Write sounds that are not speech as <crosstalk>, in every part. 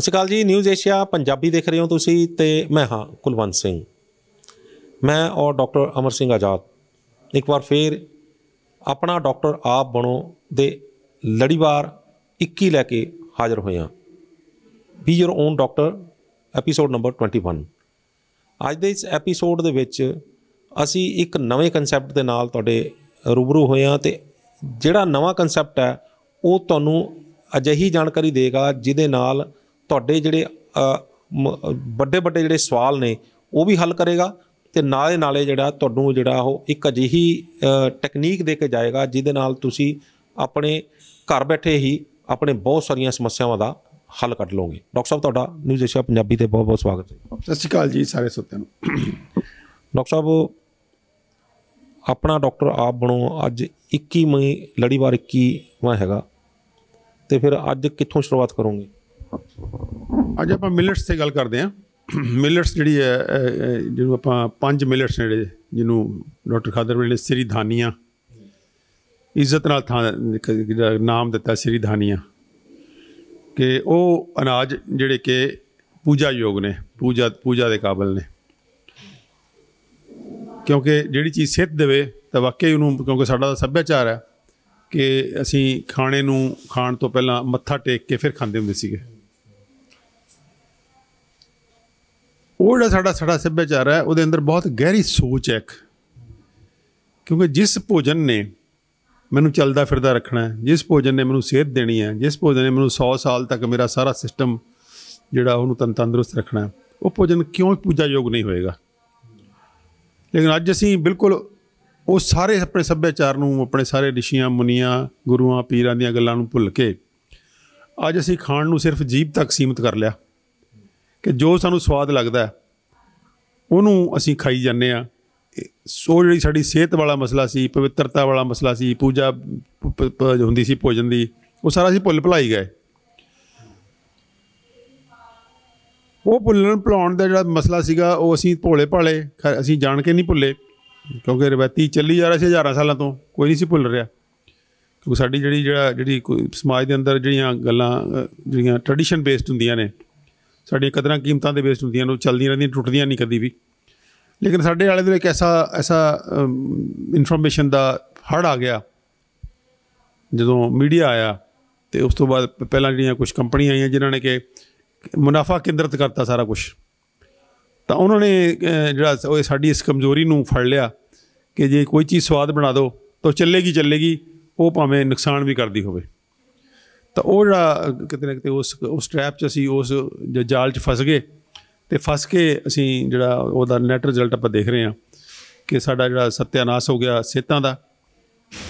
ਸਤਿ ਸ਼੍ਰੀ ਅਕਾਲ ਜੀ news Asia Punjabi ਦੇਖ ਰਹੇ ਹੋ ਤੁਸੀਂ ਤੇ ਮੈਂ ਹਾਂ ਕੁਲਵੰਤ ਸਿੰਘ ਮੈਂ ਔਰ ਡਾਕਟਰ ਅਮਰ ਸਿੰਘ ਆਜ਼ਾਦ ਇੱਕ ਵਾਰ ਫੇਰ ਆਪਣਾ ਡਾਕਟਰ ਆਪ ਬਣੋ ਦੇ ਲੜੀਵਾਰ 21 ਲੈ ਕੇ ਹਾਜ਼ਰ ਹੋਏ ਹਾਂ be your own doctor episode number 21 ਅੱਜ ਦੇ ਇਸ ਐਪੀਸੋਡ ਦੇ ਵਿੱਚ ਅਸੀਂ ਇੱਕ ਨਵੇਂ ਕਨਸੈਪਟ ਦੇ ਨਾਲ ਤੁਹਾਡੇ ਰੂਬਰੂ ਹੋਏ ਹਾਂ ਤੇ ਜਿਹੜਾ ਨਵਾਂ ਕਨਸੈਪਟ ਹੈ ਉਹ ਤੁਹਾਨੂੰ ਅਜਿਹੀ ਜਾਣਕਾਰੀ ਦੇਗਾ ਜਿਹਦੇ ਨਾਲ ਤੁਹਾਡੇ ਜਿਹੜੇ ਵੱਡੇ ਵੱਡੇ ਜਿਹੜੇ ਸਵਾਲ ਨੇ ਉਹ ਵੀ ਹੱਲ ਕਰੇਗਾ ਤੇ ਨਾਲੇ ਨਾਲੇ ਜਿਹੜਾ ਤੁਹਾਨੂੰ ਜਿਹੜਾ ਉਹ ਇੱਕ ਅਜਿਹੀ ਟੈਕਨੀਕ ਦੇ ਕੇ ਜਾਏਗਾ ਜਿਹਦੇ ਨਾਲ ਤੁਸੀਂ ਆਪਣੇ ਘਰ ਬੈਠੇ ਹੀ ਆਪਣੇ ਬਹੁਤ ਸਾਰੀਆਂ ਸਮੱਸਿਆਵਾਂ ਦਾ ਹੱਲ ਕੱਢ ਲਓਗੇ ਡਾਕਟਰ ਸਾਹਿਬ ਤੁਹਾਡਾ ਨਿਊਜ਼ ਏਸ਼ੀਆ ਪੰਜਾਬੀ ਤੇ ਬਹੁਤ ਬਹੁਤ ਸਵਾਗਤ ਹੈ ਸਤਿ ਸ਼੍ਰੀ ਅਕਾਲ ਜੀ ਸਾਰੇ ਸਰੋਤਿਆਂ ਨੂੰ ਡਾਕਟਰ ਸਾਹਿਬ ਆਪਣਾ ਡਾਕਟਰ ਆਪ ਬਣੋ ਅੱਜ 21 ਮਈ ਲੜੀਵਾਰ 21 ਵਾ ਹੈਗਾ ਤੇ ਫਿਰ ਅੱਜ ਕਿੱਥੋਂ ਸ਼ੁਰੂਆਤ ਕਰੋਗੇ ਅੱਜ ਆਪਾਂ ਮਿਲਟਸ ਤੇ ਗੱਲ ਕਰਦੇ ਆਂ ਮਿਲਟਸ ਜਿਹੜੀ ਹੈ ਜਿਹਨੂੰ ਆਪਾਂ ਪੰਜ ਮਿਲਟਸ ਜਿਹੜੇ ਜਿਹਨੂੰ ਡਾਕਟਰ ਖਾਦਰ ਨੇ ਸ੍ਰੀ ਧਾਨੀਆਂ ਇੱਜ਼ਤ ਨਾਲ ਥਾਂ ਨਾਮ ਦਿੱਤਾ ਸ੍ਰੀ ਧਾਨੀਆਂ ਕਿ ਉਹ ਅਨਾਜ ਜਿਹੜੇ ਕਿ ਪੂਜਾ ਯੋਗ ਨੇ ਪੂਜਾ ਪੂਜਾ ਦੇ ਕਾਬਲ ਨੇ ਕਿਉਂਕਿ ਜਿਹੜੀ ਚੀਜ਼ ਸਿੱਧ ਦੇਵੇ ਤਾਂ ਵਾਕਈ ਉਹਨੂੰ ਕਿਉਂਕਿ ਸਾਡਾ ਸੱਭਿਆਚਾਰ ਹੈ ਕਿ ਅਸੀਂ ਖਾਣੇ ਨੂੰ ਖਾਣ ਤੋਂ ਪਹਿਲਾਂ ਮੱਥਾ ਟੇਕ ਕੇ ਫਿਰ ਖਾਂਦੇ ਹੁੰਦੇ ਸੀਗੇ ਉਹ ਜਿਹੜਾ ਸਾਡਾ ਸਾਡਾ ਸੱਭਿਆਚਾਰ ਹੈ ਉਹਦੇ ਅੰਦਰ ਬਹੁਤ ਗਹਿਰੀ ਸੋਚ ਹੈ ਇੱਕ ਕਿਉਂਕਿ ਜਿਸ ਭੋਜਨ ਨੇ ਮੈਨੂੰ ਚੱਲਦਾ ਫਿਰਦਾ ਰੱਖਣਾ ਹੈ ਜਿਸ ਭੋਜਨ ਨੇ ਮੈਨੂੰ ਸਿਹਤ ਦੇਣੀ ਹੈ ਜਿਸ ਭੋਜਨ ਨੇ ਮੈਨੂੰ 100 ਸਾਲ ਤੱਕ ਮੇਰਾ ਸਾਰਾ ਸਿਸਟਮ ਜਿਹੜਾ ਉਹਨੂੰ ਤਨ ਤੰਦਰੁਸਤ ਰੱਖਣਾ ਹੈ ਉਹ ਭੋਜਨ ਕਿਉਂ ਪੂਜਾ ਯੋਗ ਨਹੀਂ ਹੋਏਗਾ ਲੇਕਿਨ ਅੱਜ ਅਸੀਂ ਬਿਲਕੁਲ ਉਹ ਸਾਰੇ ਆਪਣੇ ਸੱਭਿਆਚਾਰ ਨੂੰ ਆਪਣੇ ਸਾਰੇ ਰਿਸ਼ੀਆਂ ਮੁਨੀਆਂ ਗੁਰੂਆਂ ਪੀਰਾਂ ਦੀਆਂ ਗੱਲਾਂ ਨੂੰ ਭੁੱਲ ਕੇ ਅੱਜ ਅਸੀਂ ਖਾਣ ਨੂੰ ਸਿਰਫ ਜੀਬ ਤੱਕ ਸੀਮਿਤ ਕਰ ਲਿਆ ਕਿ ਜੋ ਸਾਨੂੰ ਸਵਾਦ ਲੱਗਦਾ ਉਹਨੂੰ ਅਸੀਂ ਖਾਈ ਜਾਂਦੇ ਆ ਸੋ ਜਿਹੜੀ ਸਾਡੀ ਸਿਹਤ ਵਾਲਾ ਮਸਲਾ ਸੀ ਪਵਿੱਤਰਤਾ ਵਾਲਾ ਮਸਲਾ ਸੀ ਪੂਜਾ ਹੁੰਦੀ ਸੀ ਭੋਜਨ ਦੀ ਉਹ ਸਾਰਾ ਅਸੀਂ ਭੁੱਲ ਭੁਲਾਈ ਗਏ ਉਹ ਭੁੱਲਣ ਭੁਲਾਉਣ ਦਾ ਜਿਹੜਾ ਮਸਲਾ ਸੀਗਾ ਉਹ ਅਸੀਂ ਭੋਲੇ ਭਾਲੇ ਅਸੀਂ ਜਾਣ ਕੇ ਨਹੀਂ ਭੁੱਲੇ ਕਿਉਂਕਿ ਰਵੈਤੀ ਚੱਲੀ ਜਾ ਰਹੀ ਸੀ ਹਜ਼ਾਰਾਂ ਸਾਲਾਂ ਤੋਂ ਕੋਈ ਨਹੀਂ ਸੀ ਭੁੱਲ ਰਿਹਾ ਕਿਉਂਕਿ ਸਾਡੀ ਜਿਹੜੀ ਜਿਹੜਾ ਜਿਹੜੀ ਸਮਾਜ ਦੇ ਅੰਦਰ ਜਿਹੜੀਆਂ ਗੱਲਾਂ ਜਿਹੜੀਆਂ ਟ੍ਰੈਡੀਸ਼ਨ ਬੇਸਡ ਹੁੰਦੀਆਂ ਨੇ ਸਾਡੀਆਂ ਕਦਰਾਂ ਕੀਮਤਾਂ ਦੇ ਬੇਸ ਹੁੰਦੀਆਂ ਨੇ ਉਹ ਚੱਲਦੀਆਂ ਰਹਿੰਦੀਆਂ ਟੁੱਟਦੀਆਂ ਨਹੀਂ ਕਦੀ ਵੀ ਲੇਕਿਨ ਸਾਡੇ ਵਾਲੇ ਦੇ ਇੱਕ ਐਸਾ ਐਸਾ ਇਨਫੋਰਮੇਸ਼ਨ ਦਾ ਹੜ ਆ ਗਿਆ ਜਦੋਂ ਮੀਡੀਆ ਆਇਆ ਤੇ ਉਸ ਤੋਂ ਬਾਅਦ ਪਹਿਲਾਂ ਜਿਹੜੀਆਂ ਕੁਝ ਕੰਪਨੀਆਂ ਆਈਆਂ ਜਿਨ੍ਹਾਂ ਨੇ ਕਿ ਮੁਨਾਫਾ ਕੇਂਦਰਿਤ ਕਰਤਾ ਸਾਰਾ ਕੁਝ ਤਾਂ ਉਹਨਾਂ ਨੇ ਜਿਹੜਾ ਉਹ ਸਾਡੀ ਇਸ ਕਮਜ਼ੋਰੀ ਨੂੰ ਫੜ ਲਿਆ ਕਿ ਜੇ ਕੋਈ ਚੀਜ਼ ਸਵਾਦ ਬਣਾ ਦਿਓ ਤਾਂ ਚੱਲੇਗੀ ਚੱਲੇਗੀ ਉਹ ਭਾਵੇਂ ਨੁਕਸਾਨ ਵੀ ਕਰਦੀ ਹੋਵੇ ਤਾਂ ਉਹ ਜਿਹੜਾ ਕਿਤੇ ਨਾ ਕਿਤੇ ਉਸ ਉਸ ਟ੍ਰੈਪ 'ਚ ਅਸੀਂ ਉਸ ਜਾਲ 'ਚ ਫਸ ਗਏ ਤੇ ਫਸ ਕੇ ਅਸੀਂ ਜਿਹੜਾ ਉਹਦਾ ਨੈਟ ਰਿਜ਼ਲਟ ਆਪਾਂ ਦੇਖ ਰਹੇ ਹਾਂ ਕਿ ਸਾਡਾ ਜਿਹੜਾ ਸਤਿਆਨਾਸ਼ ਹੋ ਗਿਆ ਸਿਹਤਾਂ ਦਾ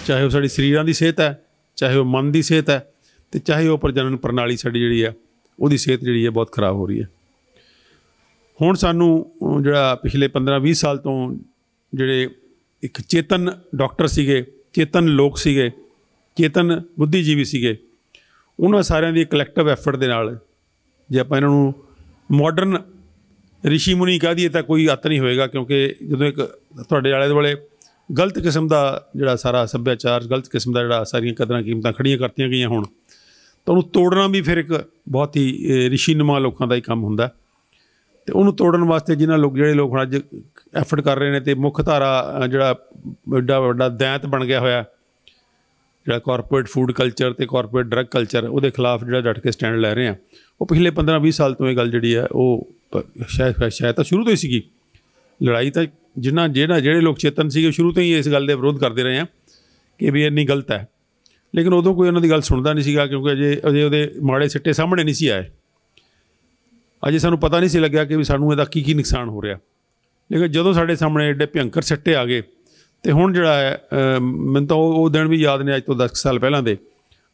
ਚਾਹੇ ਉਹ ਸਾਡੀ ਸਰੀਰਾਂ ਦੀ ਸਿਹਤ ਹੈ ਚਾਹੇ ਉਹ ਮਨ ਦੀ ਸਿਹਤ ਹੈ ਤੇ ਚਾਹੇ ਉਹ ਪ੍ਰਜਨਨ ਪ੍ਰਣਾਲੀ ਸਾਡੀ ਜਿਹੜੀ ਆ ਉਹਦੀ ਸਿਹਤ ਜਿਹੜੀ ਹੈ ਬਹੁਤ ਖਰਾਬ ਹੋ ਰਹੀ ਹੈ ਹੁਣ ਸਾਨੂੰ ਜਿਹੜਾ ਪਿਛਲੇ 15-20 ਸਾਲ ਤੋਂ ਜਿਹੜੇ ਇੱਕ ਚੇਤਨ ਡਾਕਟਰ ਸੀਗੇ ਚੇਤਨ ਲੋਕ ਸੀਗੇ ਚੇਤਨ ਬੁੱਧੀਜੀਵੀ ਸੀਗੇ ਉਹਨਾਂ ਸਾਰਿਆਂ ਦੀ ਕਲੈਕਟਿਵ ਐਫਰਟ ਦੇ ਨਾਲ ਜੇ ਆਪਾਂ ਇਹਨਾਂ ਨੂੰ ਮਾਡਰਨ ਰਿਸ਼ੀ ਮੁਨੀ ਕਹ ਦਈਏ ਤਾਂ ਕੋਈ ਅਤ ਨਹੀਂ ਹੋਏਗਾ ਕਿਉਂਕਿ ਜਦੋਂ ਇੱਕ ਤੁਹਾਡੇ ਆਲੇ ਦੁਆਲੇ ਗਲਤ ਕਿਸਮ ਦਾ ਜਿਹੜਾ ਸਾਰਾ ਸੱਭਿਆਚਾਰ ਗਲਤ ਕਿਸਮ ਦਾ ਜਿਹੜਾ ਸਾਰੀਆਂ ਕਦਰਾਂ ਕੀਮਤਾਂ ਖੜੀਆਂ ਕਰਤੀਆਂ ਗਈਆਂ ਹੁਣ ਤਾਂ ਉਹਨੂੰ ਤੋੜਨਾ ਵੀ ਫਿਰ ਇੱਕ ਬਹੁਤ ਹੀ ਰਿਸ਼ੀਨਮਾ ਲੋਕਾਂ ਦਾ ਹੀ ਕੰਮ ਹੁੰਦਾ ਤੇ ਉਹਨੂੰ ਤੋੜਨ ਵਾਸਤੇ ਜਿਨ੍ਹਾਂ ਲੋਕ ਜਿਹੜੇ ਲੋਕ ਅੱਜ ਐਫਰਟ ਕਰ ਰਹੇ ਨੇ ਤੇ ਮੁੱਖ ਧਾਰਾ ਜਿਹੜਾ ਵੱਡਾ ਵੱਡਾ ਦੈਂਤ ਬਣ ਗਿਆ ਹੋਇਆ ਜਿਹੜਾ ਕਾਰਪੋਰੇਟ ਫੂਡ ਕਲਚਰ ਤੇ ਕਾਰਪੋਰੇਟ ਡਰੱਗ ਕਲਚਰ ਉਹਦੇ ਖਿਲਾਫ ਜਿਹੜਾ ਡਟ ਕੇ ਸਟੈਂਡ ਲੈ ਰਹੇ ਆ ਉਹ ਪਿਛਲੇ 15 20 ਸਾਲ ਤੋਂ ਇਹ ਗੱਲ ਜਿਹੜੀ ਆ ਉਹ ਸ਼ਾਇਦ ਸ਼ਾਇਦ ਤਾਂ ਸ਼ੁਰੂ ਤੋਂ ਹੀ ਸੀਗੀ ਲੜਾਈ ਤਾਂ ਜਿਨ੍ਹਾਂ ਜਿਹੜਾ ਜਿਹੜੇ ਲੋਕ ਚੇਤਨ ਸੀਗੇ ਸ਼ੁਰੂ ਤੋਂ ਹੀ ਇਸ ਗੱਲ ਦੇ ਵਿਰੋਧ ਕਰਦੇ ਰਹੇ ਆ ਕਿ ਵੀ ਇਹ ਨਹੀਂ ਗਲਤ ਹੈ ਲੇਕਿਨ ਉਦੋਂ ਕੋਈ ਉਹਨਾਂ ਦੀ ਗੱਲ ਸੁਣਦਾ ਨਹੀਂ ਸੀਗਾ ਕਿਉਂਕਿ ਅਜੇ ਅਜੇ ਉਹਦੇ ਮਾੜੇ ਸਿੱਟੇ ਸਾਹਮਣੇ ਨਹੀਂ ਸੀ ਆਏ ਅਜੇ ਸਾਨੂੰ ਪਤਾ ਨਹੀਂ ਸੀ ਲੱਗਿਆ ਕਿ ਵੀ ਸਾਨੂੰ ਇਹਦਾ ਕੀ ਕੀ ਨੁਕਸਾਨ ਹੋ ਰਿਹਾ ਲੇਕਿਨ ਜਦੋਂ ਸਾਡੇ ਸਾਹਮਣੇ ਐਡੇ ਭਿਆੰਕਰ ਸਿੱਟੇ ਆ ਗਏ ਤੇ ਹੁਣ ਜਿਹੜਾ ਹੈ ਮੈਨੂੰ ਤਾਂ ਉਹ ਦਿਨ ਵੀ ਯਾਦ ਨੇ ਅੱਜ ਤੋਂ 10 ਸਾਲ ਪਹਿਲਾਂ ਦੇ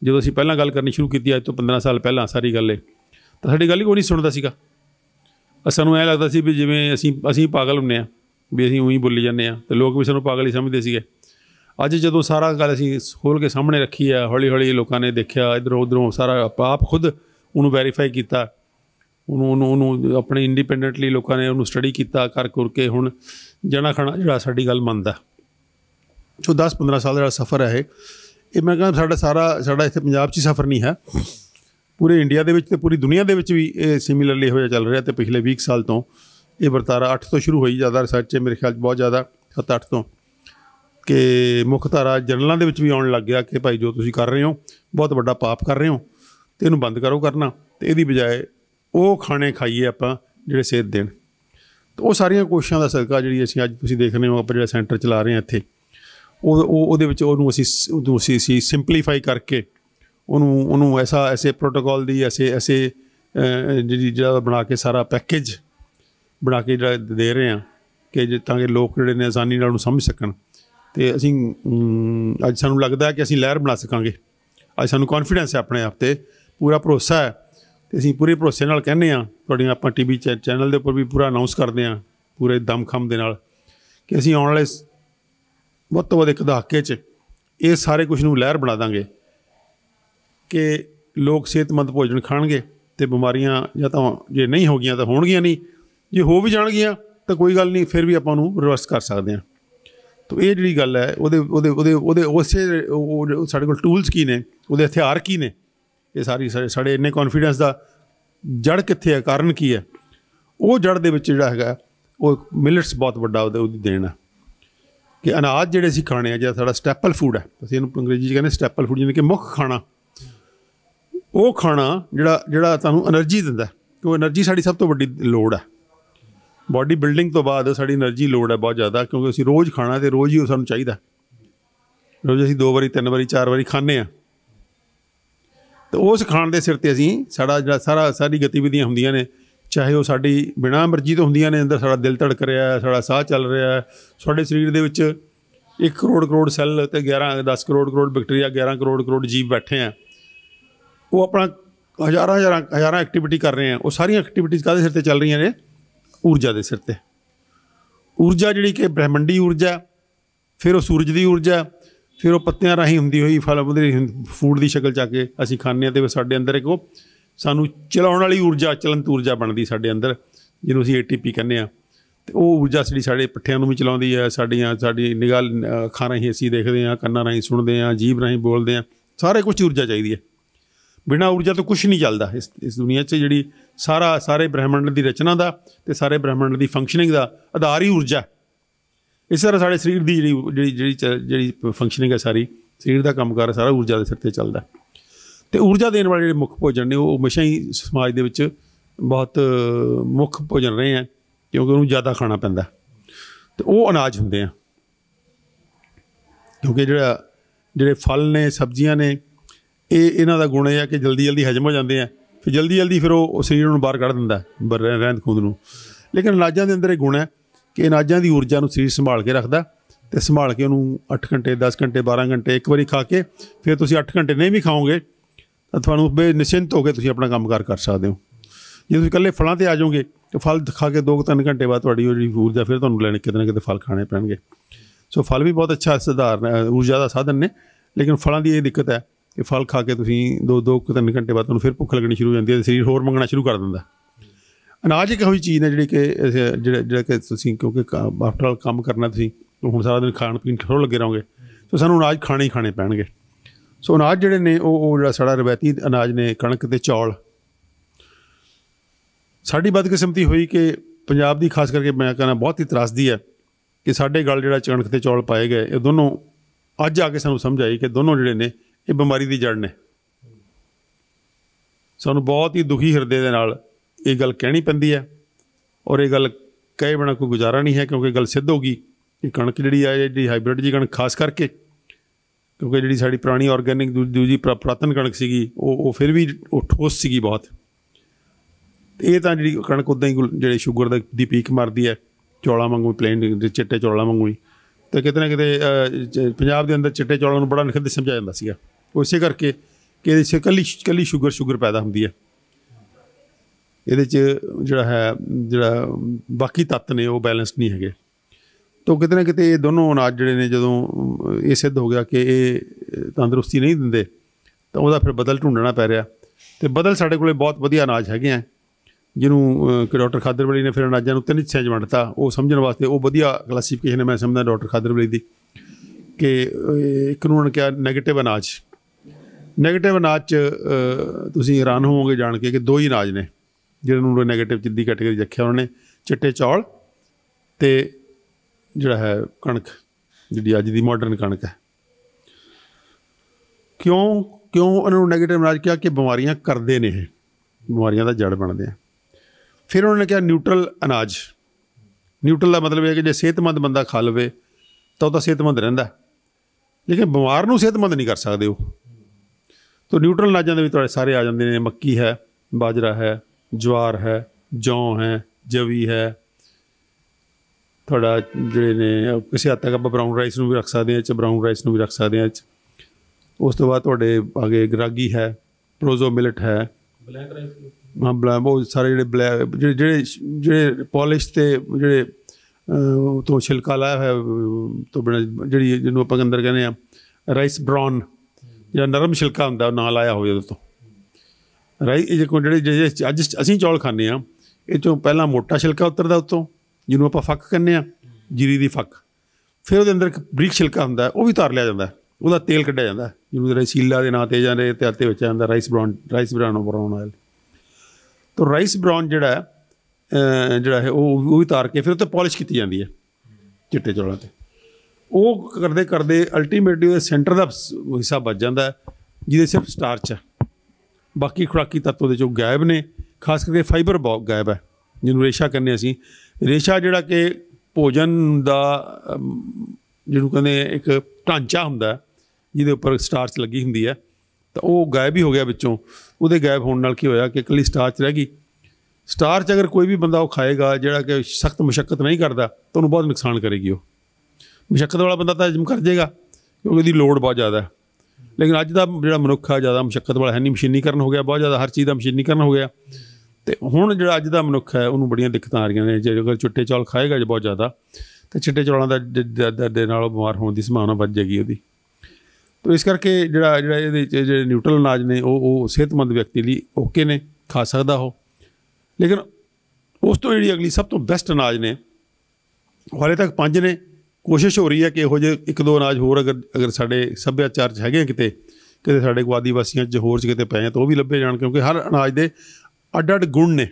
ਜਦੋਂ ਅਸੀਂ ਪਹਿਲਾਂ ਗੱਲ ਕਰਨੀ ਸ਼ੁਰੂ ਕੀਤੀ ਅੱਜ ਤੋਂ 15 ਸਾਲ ਪਹਿਲਾਂ ਸਾਰੀ ਗੱਲ ਏ ਤਾਂ ਸਾਡੀ ਗੱਲ ਹੀ ਕੋਈ ਨਹੀਂ ਸੁਣਦਾ ਸੀਗਾ ਸਾਨੂੰ ਐ ਲੱਗਦਾ ਸੀ ਵੀ ਜਿਵੇਂ ਅਸੀਂ ਅਸੀਂ ਪਾਗਲ ਹੁੰਨੇ ਆ ਵੀ ਅਸੀਂ ਉਹੀ ਬੋਲੀ ਜਾਂਦੇ ਆ ਤੇ ਲੋਕ ਵੀ ਸਾਨੂੰ ਪਾਗਲ ਹੀ ਸਮਝਦੇ ਸੀਗੇ ਅੱਜ ਜਦੋਂ ਸਾਰਾ ਗੱਲ ਅਸੀਂ ਖੋਲ ਕੇ ਸਾਹਮਣੇ ਰੱਖੀ ਆ ਹੌਲੀ ਹੌਲੀ ਲੋਕਾਂ ਨੇ ਦੇਖਿਆ ਇਧਰ ਉਧਰੋਂ ਸਾਰਾ ਆਪ ਖੁਦ ਉਹਨੂੰ ਵੈਰੀਫਾਈ ਕੀਤਾ ਉਹਨੂੰ ਉਹਨੂੰ ਉਹਨੂੰ ਆਪਣੇ ਇੰਡੀਪੈਂਡੈਂਟਲੀ ਲੋਕਾਂ ਨੇ ਉਹਨੂੰ ਸਟੱਡੀ ਕੀਤਾ ਕਰ ਕਰਕੇ ਹੁਣ ਜਣਾ ਖਣਾ ਜਿਹੜਾ ਸਾਡੀ ਗੱਲ ਮੰਨਦਾ ਜੋ 10-15 ਸਾਲ ਦਾ ਸਫ਼ਰ ਹੈ ਇਹ ਮੈਂ ਕਹਿੰਦਾ ਸਾਡਾ ਸਾਰਾ ਸਾਡਾ ਇੱਥੇ ਪੰਜਾਬ 'ਚ ਹੀ ਸਫ਼ਰ ਨਹੀਂ ਹੈ ਪੂਰੇ ਇੰਡੀਆ ਦੇ ਵਿੱਚ ਤੇ ਪੂਰੀ ਦੁਨੀਆ ਦੇ ਵਿੱਚ ਵੀ ਇਹ ਸਿਮਿਲਰਲੀ ਹੋਇਆ ਚੱਲ ਰਿਹਾ ਤੇ ਪਿਛਲੇ 20 ਸਾਲ ਤੋਂ ਇਹ ਵਰਤਾਰਾ 8 ਤੋਂ ਸ਼ੁਰੂ ਹੋਈ ਜ਼ਿਆਦਾ ਰਿਸਰਚ ਹੈ ਮੇਰੇ ਖਿਆਲ 'ਚ ਬਹੁਤ ਜ਼ਿਆਦਾ 7-8 ਤੋਂ ਕਿ ਮੁੱਖ ਧਾਰਾ ਜਰਨਲਾਂ ਦੇ ਵਿੱਚ ਵੀ ਆਉਣ ਲੱਗ ਗਿਆ ਕਿ ਭਾਈ ਜੋ ਤੁਸੀਂ ਕਰ ਰਹੇ ਹੋ ਬਹੁਤ ਵੱਡਾ ਪਾਪ ਕਰ ਰਹੇ ਹੋ ਤੇ ਇਹਨੂੰ ਬੰਦ ਕਰੋ ਕਰਨਾ ਤੇ ਇਹਦੀ ਬਜਾਏ ਉਹ ਖਾਣੇ ਖਾਈਏ ਆਪਾਂ ਜਿਹੜੇ ਸਿਹਤ ਦੇਣ ਤੇ ਉਹ ਸਾਰੀਆਂ ਕੋਸ਼ਿਸ਼ਾਂ ਦਾ ਸਦਕਾ ਜਿਹੜੀ ਅਸੀਂ ਅੱਜ ਤੁਸੀਂ ਦੇਖ ਰਹੇ ਹੋ ਆਪਾਂ ਜਿਹੜਾ ਸੈਂਟਰ ਚਲਾ ਰਹੇ ਹਾਂ ਇੱਥੇ ਉਹ ਉਹਦੇ ਵਿੱਚ ਉਹਨੂੰ ਅਸੀਂ ਉਹਨੂੰ ਅਸੀਂ ਸੀ ਸਿੰਪਲੀਫਾਈ ਕਰਕੇ ਉਹਨੂੰ ਉਹਨੂੰ ਐਸਾ ਐਸੇ ਪ੍ਰੋਟੋਕਾਲ ਦੀ ਐਸੇ ਐਸੇ ਜਿਹੜੀ ਜਿਹੜਾ ਬਣਾ ਕੇ ਸਾਰਾ ਪੈਕੇਜ ਬਣਾ ਕੇ ਜਿਹੜਾ ਦੇ ਰਹੇ ਆ ਕਿ ਤਾਂ ਕਿ ਲੋਕ ਜਿਹੜੇ ਨੇ ਆਸਾਨੀ ਨਾਲ ਉਹਨੂੰ ਸਮਝ ਸਕਣ ਤੇ ਅਸੀਂ ਅੱਜ ਸਾਨੂੰ ਲੱਗਦਾ ਹੈ ਕਿ ਅਸੀਂ ਲਹਿਰ ਬਣਾ ਸਕਾਂਗੇ ਅੱਜ ਸਾਨੂੰ ਕੌਨਫੀਡੈਂਸ ਹੈ ਆਪਣੇ ਆਪ ਤੇ ਪੂਰਾ ਭਰੋਸਾ ਹੈ ਤੇ ਅਸੀਂ ਪੂਰੇ ਭਰੋਸੇ ਨਾਲ ਕਹਿੰਦੇ ਆ ਤੁਹਾਡੀ ਆਪਾਂ ਟੀਵੀ ਚੈਨਲ ਦੇ ਉੱਪਰ ਵੀ ਪੂਰਾ ਅਨਾਉਂਸ ਕਰਦੇ ਆ ਪੂਰੇ ਦਮਖਮ ਦੇ ਨਾਲ ਕਿ ਅਸੀਂ ਆਉਣ ਵਾਲੇ ਬਹੁਤ ਤੋਂ ਵੱਧ ਇੱਕ ਦਹਾਕੇ 'ਚ ਇਹ ਸਾਰੇ ਕੁਝ ਨੂੰ ਲਹਿਰ ਬਣਾ ਦਾਂਗੇ ਕਿ ਲੋਕ ਸਿਹਤਮੰਦ ਭੋਜਨ ਖਾਣਗੇ ਤੇ ਬਿਮਾਰੀਆਂ ਜਾਂ ਤਾਂ ਜੇ ਨਹੀਂ ਹੋ ਗਈਆਂ ਤਾਂ ਹੋਣਗੀਆਂ ਨਹੀਂ ਜੇ ਹੋ ਵੀ ਜਾਣਗੀਆਂ ਤਾਂ ਕੋਈ ਗੱਲ ਨਹੀਂ ਫਿਰ ਵੀ ਆਪਾਂ ਨੂੰ ਰਿਵਰਸ ਕਰ ਸਕਦੇ ਹਾਂ ਤਾਂ ਇਹ ਜਿਹੜੀ ਗੱਲ ਹੈ ਉਹਦੇ ਉਹਦੇ ਉਹਦੇ ਉਹਦੇ ਉਸੇ ਸਾਡੇ ਕੋਲ ਟੂਲਸ ਕੀ ਨੇ ਉਹਦੇ ਹਥਿਆਰ ਕੀ ਨੇ ਇਹ ਸਾਰੀ ਸਾਡੇ ਇੰਨੇ ਕੌਨਫੀਡੈਂਸ ਦਾ ਜੜ ਕਿੱਥੇ ਹੈ ਕਾਰਨ ਕੀ ਹੈ ਉਹ ਜੜ ਦੇ ਵਿੱਚ ਜਿਹੜਾ ਹੈਗਾ ਉਹ ਮਿਲਟਸ ਬਹੁਤ ਵੱਡਾ ਉਹਦੀ ਦੇਣਾ ਕਿ ਅਨਾਜ ਜਿਹੜੇ ਅਸੀਂ ਖਾਣੇ ਆ ਜਿਹੜਾ ਸਾਡਾ ਸਟੈਪਲ ਫੂਡ ਹੈ ਅਸੀਂ ਇਹਨੂੰ ਅੰਗਰੇਜ਼ੀ 'ਚ ਕਹਿੰਦੇ ਸਟੈਪਲ ਫੂਡ ਜਿਹਨੇ ਕਿ ਮੁੱਖ ਖਾਣਾ ਉਹ ਖਾਣਾ ਜਿਹੜਾ ਜਿਹੜਾ ਤੁਹਾਨੂੰ એનર્ਜੀ ਦਿੰਦਾ ਕਿ ਉਹ એનર્ਜੀ ਸਾਡੀ ਸਭ ਤੋਂ ਵੱਡੀ ਲੋੜ ਹੈ ਬਾਡੀ ਬਿਲਡਿੰਗ ਤੋਂ ਬਾਅਦ ਸਾਡੀ એનર્ਜੀ ਲੋੜ ਹੈ ਬਹੁਤ ਜ਼ਿਆਦਾ ਕਿਉਂਕਿ ਅਸੀਂ ਰੋਜ਼ ਖਾਣਾ ਤੇ ਰੋਜ਼ ਹੀ ਉਹ ਸਾਨੂੰ ਚਾਹੀਦਾ ਰੋਜ਼ ਅਸੀਂ ਦੋ ਵਾਰੀ ਤਿੰਨ ਵਾਰੀ ਚਾਰ ਵਾਰੀ ਖਾਂਦੇ ਆ ਤੇ ਉਸ ਖਾਣ ਦੇ ਸਿਰ ਤੇ ਅਸੀਂ ਸਾਡਾ ਜਿਹੜਾ ਸਾਰਾ ਸਾਰੀ ਗਤੀਵਿਧੀਆਂ ਹੁੰਦੀਆਂ ਨੇ ਚਾਹੇ ਉਹ ਸਾਡੀ ਬਿਨਾ ਮਰਜ਼ੀ ਤੋਂ ਹੁੰਦੀਆਂ ਨੇ ਅੰਦਰ ਸਾਡਾ ਦਿਲ ਧੜਕ ਰਿਹਾ ਹੈ ਸਾਡਾ ਸਾਹ ਚੱਲ ਰਿਹਾ ਹੈ ਸਾਡੇ ਸਰੀਰ ਦੇ ਵਿੱਚ 1 ਕਰੋੜ ਕਰੋੜ ਸੈੱਲ ਤੇ 11 10 ਕਰੋੜ ਕਰੋੜ ਬੈਕਟੀਰੀਆ 11 ਕਰੋੜ ਕਰੋੜ ਜੀਵ ਬੈਠੇ ਆ ਉਹ ਆਪਣਾ ਹਜ਼ਾਰਾਂ ਹਜ਼ਾਰਾਂ ਹਜ਼ਾਰਾਂ ਐਕਟੀਵਿਟੀ ਕਰ ਰਹੇ ਆ ਉਹ ਸਾਰੀਆਂ ਐਕਟੀਵਿਟੀਜ਼ ਕਾਦੇ ਸਿਰ ਤੇ ਚੱਲ ਰਹੀਆਂ ਨੇ ਊਰਜਾ ਦੇ ਸਿਰ ਤੇ ਊਰਜਾ ਜਿਹੜੀ ਕਿ ਬ੍ਰਹਿਮੰਡੀ ਊਰਜਾ ਫਿਰ ਉਹ ਸੂਰਜ ਦੀ ਊਰਜਾ ਫਿਰ ਉਹ ਪੱਤਿਆਂ ਰਾਹੀਂ ਹੁੰਦੀ ਹੋਈ ਫਲ ਉਹਦੇ ਫੂਡ ਦੀ ਸ਼ਕਲ ਚ ਆ ਕੇ ਅਸੀਂ ਖਾਂਦੇ ਆ ਤੇ ਸਾਡੇ ਅੰਦਰ ਇੱਕ ਉਹ ਸਾਨੂੰ ਚਲਾਉਣ ਵਾਲੀ ਊਰਜਾ ਚਲਨ ਊਰਜਾ ਬਣਦੀ ਸਾਡੇ ਅੰਦਰ ਜਿਹਨੂੰ ਅਸੀਂ ਏਟੀਪੀ ਕਹਿੰਦੇ ਆ ਤੇ ਉਹ ਊਰਜਾ ਜਿਹੜੀ ਸਾਡੇ ਪੱਠਿਆਂ ਨੂੰ ਵੀ ਚਲਾਉਂਦੀ ਹੈ ਸਾਡੀਆਂ ਸਾਡੀ ਨਿਗਾਹ ਅੱਖਾਂ ਰਾਹੀਂ ਅਸੀਂ ਦੇਖਦੇ ਆ ਕੰਨਾਂ ਰਾਹੀਂ ਸੁਣਦੇ ਆ ਜੀਭ ਰਾਹੀਂ ਬੋਲਦੇ ਆ ਸਾਰੇ ਕੁਝ ਊਰਜਾ ਚਾਹੀਦੀ ਹੈ ਬਿਨਾ ਊਰਜਾ ਤੋਂ ਕੁਝ ਨਹੀਂ ਚੱਲਦਾ ਇਸ ਇਸ ਦੁਨੀਆ 'ਚ ਜਿਹੜੀ ਸਾਰਾ ਸਾਰੇ ਬ੍ਰਹਿਮੰਡ ਦੀ ਰਚਨਾ ਦਾ ਤੇ ਸਾਰੇ ਬ੍ਰਹਿਮੰਡ ਦੀ ਫੰਕਸ਼ਨਿੰਗ ਦਾ ਆਧਾਰ ਹੀ ਊਰਜਾ ਇਸ ਤਰ੍ਹਾਂ ਸਾਡੇ ਸਰੀਰ ਦੀ ਜਿਹੜੀ ਜਿਹੜੀ ਜਿਹੜੀ ਫੰਕਸ਼ਨਿੰਗ ਹੈ ਸਾਰੀ ਸਰੀਰ ਦਾ ਕੰਮਕਾਰ ਸਾਰਾ ਊਰਜਾ ਦੇ ਸਿਰ ਤੇ ਚੱਲਦਾ ਹੈ ਤੇ ਊਰਜਾ ਦੇਣ ਵਾਲੇ ਜਿਹੜੇ ਮੁੱਖ ਭੋਜਨ ਨੇ ਉਹ ਹਮੇਸ਼ਾ ਹੀ ਸਮਾਜ ਦੇ ਵਿੱਚ ਬਹੁਤ ਮੁੱਖ ਭੋਜਨ ਰਹੇ ਆ ਕਿਉਂਕਿ ਉਹਨੂੰ ਜ਼ਿਆਦਾ ਖਾਣਾ ਪੈਂਦਾ ਤੇ ਉਹ ਅਨਾਜ ਹੁੰਦੇ ਆ ਕਿਉਂਕਿ ਜਿਹੜਾ ਜਿਹੜੇ ਫਲ ਨੇ ਸਬਜ਼ੀਆਂ ਨੇ ਇਹ ਇਹਨਾਂ ਦਾ ਗੁਣ ਇਹ ਆ ਕਿ ਜਲਦੀ ਜਲਦੀ ਹਜਮ ਹੋ ਜਾਂਦੇ ਆ ਫਿਰ ਜਲਦੀ ਜਲਦੀ ਫਿਰ ਉਹ ਸਰੀਰ ਨੂੰ ਬਾਹਰ ਕੱਢ ਦਿੰਦਾ ਰਹਿੰਦ ਖੁੰਦ ਨੂੰ ਲੇਕਿਨ ਅਨਾਜਾਂ ਦੇ ਅੰਦਰ ਇਹ ਗੁਣ ਹੈ ਕਿ ਅਨਾਜਾਂ ਦੀ ਊਰਜਾ ਨੂੰ ਸਰੀਰ ਸੰਭਾਲ ਕੇ ਰੱਖਦਾ ਤੇ ਸੰਭਾਲ ਕੇ ਉਹਨੂੰ 8 ਘੰਟੇ 10 ਘੰਟੇ 12 ਘੰਟੇ ਇੱਕ ਵਾਰੀ ਖਾ ਕੇ ਫਿਰ ਤੁਸੀਂ 8 ਘੰਟੇ ਨਹੀਂ ਵੀ ਖਾਓਗੇ ਤਾਂ ਤੁਹਾਨੂੰ ਬੇ ਨਿਸ਼ਚਿੰਤ ਹੋ ਕੇ ਤੁਸੀਂ ਆਪਣਾ ਕੰਮਕਾਰ ਕਰ ਸਕਦੇ ਹੋ ਜੇ ਤੁਸੀਂ ਇਕੱਲੇ ਫਲਾਂ ਤੇ ਆ ਜਾਓਗੇ ਤੇ ਫਲ ਖਾ ਕੇ 2-3 ਘੰਟੇ ਬਾਅਦ ਤੁਹਾਡੀ ਜਿਹੜੀ ਊਰਜਾ ਫਿਰ ਤੁਹਾਨੂੰ ਲੈਣ ਕਿਤੇ ਨਾ ਕਿਤੇ ਫਲ ਖਾਣੇ ਪੈਣਗੇ ਸੋ ਫਲ ਵੀ ਬਹੁਤ ਅੱਛਾ ਸਧਾਰਨ ਊਰਜਾ ਦਾ ਸਾਧਨ ਨੇ ਲੇਕਿਨ ਫਲਾਂ ਦੀ ਇਹ ਦਿੱਕਤ ਹੈ ਕਿ ਫਲ ਖਾ ਕੇ ਤੁਸੀਂ 2-2-3 ਘੰਟੇ ਬਾਅਦ ਤੁਹਾਨੂੰ ਫਿਰ ਭੁੱਖ ਲੱਗਣੀ ਸ਼ੁਰੂ ਹੋ ਜਾਂਦੀ ਹੈ ਤੇ ਸਰੀਰ ਹੋਰ ਮੰਗਣਾ ਸ਼ੁਰੂ ਕਰ ਦਿੰਦਾ ਅਨਾਜ ਇੱਕ ਹੋਈ ਚੀਜ਼ ਹੈ ਜਿਹੜੀ ਕਿ ਜਿਹੜਾ ਜਿਹੜਾ ਕਿ ਤੁਸੀਂ ਕਿਉਂਕਿ ਆਫਟਰ ਆਲ ਕੰਮ ਕਰਨਾ ਤੁਸੀਂ ਹੁਣ ਸਾਰਾ ਦਿਨ ਖਾਣ ਪੀਣ ਖੜੋ ਲੱਗੇ ਰਹੋਗੇ ਸੋ ਸਾਨੂੰ ਅਨਾਜ ਖਾਣੇ ਹੀ ਖਾਣੇ ਪੈਣਗੇ ਸੋ ਅਨਾਜ ਜਿਹੜੇ ਨੇ ਉਹ ਉਹ ਜਿਹੜਾ ਸਾਡਾ ਰਵਾਇਤੀ ਅਨਾਜ ਨੇ ਕਣਕ ਤੇ ਚੌਲ ਸਾਡੀ ਬਦਕਿਸਮਤੀ ਹੋਈ ਕਿ ਪੰਜਾਬ ਦੀ ਖਾਸ ਕਰਕੇ ਮੈਂ ਕਹਿੰਦਾ ਬਹੁਤ ਹੀ ਤਰਾਸਦੀ ਹੈ ਕਿ ਸਾਡੇ ਗਲ ਜਿਹੜਾ ਕਣਕ ਤੇ ਚੌਲ ਪਾਏ ਗਏ ਇਹ ਦੋਨੋਂ ਅੱਜ ਆ ਕੇ ਸਾਨੂੰ ਸਮਝ ਆਈ ਕਿ ਦੋਨੋਂ ਜਿਹੜੇ ਨੇ ਇਹ ਬਿਮਾਰੀ ਦੀ ਜੜ ਨੇ ਸਾਨੂੰ ਬਹੁਤ ਹੀ ਦੁਖੀ ਹਿਰਦੇ ਦੇ ਨਾਲ ਇਹ ਗੱਲ ਕਹਿਣੀ ਪੈਂਦੀ ਹੈ ਔਰ ਇਹ ਗੱਲ ਕਹਿ ਬਣਾ ਕੋਈ ਗੁਜ਼ਾਰਾ ਨਹੀਂ ਹੈ ਕਿਉਂਕਿ ਗੱਲ ਸਿੱਧ ਹੋ ਗਈ ਕਿ ਕਣਕ ਜਿਹੜੀ ਆ ਜਿਹੜੀ ਹਾਈਬ੍ਰਿਡ ਜੀ ਕਣਕ ਖਾਸ ਕਰਕੇ ਕਿਉਂਕਿ ਜਿਹੜੀ ਸਾਡੀ ਪੁਰਾਣੀ ਆਰਗੈਨਿਕ ਦੂਜੀ ਪ੍ਰਾਤਨ ਕਣਕ ਸੀਗੀ ਉਹ ਉਹ ਫਿਰ ਵੀ ਉਹ ਠੋਸ ਸੀਗੀ ਬਹੁਤ ਇਹ ਤਾਂ ਜਿਹੜੀ ਕਣਕ ਉਦਾਂ ਹੀ ਜਿਹੜੇ ਸ਼ੂਗਰ ਦਾ ਦੀ ਪੀਕ ਮਾਰਦੀ ਹੈ ਚੌਲਾ ਵਾਂਗੂ ਪਲੇਨ ਚਿੱਟੇ ਚੌਲਾ ਵਾਂਗੂ ਹੀ ਤੇ ਕਿਤੇ ਨਾ ਕਿਤੇ ਪੰਜਾਬ ਦੇ ਅੰਦਰ ਚਿੱਟੇ ਚੌਲਾਂ ਨੂੰ ਬੜਾ ਨਖਦ ਸਮਝਾਇਆ ਜਾਂਦਾ ਸੀਗਾ ਉਸੇ ਕਰਕੇ ਕਿ ਇਹਦੇ ਚ ਕੱਲੀ ਕੱਲੀ ਸ਼ੂਗਰ ਸ਼ੂਗਰ ਪੈਦਾ ਹੁੰਦੀ ਹੈ ਇਹਦੇ ਚ ਜਿਹੜਾ ਹੈ ਜਿਹੜਾ ਬਾਕੀ ਤੱਤ ਨੇ ਉਹ ਬੈਲੈਂਸ ਨਹੀਂ ਹੈਗੇ ਤੋਂ ਕਿਤੇ ਨਾ ਕਿਤੇ ਇਹ ਦੋਨੋਂ ਅਨਾਜ ਜਿਹੜੇ ਨੇ ਜਦੋਂ ਇਹ ਸਿੱਧ ਹੋ ਗਿਆ ਕਿ ਇਹ ਤੰਦਰੁਸਤੀ ਨਹੀਂ ਦਿੰਦੇ ਤਾਂ ਉਹਦਾ ਫਿਰ ਬਦਲ ਢੂੰਡਣਾ ਪੈ ਰਿਹਾ ਤੇ ਬਦਲ ਸਾਡੇ ਕੋਲੇ ਬਹੁਤ ਵਧੀਆ ਅਨਾਜ ਹੈਗੇ ਆ ਜਿਹਨੂੰ ਕਿ ਡਾਕਟਰ ਖਾਦਰਵਲੀ ਨੇ ਫਿਰ ਅਨਾਜਾਂ ਨੂੰ ਤਿੰਨ ਹਿੱਸਿਆਂ 'ਚ ਵੰਡਤਾ ਉਹ ਸਮਝਣ ਵਾਸਤੇ ਉਹ ਵਧੀਆ ਕਲਾਸੀਫਿਕੇਸ਼ਨ ਹੈ ਮੈਂ ਸਮਝਦਾ ਡਾਕਟਰ ਖਾਦਰਵਲੀ ਦੀ ਕਿ ਇੱਕ ਨੂੰ ਉਹਨਾਂ ਕਿਹਾ 네ਗੇਟਿਵ ਅਨਾਜ 네ਗੇਟਿਵ ਅਨਾਜ 'ਚ ਤੁਸੀਂ ਹੈਰਾਨ ਹੋਵੋਗੇ ਜਾਣ ਕੇ ਕਿ ਦੋ ਹੀ ਅਨਾਜ ਨੇ ਜਿਹਨਾਂ ਨੂੰ 네ਗੇਟਿਵ ਚਿੱਦੀ ਕੈਟਾਗਰੀ ਰੱਖਿਆ ਉਹਨਾਂ ਨੇ ਚਿੱਟੇ ਚੌਲ ਤੇ ਜਿਹੜਾ ਹੈ ਕਣਕ ਜਿਹੜੀ ਅੱਜ ਦੀ ਮਾਡਰਨ ਕਣਕ ਹੈ ਕਿਉਂ ਕਿਉਂ ਉਹਨਾਂ ਨੂੰ 네ਗੇਟਿਵ ਨਾਜ ਕਿਹਾ ਕਿ ਬਿਮਾਰੀਆਂ ਕਰਦੇ ਨੇ ਇਹ ਬਿਮਾਰੀਆਂ ਦਾ ਜੜ ਬਣਦੇ ਆ ਫਿਰ ਉਹਨਾਂ ਨੇ ਕਿਹਾ ਨਿਊਟਰਲ ਅਨਾਜ ਨਿਊਟਰਲ ਦਾ ਮਤਲਬ ਇਹ ਹੈ ਕਿ ਜੇ ਸਿਹਤਮੰਦ ਬੰਦਾ ਖਾ ਲਵੇ ਤਾਂ ਉਹ ਤਾਂ ਸਿਹਤਮੰਦ ਰਹਿੰਦਾ ਲੇਕਿਨ ਬਿਮਾਰ ਨੂੰ ਸਿਹਤਮੰਦ ਨਹੀਂ ਕਰ ਸਕਦੇ ਉਹ ਤਾਂ ਨਿਊਟਰਲ ਅਨਾਜਾਂ ਦੇ ਵੀ ਤੁਹਾਡੇ ਸਾਰੇ ਆ ਜਾਂਦੇ ਨੇ ਮੱਕੀ ਹੈ ਬਾਜਰਾ ਹੈ ਜਵਾਰ ਹੈ ਜੌਂ ਹੈ ਜਵੀ ਹੈ ਤੁਹਾਡਾ ਜਿਹੜੇ ਨੇ ਕਿਸੇ ਹੱਦ ਤੱਕ ਆਪਾਂ ਬ੍ਰਾਊਨ ਰਾਈਸ ਨੂੰ ਵੀ ਰੱਖ ਸਕਦੇ ਹਾਂ ਚ ਬ੍ਰਾਊਨ ਰਾਈਸ ਨੂੰ ਵੀ ਰੱਖ ਸਕਦੇ ਹਾਂ ਉਸ ਤੋਂ ਬਾਅਦ ਤੁਹਾਡੇ ਅੱਗੇ ਗਰਾਗੀ ਹੈ ਪ੍ਰੋਜ਼ੋ ਮਿਲਟ ਹੈ ਬਲੈਕ ਰਾਈਸ ਹਾਂ ਬਲੈਕ ਬਹੁਤ ਸਾਰੇ ਜਿਹੜੇ ਬਲੈਕ ਜਿਹੜੇ ਜਿਹੜੇ ਪਾਲਿਸ਼ ਤੇ ਜਿਹੜੇ ਤੋਂ ਛਿਲਕਾ ਲਾਇਆ ਹੋਇਆ ਤੋਂ ਬਿਨਾ ਜਿਹੜੀ ਜਿਹਨੂੰ ਆਪਾਂ ਅੰਦਰ ਕਹਿੰਦੇ ਆ ਰਾਈਸ ਬ੍ਰਾਊਨ ਜਿਹੜਾ ਨਰਮ ਛਿਲਕਾ ਹੁੰਦਾ ਉਹ ਨਾਲ ਆਇਆ ਹੋਵੇ ਉਹਦੇ ਤੋਂ ਰਾਈ ਜਿਹੜੇ ਜਿਹੜੇ ਅੱਜ ਅਸੀਂ ਚੌਲ ਖਾਂਦੇ ਆ ਇਹ ਤੋਂ ਪਹਿਲਾਂ ਮੋਟਾ ਛਿਲਕਾ ਉਤਰਦਾ ਉਤੋਂ ਜਿਹਨੂੰ ਆਪਾਂ ਫੱਕ ਕਹਿੰਦੇ ਆ ਜੀਰੀ ਦੀ ਫੱਕ ਫਿਰ ਉਹਦੇ ਅੰਦਰ ਇੱਕ ਬਰੀਕ ਛਿਲਕਾ ਹੁੰਦਾ ਉਹ ਵੀ ਤਾਰ ਲਿਆ ਜਾਂਦਾ ਉਹਦਾ ਤੇਲ ਕੱਢਿਆ ਜਾਂਦਾ ਜਿਹਨੂੰ ਸੀਲਾ ਦੇ ਨਾਂ ਤੇ ਜਾਂਦੇ ਤੇ ਅੱਤੇ ਵਿੱਚ ਜਾਂਦਾ rice brown rice brown brown oil ਤੋਂ ਰਾਈਸ ਬ੍ਰਾਊਨ ਜਿਹੜਾ ਜਿਹੜਾ ਹੈ ਉਹ ਉਹ ਵੀ ਤਾਰ ਕੇ ਫਿਰ ਉੱਤੇ ਪਾਲਿਸ਼ ਕੀਤੀ ਜਾਂਦੀ ਹੈ ਚਿੱਟੇ ਚੌਲਾਂ ਤੇ ਉਹ ਕਰਦੇ ਕਰਦੇ ਅਲਟੀਮੇਟਲੀ ਉਹਦੇ ਸੈਂਟਰ ਦਾ ਹਿੱਸਾ ਬਚ ਜਾਂਦਾ ਜਿਹਦੇ ਸਿਰਫ ਸਟਾਰਚ ਹੈ ਬਾਕੀ ਖੁਰਾਕੀ ਤੱਤ ਉਹਦੇ ਚੋਂ ਗਾਇਬ ਨੇ ਖਾਸ ਕਰਕੇ ਫਾਈਬਰ ਬਹੁਤ ਗਾਇਬ ਹੈ ਜਿਹਨੂੰ ਰੇਸ਼ਾ ਕਹਿੰਦੇ ਅਸੀਂ ਰੇਸ਼ਾ ਜਿਹੜਾ ਕਿ ਭੋਜਨ ਦਾ ਜਿਹਨੂੰ ਕਹਿੰਦੇ ਇੱਕ ਢਾਂਚਾ ਹੁੰਦਾ ਜਿਹਦੇ ਉੱਪਰ ਸਟਾਰਚ ਲੱਗੀ ਹੁੰਦੀ ਹੈ ਤਾਂ ਉਹ ਗਾਇਬ ਹੀ ਹੋ ਗਿਆ ਵਿੱਚੋਂ ਉਹਦੇ ਗਾਇਬ ਹੋਣ ਨਾਲ ਕੀ ਹੋਇਆ ਕਿ ਇਕੱਲੀ ਸਟਾਰਚ ਰਹਿ ਗਈ ਸਟਾਰਚ ਅਗਰ ਕੋਈ ਵੀ ਬੰਦਾ ਉਹ ਖਾਏਗਾ ਜਿਹੜਾ ਕਿ ਸਖਤ ਮੁਸ਼ਕਲ ਨਹੀਂ ਕਰਦਾ ਤਾਂ ਉਹਨੂੰ ਬਹੁਤ ਨੁਕਸਾਨ ਕਰੇਗੀ ਉਹ ਮੁਸ਼ਕਲ ਵਾਲਾ ਬੰਦਾ ਤਾਂ ਹਜਮ ਕਰ ਜਾਏਗਾ ਕਿਉਂਕਿ ਉਹਦੀ ਲੋਡ ਬਹੁਤ ਜ਼ਿਆਦਾ ਹੈ ਲੇਕਿਨ ਅੱਜ ਦਾ ਜਿਹੜਾ ਮਨੁੱਖ ਆ ਜ਼ਿਆਦਾ ਮੁਸ਼ਕਲ ਵਾਲਾ ਹੈ ਨਹੀਂ ਮਸ਼ੀਨੀਕਰਨ ਹੋ ਗਿਆ ਬਹੁਤ ਜ਼ਿਆਦਾ ਹਰ ਚੀਜ਼ ਦਾ ਮਸ਼ੀਨੀਕਰਨ ਹੋ ਗਿਆ ਤੇ ਹੁਣ ਜਿਹੜਾ ਅੱਜ ਦਾ ਮਨੁੱਖ ਹੈ ਉਹਨੂੰ ਬੜੀਆਂ ਦਿੱਕਤਾਂ ਆ ਰਹੀਆਂ ਨੇ ਜੇ ਅਗਰ ਚਿੱਟੇ ਚੌਲ ਖਾਏਗਾ ਜੇ ਬਹੁਤ ਜ਼ਿਆਦਾ ਤੇ ਚਿੱਟੇ ਚੌਲਾਂ ਦਾ ਦੇ ਨਾਲ ਬਿਮਾਰ ਹੋਣ ਦੀ ਸੰਭਾਵਨਾ ਵੱਧ ਜਾਗੀ ਉਹਦੀ ਤੋ ਇਸ ਕਰਕੇ ਜਿਹੜਾ ਜਿਹੜਾ ਇਹਦੇ ਜਿਹੜੇ ਨਿਊਟਰਲ ਅਨਾਜ ਨੇ ਉਹ ਉਹ ਸਿਹਤਮੰਦ ਵਿਅਕਤੀ ਲਈ ਓਕੇ ਨੇ ਖਾ ਸਕਦਾ ਹੋ ਲੇਕਿਨ ਉਸ ਤੋਂ ਜਿਹੜੀ ਅਗਲੀ ਸਭ ਤੋਂ ਬੈਸਟ ਅਨਾਜ ਨੇ ਹਾਲੇ ਤੱਕ ਪੰਜ ਨੇ ਕੋਸ਼ਿਸ਼ ਹੋ ਰਹੀ ਹੈ ਕਿ ਇਹੋ ਜਿਹੇ ਇੱਕ ਦੋ ਅਨਾਜ ਹੋਰ ਅਗਰ ਅਗਰ ਸਾਡੇ ਸੱਭਿਆਚਾਰ ਚ ਹੈਗੇ ਕਿਤੇ ਕਿਤੇ ਸਾਡੇ ਆਦੀਵਾਸੀਆਂ ਚ ਹੋਰ ਚ ਕਿਤੇ ਪਏ ਆ ਤਾਂ ਉਹ ਵੀ ਲੱਭੇ ਜਾਣ ਕਿਉਂਕਿ ਹਰ ਅਨਾਜ ਦੇ ਅੱਡ ਅੱਡ ਗੁਣ ਨੇ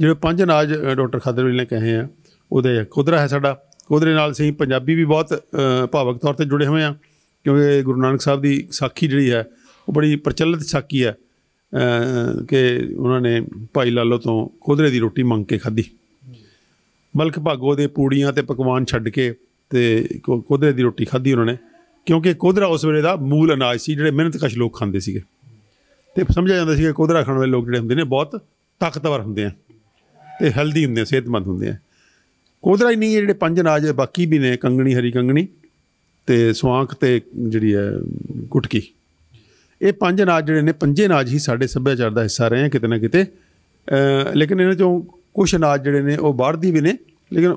ਜਿਹੜੇ ਪੰਜ ਅਨਾਜ ਡਾਕਟਰ ਖਾਦਰ ਵੀ ਨੇ ਕਹੇ ਆ ਉਹਦੇ ਕੁਦਰਾ ਹੈ ਸਾਡਾ ਕੁਦਰੇ ਨਾਲ ਸਹੀ ਪੰਜਾਬੀ ਵੀ ਬਹੁਤ ਭਾਵਕ ਤੌਰ ਤੇ ਜੁੜੇ ਹੋਏ ਆ ਕਿਉਂਕਿ ਗੁਰੂ ਨਾਨਕ ਸਾਹਿਬ ਦੀ ਸਾਖੀ ਜਿਹੜੀ ਹੈ ਉਹ ਬੜੀ ਪ੍ਰਚਲਿਤ ਸਾਖੀ ਹੈ ਕਿ ਉਹਨਾਂ ਨੇ ਭਾਈ ਲਾਲੋ ਤੋਂ ਕੁਦਰੇ ਦੀ ਰੋਟੀ ਮੰਗ ਕੇ ਖਾਧੀ ਮਲਕ ਭਾਗੋ ਦੇ ਪੂੜੀਆਂ ਤੇ ਪਕਵਾਨ ਛੱਡ ਕੇ ਤੇ ਕੁਦਰੇ ਦੀ ਰੋਟੀ ਖਾਧੀ ਉਹਨਾਂ ਨੇ ਕਿਉਂਕਿ ਕੁਦਰਾ ਉਸ ਵੇਲੇ ਦਾ ਮੂਲ ਅਨਾਜ ਸੀ ਜਿਹੜੇ ਮਿਹਨਤਕਸ਼ ਲੋਕ ਖਾਂਦੇ ਸੀਗੇ ਤੇ ਸਮਝਿਆ ਜਾਂਦਾ ਸੀ ਕਿ ਕੁਦਰਤ ਰੱਖਣ ਵਾਲੇ ਲੋਕ ਜਿਹੜੇ ਹੁੰਦੇ ਨੇ ਬਹੁਤ ਤਾਕਤਵਰ ਹੁੰਦੇ ਆ ਤੇ ਹੈਲਦੀ ਹੁੰਦੇ ਆ ਸਿਹਤਮੰਦ ਹੁੰਦੇ ਆ ਕੋਦਰਾ ਹੀ ਨਹੀਂ ਜਿਹੜੇ ਪੰਜ ਅਨਾਜ ਬਾਕੀ ਵੀ ਨੇ ਕੰਗਣੀ ਹਰੀ ਕੰਗਣੀ ਤੇ ਸੁਆਂਖ ਤੇ ਜਿਹੜੀ ਹੈ ਗੁਟਕੀ ਇਹ ਪੰਜ ਅਨਾਜ ਜਿਹੜੇ ਨੇ ਪੰਜੇ ਅਨਾਜ ਹੀ ਸਾਡੇ ਸੱਭਿਆਚਾਰ ਦਾ ਹਿੱਸਾ ਰਹੇ ਆ ਕਿਤੇ ਨਾ ਕਿਤੇ ਲੇਕਿਨ ਇਹਨਾਂ ਚੋਂ ਕੁਝ ਅਨਾਜ ਜਿਹੜੇ ਨੇ ਉਹ ਬਾਹਰ ਦੀ ਵੀ ਨੇ ਲੇਕਿਨ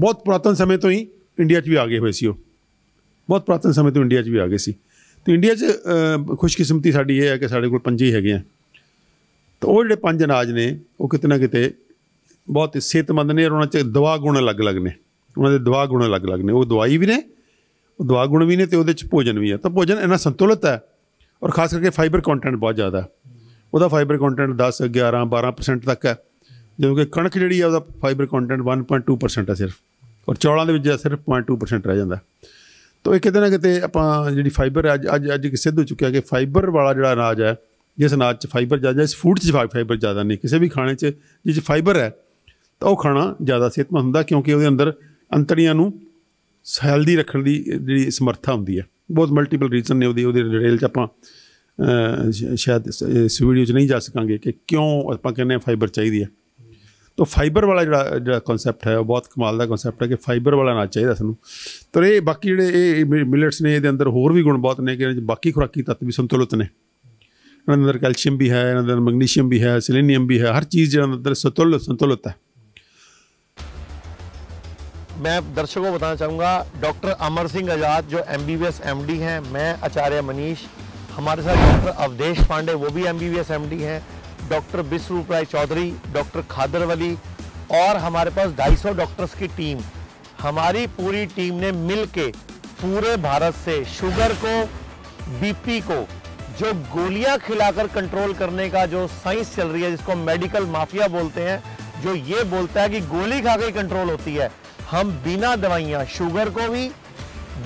ਬਹੁਤ ਪ੍ਰਾਤਨ ਸਮੇਂ ਤੋਂ ਹੀ ਇੰਡੀਆ 'ਚ ਵੀ ਆ ਗਏ ਹੋਏ ਸੀ ਉਹ ਬਹੁਤ ਪ੍ਰਾਤਨ ਸਮੇਂ ਤੋਂ ਇੰਡੀਆ 'ਚ ਵੀ ਆ ਗਏ ਸੀ ਤੇ ਇੰਡੀਆ 'ਚ ਖੁਸ਼ਕਿਸਮਤੀ ਸਾਡੀ ਇਹ ਹੈ ਕਿ ਸਾਡੇ ਕੋਲ ਪੰਜੇ ਹੀ ਹੈਗੇ ਆ ਤਾਂ ਉਹ ਜਿਹੜੇ ਪੰਜ ਅਨਾਜ ਨੇ ਉਹ ਕਿਤੇ ਨਾ ਕਿਤੇ ਬਹੁਤ ਸਿਹਤਮੰਦ ਨੇ ਔਰ ਉਹਨਾਂ 'ਚ ਦਵਾ ਗੁਣ ਅਲੱਗ-ਅਲੱਗ ਨੇ ਉਹਨਾਂ ਦੇ ਦਵਾ ਗੁਣ ਅਲੱਗ-ਅਲੱਗ ਨੇ ਉਹ ਦਵਾਈ ਵੀ ਨੇ ਉਹ ਦਵਾ ਗੁਣ ਵੀ ਨੇ ਤੇ ਉਹਦੇ 'ਚ ਭੋਜਨ ਵੀ ਹੈ ਤਾਂ ਭੋਜਨ ਇਹਨਾਂ ਸੰਤੁਲਿਤ ਹੈ ਔਰ ਖਾਸ ਕਰਕੇ ਫਾਈਬਰ ਕੰਟੈਂਟ ਬਹੁਤ ਜ਼ਿਆਦਾ ਉਹਦਾ ਫਾਈਬਰ ਕੰਟੈਂਟ 10 11 12% ਤੱਕ ਹੈ ਜਦੋਂ ਕਿ ਕਣਕ ਜਿਹੜੀ ਆ ਉਹਦਾ ਫਾਈਬਰ ਕੰਟੈਂਟ 1.2% ਹੈ ਸਿਰਫ ਔਰ ਚੌਲਾਂ ਦੇ ਵਿੱਚ ਸਿਰਫ 0.2% ਰਹਿ ਜਾਂਦਾ ਤੋ ਇਹ ਕਿਤੇ ਨਾ ਕਿਤੇ ਆਪਾਂ ਜਿਹੜੀ ਫਾਈਬਰ ਅੱਜ ਅੱਜ ਅੱਜ ਸਿੱਧ ਹੋ ਚੁੱਕਿਆ ਕਿ ਫਾਈਬਰ ਵਾਲਾ ਜਿਹੜਾ ਅਨਾਜ ਹੈ ਜਿਸ ਅਨਾਜ 'ਚ ਫਾਈਬਰ ਜ਼ਿਆਦਾ ਇਸ ਫੂਡ 'ਚ ਫਾਈਬਰ ਜ਼ਿਆਦਾ ਨਹੀਂ ਕਿਸੇ ਵੀ ਖਾਣੇ 'ਚ ਜਿਸ 'ਚ ਫਾਈਬਰ ਹੈ ਤਾਂ ਉਹ ਖਾਣਾ ਜ਼ਿਆਦਾ ਸਿਹਤਮੰਦ ਹੁੰਦਾ ਕਿਉਂਕਿ ਉਹਦੇ ਅੰਦਰ ਅੰਤੜੀਆਂ ਨੂੰ ਹੈਲਦੀ ਰੱਖਣ ਦੀ ਜਿਹੜੀ ਸਮਰੱਥਾ ਹੁੰਦੀ ਹੈ ਬਹੁਤ ਮਲਟੀਪਲ ਰੀਜ਼ਨ ਨੇ ਉਹਦੀ ਉਹਦੇ ਡਿਟੇਲ 'ਚ ਆਪਾਂ ਸ਼ਾਇਦ ਇਸ ਵੀਡੀਓ 'ਚ ਨਹੀਂ ਜਾ ਸਕਾਂਗੇ ਕਿ ਕਿਉਂ ਆਪਾਂ ਕਹਿੰਦੇ ਆ ਫਾਈਬਰ ਚਾਹੀਦੀ ਹੈ ਤਾਂ ਫਾਈਬਰ ਵਾਲਾ ਜਿਹੜਾ ਜਿਹੜਾ ਕਨਸੈਪਟ ਹੈ ਉਹ ਬਹੁਤ ਕਮਾਲ ਦਾ ਕਨਸੈਪਟ ਹੈ ਕਿ ਫਾਈਬਰ ਵਾਲਾ ਨਾ ਚਾਹੀਦਾ ਸਾਨੂੰ ਤਾਂ ਇਹ ਬਾਕੀ ਜਿਹੜੇ ਇਹ ਮਿਲਟਸ ਨੇ ਇਹਦੇ ਅੰਦਰ ਹੋਰ ਵੀ ਗੁਣ ਬਹੁਤ ਨੇ ਕਿ ਇਹਨਾਂ 'ਚ ਬਾਕੀ ਖੁਰਾਕੀ ਤੱਤ ਵੀ ਸੰਤੁਲਿਤ ਨੇ ਇਹਨਾਂ ਦੇ ਅੰਦਰ ਕੈਲਸ਼ੀਅਮ ਵੀ ਹੈ ਇਹਨਾਂ ਦੇ ਅੰਦਰ ਮੈਗਨੀਸ਼ੀਅਮ ਵੀ ਹੈ ਸੈਲੇਨੀਅਮ ਵੀ ਹੈ ਹਰ ਚੀਜ਼ ਜਿਹੜਾ ਅੰਦਰ ਸੰਤੁਲਿਤ ਸੰਤੁਲਿਤ ਹੈ मैं दर्शकों को बताना चाहूँगा डॉक्टर अमर सिंह आज़ाद जो एम बी एमडी हैं मैं आचार्य मनीष हमारे साथ डॉक्टर अवधेश पांडे वो भी एम बी एमडी हैं डॉक्टर विश्वरूप राय चौधरी डॉक्टर खादर वली और हमारे पास 250 डॉक्टर्स की टीम हमारी पूरी टीम ने मिल के पूरे भारत से शुगर को बीपी को जो गोलियां खिलाकर कंट्रोल करने का जो साइंस चल रही है जिसको मेडिकल माफिया बोलते हैं जो ये बोलता है कि गोली खा के कंट्रोल होती है हम बिना दवाइयाँ शुगर को भी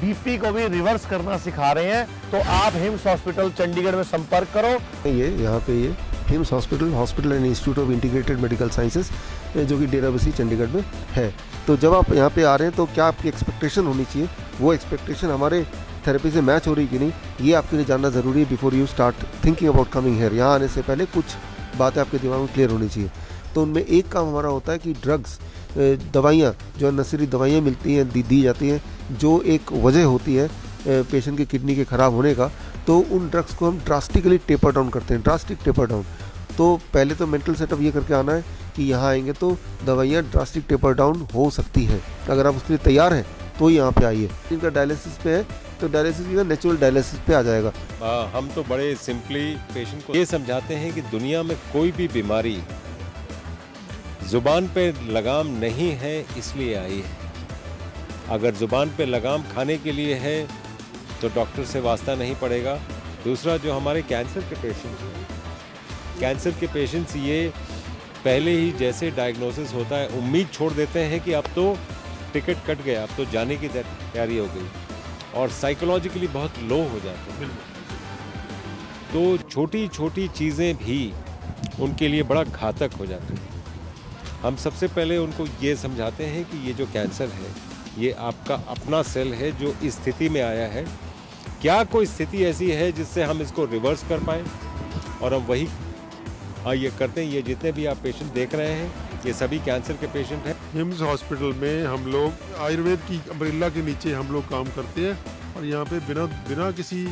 बीपी को भी रिवर्स करना सिखा रहे हैं तो आप हिम्स हॉस्पिटल चंडीगढ़ में संपर्क करो ये यहाँ पे ये HIIMS hospital hospital and institute of integrated medical sciences जो कि डेरा बसी चंडीगढ़ में है तो जब आप यहाँ पे आ रहे हैं तो क्या आपकी एक्सपेक्टेशन होनी चाहिए वो एक्सपेक्टेशन हमारे थेरेपी से मैच हो रही कि नहीं ये आपके लिए जानना ज़रूरी है before you start thinking about coming here यहाँ आने से पहले कुछ बातें आपके दिमाग में क्लियर होनी चाहिए तो उनमें एक काम हमारा होता है कि ड्रग्स दवाइयाँ जो नसरी दवाइयाँ मिलती हैं दी, दी जाती हैं जो एक वजह होती है पेशेंट के किडनी के ख़राब होने का तो उन ड्रग्स को हम ड्रास्टिकली टेपर डाउन करते हैं ड्रास्टिक टेपर डाउन तो पहले तो मेंटल सेटअप ये करके आना है कि यहाँ आएंगे तो दवाइयाँ ड्रास्टिक टेपर डाउन हो सकती हैं अगर आप उसके लिए तैयार हैं तो यहाँ पे आइए इनका डायलिसिस पे है तो डायलिसिस का नेचुरल डायलिसिस पे आ जाएगा आ, हाँ, हम तो बड़े सिंपली पेशेंट को ये समझाते हैं कि दुनिया में कोई भी बीमारी ज़ुबान पे लगाम नहीं है इसलिए आई है अगर ज़ुबान पे लगाम खाने के लिए है तो डॉक्टर से वास्ता नहीं पड़ेगा दूसरा जो हमारे कैंसर के पेशेंट्स हैं कैंसर के पेशेंट्स ये पहले ही जैसे डायग्नोसिस होता है उम्मीद छोड़ देते हैं कि अब तो टिकट कट गया अब तो जाने की तैयारी हो गई और साइकोलॉजिकली बहुत लो हो जाते हैं तो छोटी छोटी चीज़ें भी उनके लिए बड़ा घातक हो जाती हैं हम सबसे पहले उनको ये समझाते हैं कि ये जो कैंसर है ये आपका अपना सेल है जो इस स्थिति में आया है क्या कोई स्थिति ऐसी है जिससे हम इसको रिवर्स कर पाए और हम वही हाँ ये करते हैं ये जितने भी आप पेशेंट देख रहे हैं ये सभी कैंसर के पेशेंट हैं हिम्स हॉस्पिटल में हम लोग आयुर्वेद की अम्ब्रेला के नीचे हम लोग काम करते हैं और यहाँ पे बिना बिना किसी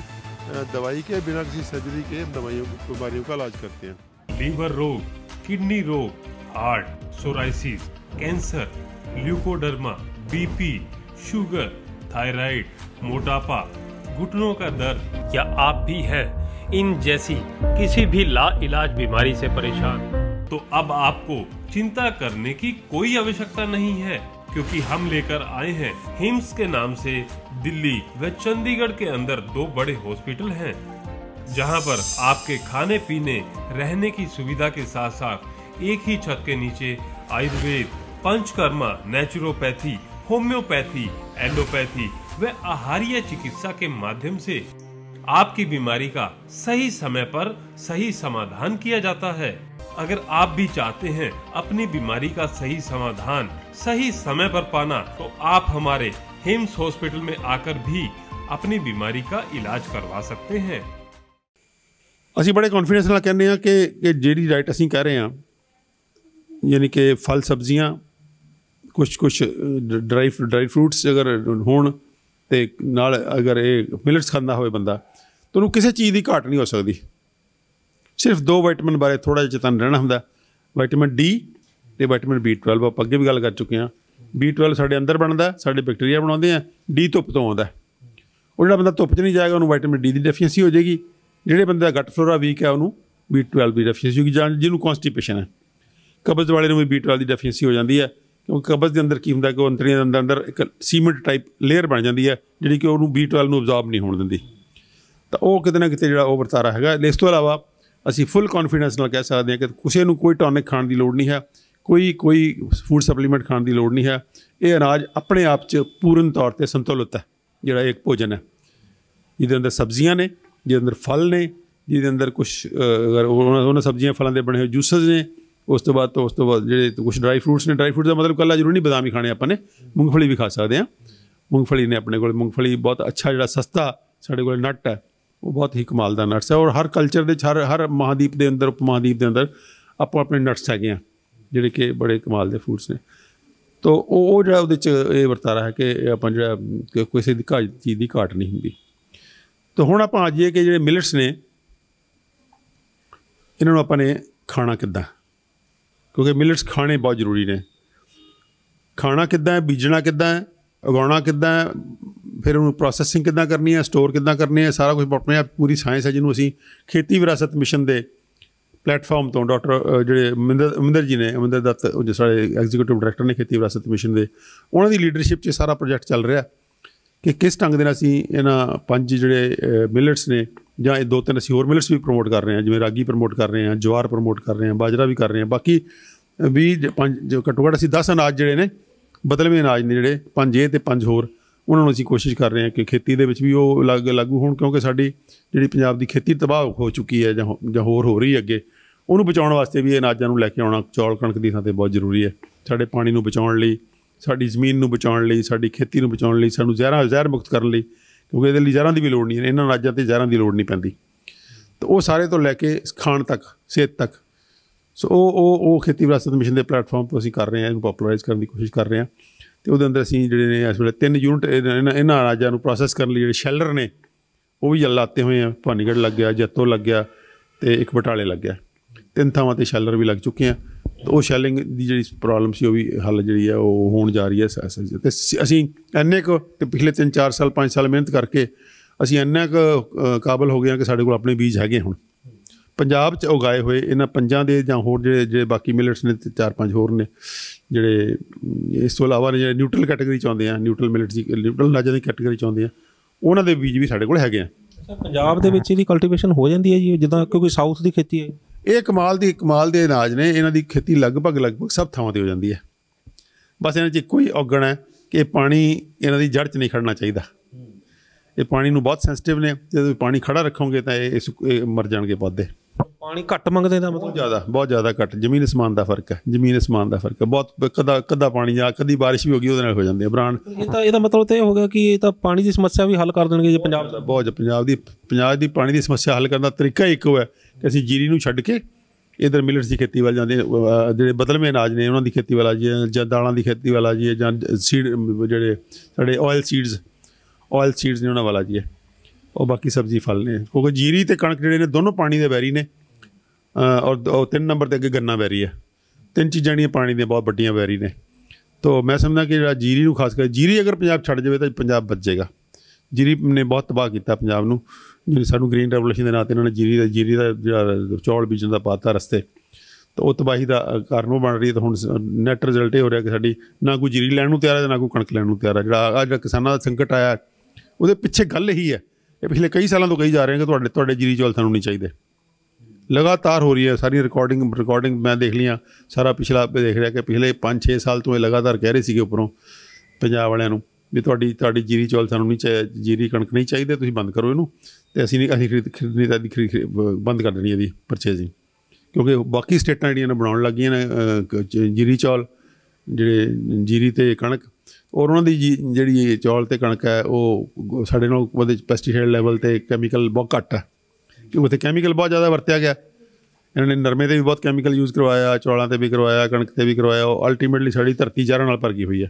दवाई के बिना किसी सर्जरी के दवाइयों बीमारियों का इलाज करते हैं लीवर रोग किडनी रोग heart psoriasis cancer leukoderma BP sugar thyroid मोटापा घुटनों का दर्द या आप भी है इन जैसी किसी भी ला इलाज बीमारी से परेशान तो अब आपको चिंता करने की कोई आवश्यकता नहीं है क्योंकि हम लेकर आए हैं हिम्स के नाम से दिल्ली व चंडीगढ़ के अंदर दो बड़े हॉस्पिटल हैं जहां पर आपके खाने पीने रहने की सुविधा के साथ साथ एक ही छत के नीचे Ayurveda Panchakarma naturopathy homeopathy allopathy व आहार्य चिकित्सा के माध्यम से आपकी बीमारी का सही समय पर सही समाधान किया जाता है अगर आप भी चाहते हैं अपनी बीमारी का सही समाधान सही समय पर पाना तो आप हमारे हिम्स हॉस्पिटल में आकर भी अपनी बीमारी का इलाज करवा सकते हैं ਅਸੀਂ बड़े कॉन्फिडेंस ਨਾਲ ਕਹਿੰਦੇ ਆ ਕਿ ਜਿਹੜੀ ਡਾਈਟ कह रहे हैं यानी ਯਾਨੀ फल ਫਲ ਕੁਝ ਕੁਝ ਡਰਾਈ ਡਰਾਈ ਫਰੂਟਸ ਅਗਰ ਹੋਣ ਤੇ ਨਾਲ ਅਗਰ ਇਹ ਮਿਲਟਸ ਖਾਂਦਾ ਹੋਵੇ ਬੰਦਾ ਤੁਹਾਨੂੰ ਕਿਸੇ ਚੀਜ਼ ਦੀ ਘਾਟ ਨਹੀਂ ਹੋ ਸਕਦੀ ਸਿਰਫ ਦੋ ਵਿਟਾਮਿਨ ਬਾਰੇ ਥੋੜਾ ਜਿਹਾ ਚੇਤਨ ਰਹਿਣਾ ਹੁੰਦਾ ਵਿਟਾਮਿਨ ਡੀ ਤੇ ਵਿਟਾਮਿਨ 12 ਆਪਾਂ ਅੱਗੇ ਵੀ ਗੱਲ ਕਰ ਚੁੱਕੇ ਹਾਂ 12 ਸਾਡੇ ਅੰਦਰ ਬਣਦਾ ਸਾਡੇ ਬੈਕਟੀਰੀਆ ਬਣਾਉਂਦੇ ਆ ਡੀ ਧੁੱਪ ਤੋਂ ਆਉਂਦਾ ਉਹ ਜਿਹੜਾ ਬੰਦਾ ਧੁੱਪ 'ਚ ਨਹੀਂ ਜਾਏਗਾ ਉਹਨੂੰ ਵਿਟਾਮਿਨ ਡੀ ਦੀ ਡੈਫੀਸ਼ੀਐਂਸੀ ਹੋ ਜਾਏਗੀ ਜਿਹੜੇ ਬੰਦੇ ਦਾ ਗਟ ਫਲੋਰਾ ਵੀਕ ਹੈ ਉਹਨੂੰ 12 ਦੀ ਡੈਫੀਸ਼ੀਐਂਸੀ ਹੋ ਜਾਂਦੀ ਜਿਹਨੂੰ ਕਨਸਟੀਪੇਸ਼ਨ ਹੈ ਕਬਜ਼ ਵਾਲੇ ਨੂੰ ਵੀ 12 ਦੀ ਡੈਫੀਸ਼ੀਐਂਸੀ ਹੋ ਜਾਂਦੀ ਹੈ ਕਿਉਂਕਿ ਕਬਜ਼ ਦੇ ਅੰਦਰ ਕੀ ਹੁੰਦਾ ਕਿ ਉਹ ਅੰਤੜੀਆਂ ਦੇ ਅੰਦਰ ਅੰਦਰ ਇੱਕ ਸੀਮੈਂਟ ਟਾਈਪ ਲੇਅਰ ਬਣ ਜਾਂਦੀ ਹੈ ਜਿਹੜੀ ਕਿ ਉਹਨੂੰ B12 ਨੂੰ ਅਬਜ਼ਾਰਬ ਨਹੀਂ ਹੋਣ ਦਿੰਦੀ ਤਾਂ ਉਹ ਕਿਤੇ ਨਾ ਕਿਤੇ ਜਿਹੜਾ ਉਹ ਵਰਤਾਰਾ ਹੈਗਾ ਇਸ ਤੋਂ ਇਲਾਵਾ ਅਸੀਂ ਫੁੱਲ ਕੌਨਫੀਡੈਂਸ ਨਾਲ ਕਹਿ ਸਕਦੇ ਹਾਂ ਕਿ ਕਿਸੇ ਨੂੰ ਕੋਈ ਟੌਨਿਕ ਖਾਣ ਦੀ ਲੋੜ ਨਹੀਂ ਹੈ ਕੋਈ ਕੋਈ ਫੂਡ ਸਪਲੀਮੈਂਟ ਖਾਣ ਦੀ ਲੋੜ ਨਹੀਂ ਹੈ ਇਹ ਅਨਾਜ ਆਪਣੇ ਆਪ 'ਚ ਪੂਰਨ ਤੌਰ ਤੇ ਸੰਤੁਲਿਤ ਹੈ ਜਿਹੜਾ ਇੱਕ ਭੋਜਨ ਹੈ ਜਿਹਦੇ ਅੰਦਰ ਸਬਜ਼ੀਆਂ ਨੇ ਜਿਹਦੇ ਅੰਦਰ ਫਲ ਨੇ ਜਿਹਦੇ ਅੰਦਰ ਕੁਝ ਉਹਨਾਂ ਸਬਜ਼ੀਆਂ ਫਲਾਂ ਦੇ ਬਣੇ ਹੋਏ ਜੂਸਸ ਨੇ ਉਸ ਤੋਂ ਬਾਅਦ ਤੋਂ ਉਸ ਤੋਂ ਬਾਅਦ ਜਿਹੜੇ ਕੁਝ ਡਰਾਈ ਫਰੂਟਸ ਨੇ ਡਰਾਈ ਫਰੂਟ ਦਾ ਮਤਲਬ ਕੱਲਾ ਜ਼ਰੂਰੀ ਨਹੀਂ ਬਦਾਮ ਹੀ ਖਾਣੇ ਆਪਾਂ ਨੇ ਮੂੰਗਫਲੀ ਵੀ ਖਾ ਸਕਦੇ ਆ ਮੂੰਗਫਲੀ ਨੇ ਆਪਣੇ ਕੋਲ ਮੂੰਗਫਲੀ ਬਹੁਤ ਅੱਛਾ ਜਿਹੜਾ ਸਸਤਾ ਸਾਡੇ ਕੋਲ ਨਟ ਹੈ ਉਹ ਬਹੁਤ ਹੀ ਕਮਾਲ ਦਾ ਨਟਸ ਹੈ ਔਰ ਹਰ ਕਲਚਰ ਦੇ ਹਰ ਹਰ ਮਹਾਦੀਪ ਦੇ ਅੰਦਰ ਉਪਮਹਾਦੀਪ ਦੇ ਅੰਦਰ ਆਪੋ ਆਪਣੇ ਨਟਸ ਹੈਗੇ ਆ ਜਿਹੜੇ ਕਿ ਬੜੇ ਕਮਾਲ ਦੇ ਫੂਡਸ ਨੇ ਤੋ ਉਹ ਜਿਹੜਾ ਉਹਦੇ ਚ ਇਹ ਵਰਤਾਰਾ ਹੈ ਕਿ ਆਪਾਂ ਜਿਹੜਾ ਕਿਸੇ ਦੀ ਦਿਕਾ ਚੀਜ਼ ਦੀ ਘਾਟ ਨਹੀਂ ਹੁੰਦੀ ਤੋ ਹੁਣ ਆਪਾਂ ਆ ਜਾਈਏ ਕਿ ਜਿਹੜੇ ਮਿਲਟਸ ਨੇ ਇਹਨਾਂ ਨੂੰ ਆਪਾਂ ਨੇ ਖਾਣਾ ਕਿੱਦਾਂ ਕਿਉਂਕਿ ਮਿਲਟਸ ਖਾਣੇ ਬਹੁਤ ਜ਼ਰੂਰੀ ਨੇ ਖਾਣਾ ਕਿੱਦਾਂ ਹੈ ਬੀਜਣਾ ਕਿੱਦਾਂ ਹੈ ਉਗਾਉਣਾ ਕਿੱਦਾਂ ਹੈ ਫਿਰ ਉਹਨੂੰ ਪ੍ਰੋਸੈਸਿੰਗ ਕਿੱਦਾਂ ਕਰਨੀ ਹੈ ਸਟੋਰ ਕਿੱਦਾਂ ਕਰਨੀ ਹੈ ਸਾਰਾ ਕੁਝ ਆਪਣੇ ਆਪ ਪੂਰੀ ਸਾਇੰਸ ਹੈ ਜਿਹਨੂੰ ਅਸੀਂ ਖੇਤੀ ਵਿਰਾਸਤ ਮਿਸ਼ਨ ਦੇ ਪਲੇਟਫਾਰਮ ਤੋਂ ਡਾਕਟਰ ਜਿਹੜੇ ਮਿੰਦਰ ਮਿੰਦਰ ਜੀ ਨੇ ਅਮਿੰਦਰ ਦੱਤ ਜਿਹੜੇ ਸਾਡੇ ਐਗਜ਼ੀਕਿਊਟਿਵ ਡਾਇਰੈਕਟਰ ਨੇ ਖੇਤੀ ਵਿਰਾਸਤ ਮਿਸ਼ਨ ਦੇ ਉਹਨਾਂ ਦੀ ਲੀਡਰਸ਼ਿਪ 'ਚ ਸਾਰਾ ਪ੍ਰੋਜੈਕਟ ਚੱਲ ਰਿਹਾ ਕਿ ਕਿਸ ਢੰਗ ਦੇ ਨਾਲ ਅਸੀਂ ਇਹਨਾਂ ਪੰਜ ਜਿਹੜੇ ਮਿਲਟਸ ਨੇ ਜਾਂ ਇਹ ਦੋ ਤਿੰਨ ਅਸੀਂ ਹੋਰ ਮਿਲਟਸ ਵੀ ਪ੍ਰਮੋਟ ਕਰ ਰਹੇ ਹਾਂ ਜਿਵੇਂ ਰਾਗੀ ਪ੍ਰਮੋਟ ਕਰ ਰਹੇ ਹਾਂ ਜਵਾਰ ਪ੍ਰਮੋਟ ਕਰ ਰਹੇ ਹਾਂ ਬਾਜਰਾ ਵੀ ਕਰ ਰਹੇ ਹਾਂ ਬਾਕੀ ਵੀ ਪੰਜ ਜੋ ਘੱਟੋ ਅਸੀਂ 10 ਅਨਾਜ ਜਿਹੜੇ ਨੇ ਬਦਲਵੇਂ ਅਨਾਜ ਨੇ ਜਿਹੜੇ ਪੰਜ ਇਹ ਤੇ ਪੰਜ ਹੋਰ ਉਹਨਾਂ ਨੂੰ ਅਸੀਂ ਕੋਸ਼ਿਸ਼ ਕਰ ਰਹੇ ਹਾਂ ਕਿ ਖੇਤੀ ਦੇ ਵਿੱਚ ਵੀ ਉਹ ਲੱਗ ਲਾਗੂ ਹੋਣ ਕਿਉਂਕਿ ਸਾਡੀ ਜਿਹੜੀ ਪੰਜਾਬ ਦੀ ਖੇਤੀ ਤਬਾਹ ਹੋ ਚੁੱਕੀ ਹੈ ਜਾਂ ਹੋਰ ਹੋ ਰਹੀ ਹੈ ਅੱਗੇ ਉਹਨੂੰ ਬਚਾਉਣ ਵਾਸਤੇ ਵੀ ਇਹ ਅਨਾਜਾਂ ਨੂੰ ਲੈ ਕੇ ਆਉਣਾ ਚੌਲ ਕਣਕ ਦੀ ਥਾਂ ਤੇ ਬਹੁਤ ਜ਼ਰੂਰੀ ਹੈ ਸਾਡੇ ਪਾਣੀ ਨੂੰ ਬਚਾਉਣ ਲਈ ਸਾਡੀ ਜ਼ਮੀਨ ਨੂੰ ਬਚਾਉਣ ਲਈ ਸਾਡੀ ਖੇਤੀ ਨੂੰ ਬਚਾਉਣ ਲਈ ਸਾਨੂੰ ਜ਼ਹਿਰਾਂ ਜ਼ਹਿਰ ਮੁਕਤ ਕਰਨ ਲਈ ਕਿਉਂਕਿ ਇਹਦੇ ਲਈ ਜ਼ਹਿਰਾਂ ਦੀ ਵੀ ਲੋੜ ਨਹੀਂ ਇਹਨਾਂ ਰਾਜਾਂ ਤੇ ਜ਼ਹਿਰਾਂ ਦੀ ਲੋੜ ਨਹੀਂ ਪੈਂਦੀ ਤੇ ਉਹ ਸਾਰੇ ਤੋਂ ਲੈ ਕੇ ਖਾਣ ਤੱਕ ਸਿਹਤ ਤੱਕ ਸੋ ਉਹ ਉਹ ਉਹ ਖੇਤੀ ਵਿਰਾਸਤ ਮਿਸ਼ਨ ਦੇ ਪਲੇਟਫਾਰਮ ਤੋਂ ਅਸੀਂ ਕਰ ਰਹੇ ਹਾਂ ਇਹਨੂੰ ਪਪੂਲਰਾਈਜ਼ ਕਰਨ ਦੀ ਕੋਸ਼ਿਸ਼ ਕਰ ਰਹੇ ਹਾਂ ਤੇ ਉਹਦੇ ਅੰਦਰ ਅਸੀਂ ਜਿਹੜੇ ਨੇ ਇਸ ਵੇਲੇ ਤਿੰਨ ਯੂਨਿਟ ਇਹਨਾਂ ਰਾਜਾਂ ਨੂੰ ਪ੍ਰੋਸੈਸ ਕਰਨ ਲਈ ਜਿਹੜੇ ਸ਼ੈਲਰ ਨੇ ਉਹ ਵੀ ਲਾਤੇ ਹੋਏ ਆ ਭਾਨੀਗੜ ਲੱਗ ਗਿਆ ਜੱਤੋ ਲੱਗ ਗਿਆ ਤੇ ਇੱਕ ਬਟਾਲੇ ਲੱਗ ਗਿਆ ਤਿੰਨ ਥਾਵਾਂ ਤੇ ਸ਼ੈਲਰ ਵੀ ਲੱਗ ਚੁੱਕੇ ਆ ਉਹ ਸ਼ੈਲਿੰਗ ਦੀ ਜਿਹੜੀ ਪ੍ਰੋਬਲਮ ਸੀ ਉਹ ਵੀ ਹੱਲ ਜਿਹੜੀ ਹੈ ਉਹ ਹੋਣ ਜਾ ਰਹੀ ਹੈ ਤੇ ਅਸੀਂ ਐਨੇ ਕੁ ਤੇ ਪਿਛਲੇ 3-4 ਸਾਲ 5 ਸਾਲ ਮਿਹਨਤ ਕਰਕੇ ਅਸੀਂ ਐਨਾ ਕੁ ਕਾਬਲ ਹੋ ਗਏ ਹਾਂ ਕਿ ਸਾਡੇ ਕੋਲ ਆਪਣੇ ਬੀਜ ਹੈਗੇ ਹੁਣ ਪੰਜਾਬ 'ਚ ਉਗਾਏ ਹੋਏ ਇਹਨਾਂ ਪੰਜਾਂ ਦੇ ਜਾਂ ਹੋਰ ਜਿਹੜੇ ਜਿਹੜੇ ਬਾਕੀ ਮਿਲਟਸ ਨੇ ਤੇ ਚਾਰ ਪੰਜ ਹੋਰ ਨੇ ਜਿਹੜੇ ਇਸ ਤੋਂ ਇਲਾਵਾ ਜਿਹੜੇ ਨਿਊਟਰਲ ਕੈਟਾਗਰੀ ਚ ਆਉਂਦੇ ਆ ਨਿਊਟਰਲ ਮਿਲਟਸ ਦੀ ਨਿਊਟਰਲ ਨਾਜਾਂ ਦੀ ਕੈਟਾਗਰੀ ਚ ਆਉਂਦੇ ਆ ਉਹਨਾਂ ਦੇ ਬੀਜ ਵੀ ਸਾਡੇ ਕੋਲ ਹੈਗੇ ਆ ਪੰਜਾਬ ਦੇ ਵਿੱਚ ਇਹਦੀ ਕਲਟੀਵੇਸ਼ਨ ਹੋ ਜਾਂਦੀ ਹੈ ਜੀ ਜਿੱਦਾਂ ਕਿਉਂਕਿ ਸਾਊਥ ਦੀ ਖੇਤੀ ਹੈ ਇਹ ਕਮਾਲ ਦੀ ਕਮਾਲ ਦੇ ਅਨਾਜ ਨੇ ਇਹਨਾਂ ਦੀ ਖੇਤੀ ਲਗਭਗ ਲਗਭਗ ਸਭ ਥਾਵਾਂ ਤੇ ਹੋ ਜਾਂਦੀ ਹੈ ਬਸ ਇਹਨਾਂ 'ਚ ਇੱਕੋ ਹੀ ਔਗਣ ਹੈ ਕਿ ਪਾਣੀ ਇਹਨਾਂ ਦੀ ਜੜ 'ਚ ਨਹੀਂ ਖੜਨਾ ਚਾਹੀਦਾ ਇਹ ਪਾਣੀ ਨੂੰ ਬਹੁਤ ਸੈਂਸਿਟਿਵ ਨੇ ਤੁਸੀਂ ਪਾਣੀ ਖੜਾ ਰੱਖੋਗੇ ਤਾਂ ਇਹ ਮਰ ਜਾਣਗੇ ਪੌਦੇ ਪਾਣੀ ਘੱਟ ਮੰਗਦੇ ਦਾ ਮਤਲਬ ਜ਼ਿਆਦਾ ਬਹੁਤ ਜ਼ਿਆਦਾ ਘੱਟ ਜ਼ਮੀਨ ਅਸਮਾਨ ਦਾ ਫਰਕ ਹੈ ਜ਼ਮੀਨ ਅਸਮਾਨ ਦਾ ਫਰਕ ਹੈ ਬਹੁਤ ਕਦਾ ਕਦਾ ਪਾਣੀ ਜਾਂ ਕਦੀ ਬਾਰਿਸ਼ ਵੀ ਹੋ ਗਈ ਉਹਦੇ ਨਾਲ ਹੋ ਜਾਂਦੇ ਆ ਬ੍ਰਾਂਡ ਇਹ ਤਾਂ ਇਹਦਾ ਮਤਲਬ ਤੇ ਇਹ ਹੋ ਗਿਆ ਕਿ ਇਹ ਤਾਂ ਪਾਣੀ ਦੀ ਸਮੱਸਿਆ ਵੀ ਹੱਲ ਕਰ ਦੇਣਗੇ ਜੇ ਪੰਜਾਬ ਦਾ ਬਹੁਤ ਪੰਜਾਬ ਦੀ ਪੰਜਾਬ ਦੀ ਪਾਣੀ ਦੀ ਸਮੱਸਿਆ ਹੱਲ ਕਰਨ ਦਾ ਤਰੀਕਾ ਇੱਕੋ ਹੈ ਤੇ ਅਸੀਂ ਜੀਰੀ ਨੂੰ ਛੱਡ ਕੇ ਇਧਰ ਮਿਲਟਸ ਦੀ ਖੇਤੀ ਵੱਲ ਜਾਂਦੇ ਜਿਹੜੇ ਬਦਲਵੇਂ ਅਨਾਜ ਨੇ ਉਹਨਾਂ ਦੀ ਖੇਤੀ ਵੱਲ ਆ ਜਾਈਏ ਜਾਂ ਦਾਲਾਂ ਦੀ ਖੇਤੀ ਵੱਲ ਆ ਜਾਂ ਸੀਡ ਜਿਹੜੇ ਸਾਡੇ ਆਇਲ ਸੀਡਸ ਆਇਲ ਸੀਡਸ ਨੇ ਉਹਨਾਂ ਵੱਲ ਆ ਜਾਈਏ ਉਹ ਬਾਕੀ ਸਬਜ਼ੀ ਫਲ ਨੇ ਕਿਉਂਕਿ ਜੀਰੀ ਤੇ ਕਣਕ ਜਿਹੜੇ ਨੇ ਦੋਨੋਂ ਪਾਣੀ ਦੇ ਬੈਰੀ ਨੇ ਔਰ ਤਿੰਨ ਨੰਬਰ ਤੇ ਅੱਗੇ ਗੰਨਾ ਬੈਰੀ ਹੈ ਤਿੰਨ ਚੀਜ਼ਾਂ ਜਿਹੜੀਆਂ ਪਾਣੀ ਦੇ ਬਹੁਤ ਵੱਡੀਆਂ ਬੈਰੀ ਨੇ ਤੋਂ ਮੈਂ ਸਮਝਦਾ ਕਿ ਜਿਹੜਾ ਜੀਰੀ ਨੂੰ ਖਾਸ ਕਰ ਜੀਰੀ ਅਗਰ ਪੰਜਾਬ ਛੱਡ ਜਾਵੇ ਤਾਂ ਪੰਜਾਬ ਬਚ ਜਾਏਗਾ ਜੀਰੀ ਨੇ ਬਹੁਤ ਤਬਾਹ ਕੀਤਾ ਪੰਜਾਬ ਨੂੰ ਜਿਹੜੀ ਸਾਨੂੰ ਗ੍ਰੀਨ ਰੈਵੋਲੂਸ਼ਨ ਦੇ ਨਾਂ ਤੇ ਇਹਨਾਂ ਨੇ ਜੀਰੀ ਦਾ ਜੀਰੀ ਦਾ ਜਿਹੜਾ ਚੌਲ ਬੀਜਣ ਦਾ ਪਾਤਾ ਰਸਤੇ ਤਾਂ ਉਹ ਤਬਾਹੀ ਦਾ ਕਾਰਨ ਉਹ ਬਣ ਰਹੀ ਹੈ ਤਾਂ ਹੁਣ ਨੈਟ ਰਿਜ਼ਲਟ ਇਹ ਹੋ ਰਿਹਾ ਕਿ ਸਾਡੀ ਨਾ ਕੋਈ ਜੀਰੀ ਲੈਣ ਨੂੰ ਤਿਆਰ ਹੈ ਨਾ ਕੋਈ ਕਣਕ ਲੈਣ ਨੂੰ ਤਿਆਰ ਹੈ ਜਿਹੜਾ ਆ ਜਿਹੜਾ ਕਿਸਾਨਾਂ ਦਾ ਸੰਕਟ ਆਇਆ ਉਹਦੇ ਪਿੱਛੇ ਗੱਲ ਇਹੀ ਹੈ ਇਹ ਪਿਛਲੇ ਕਈ ਸਾਲਾਂ ਤੋਂ ਕਹੀ ਜਾ ਰਹੇ ਹਾਂ ਕਿ ਤੁਹਾਡੇ ਤੁਹਾਡੇ ਜੀਰੀ ਚੌਲ ਸਾਨੂੰ ਨਹੀਂ ਚਾਹੀਦੇ ਲਗਾਤਾਰ ਹੋ ਰਹੀ ਹੈ ਸਾਰੀ ਰਿਕਾਰਡਿੰਗ ਰਿਕਾਰਡਿੰਗ ਮੈਂ ਦੇਖ ਲਿਆ ਸਾਰਾ ਪਿਛਲਾ ਦੇਖ ਰਿਹਾ ਕਿ ਪਿਛਲੇ 5-6 ਸਾਲ ਤੋਂ ਇਹ ਲਗਾਤਾਰ ਕਹਿ ਰਹੇ ਸੀਗੇ ਉੱਪਰੋਂ ਪੰਜਾਬ ਵਾਲਿਆਂ ਨੂੰ ਵੀ ਤੁਹਾਡੀ ਤੁਹਾਡੀ ਜੀਰੀ ਚੌਲ ਸਾਨੂੰ ਨਹੀਂ ਜੀਰੀ ਕਣਕ ਨਹੀਂ ਚਾਹੀਦੀ ਤੁਸੀਂ ਬੰਦ ਕਰੋ ਇਹਨੂੰ ਤੇ ਅਸੀਂ ਨਹੀਂ ਅਸੀਂ ਖਰੀਦਣੀ ਦਾ ਦੀ ਬੰਦ ਕਰ ਦੇਣੀ ਇਹਦੀ ਪਰਚੇਜ਼ਿੰਗ ਕਿਉਂਕਿ ਬਾਕੀ ਸਟੇਟਾਂ ਜਿਹੜੀਆਂ ਨੇ ਬਣਾਉਣ ਲੱਗੀਆਂ ਨੇ ਜੀਰੀ ਚੌਲ ਜਿਹੜੇ ਜੀਰੀ ਤੇ ਕਣਕ ਔਰ ਉਹਨਾਂ ਦੀ ਜਿਹੜੀ ਚੌਲ ਤੇ ਕਣਕ ਹੈ ਉਹ ਸਾਡੇ ਨਾਲ ਉਹਦੇ ਪੈਸਟੀਸਾਈਡ ਲੈਵਲ ਤੇ ਕੈਮੀਕਲ ਬਹੁਤ ਘੱਟ ਹੈ ਕਿਉਂਕਿ ਉੱਥੇ ਕੈਮੀਕਲ ਬਹੁਤ ਜ਼ਿਆਦਾ ਵਰਤਿਆ ਗਿਆ ਇਹਨਾਂ ਨੇ ਨਰਮੇ ਤੇ ਵੀ ਬਹੁਤ ਕੈਮੀਕਲ ਯੂਜ਼ ਕਰਵਾਇਆ ਚੌਲਾਂ ਤੇ ਵੀ ਕਰਵਾਇਆ ਕਣਕ ਤੇ ਵੀ ਕਰਵਾਇਆ ਉਹ ਅਲਟੀਮੇਟਲੀ ਸਾਡੀ ਧਰਤੀ ਜਾਰਾਂ ਨਾਲ ਭਰ ਗਈ ਹੋਈ ਹੈ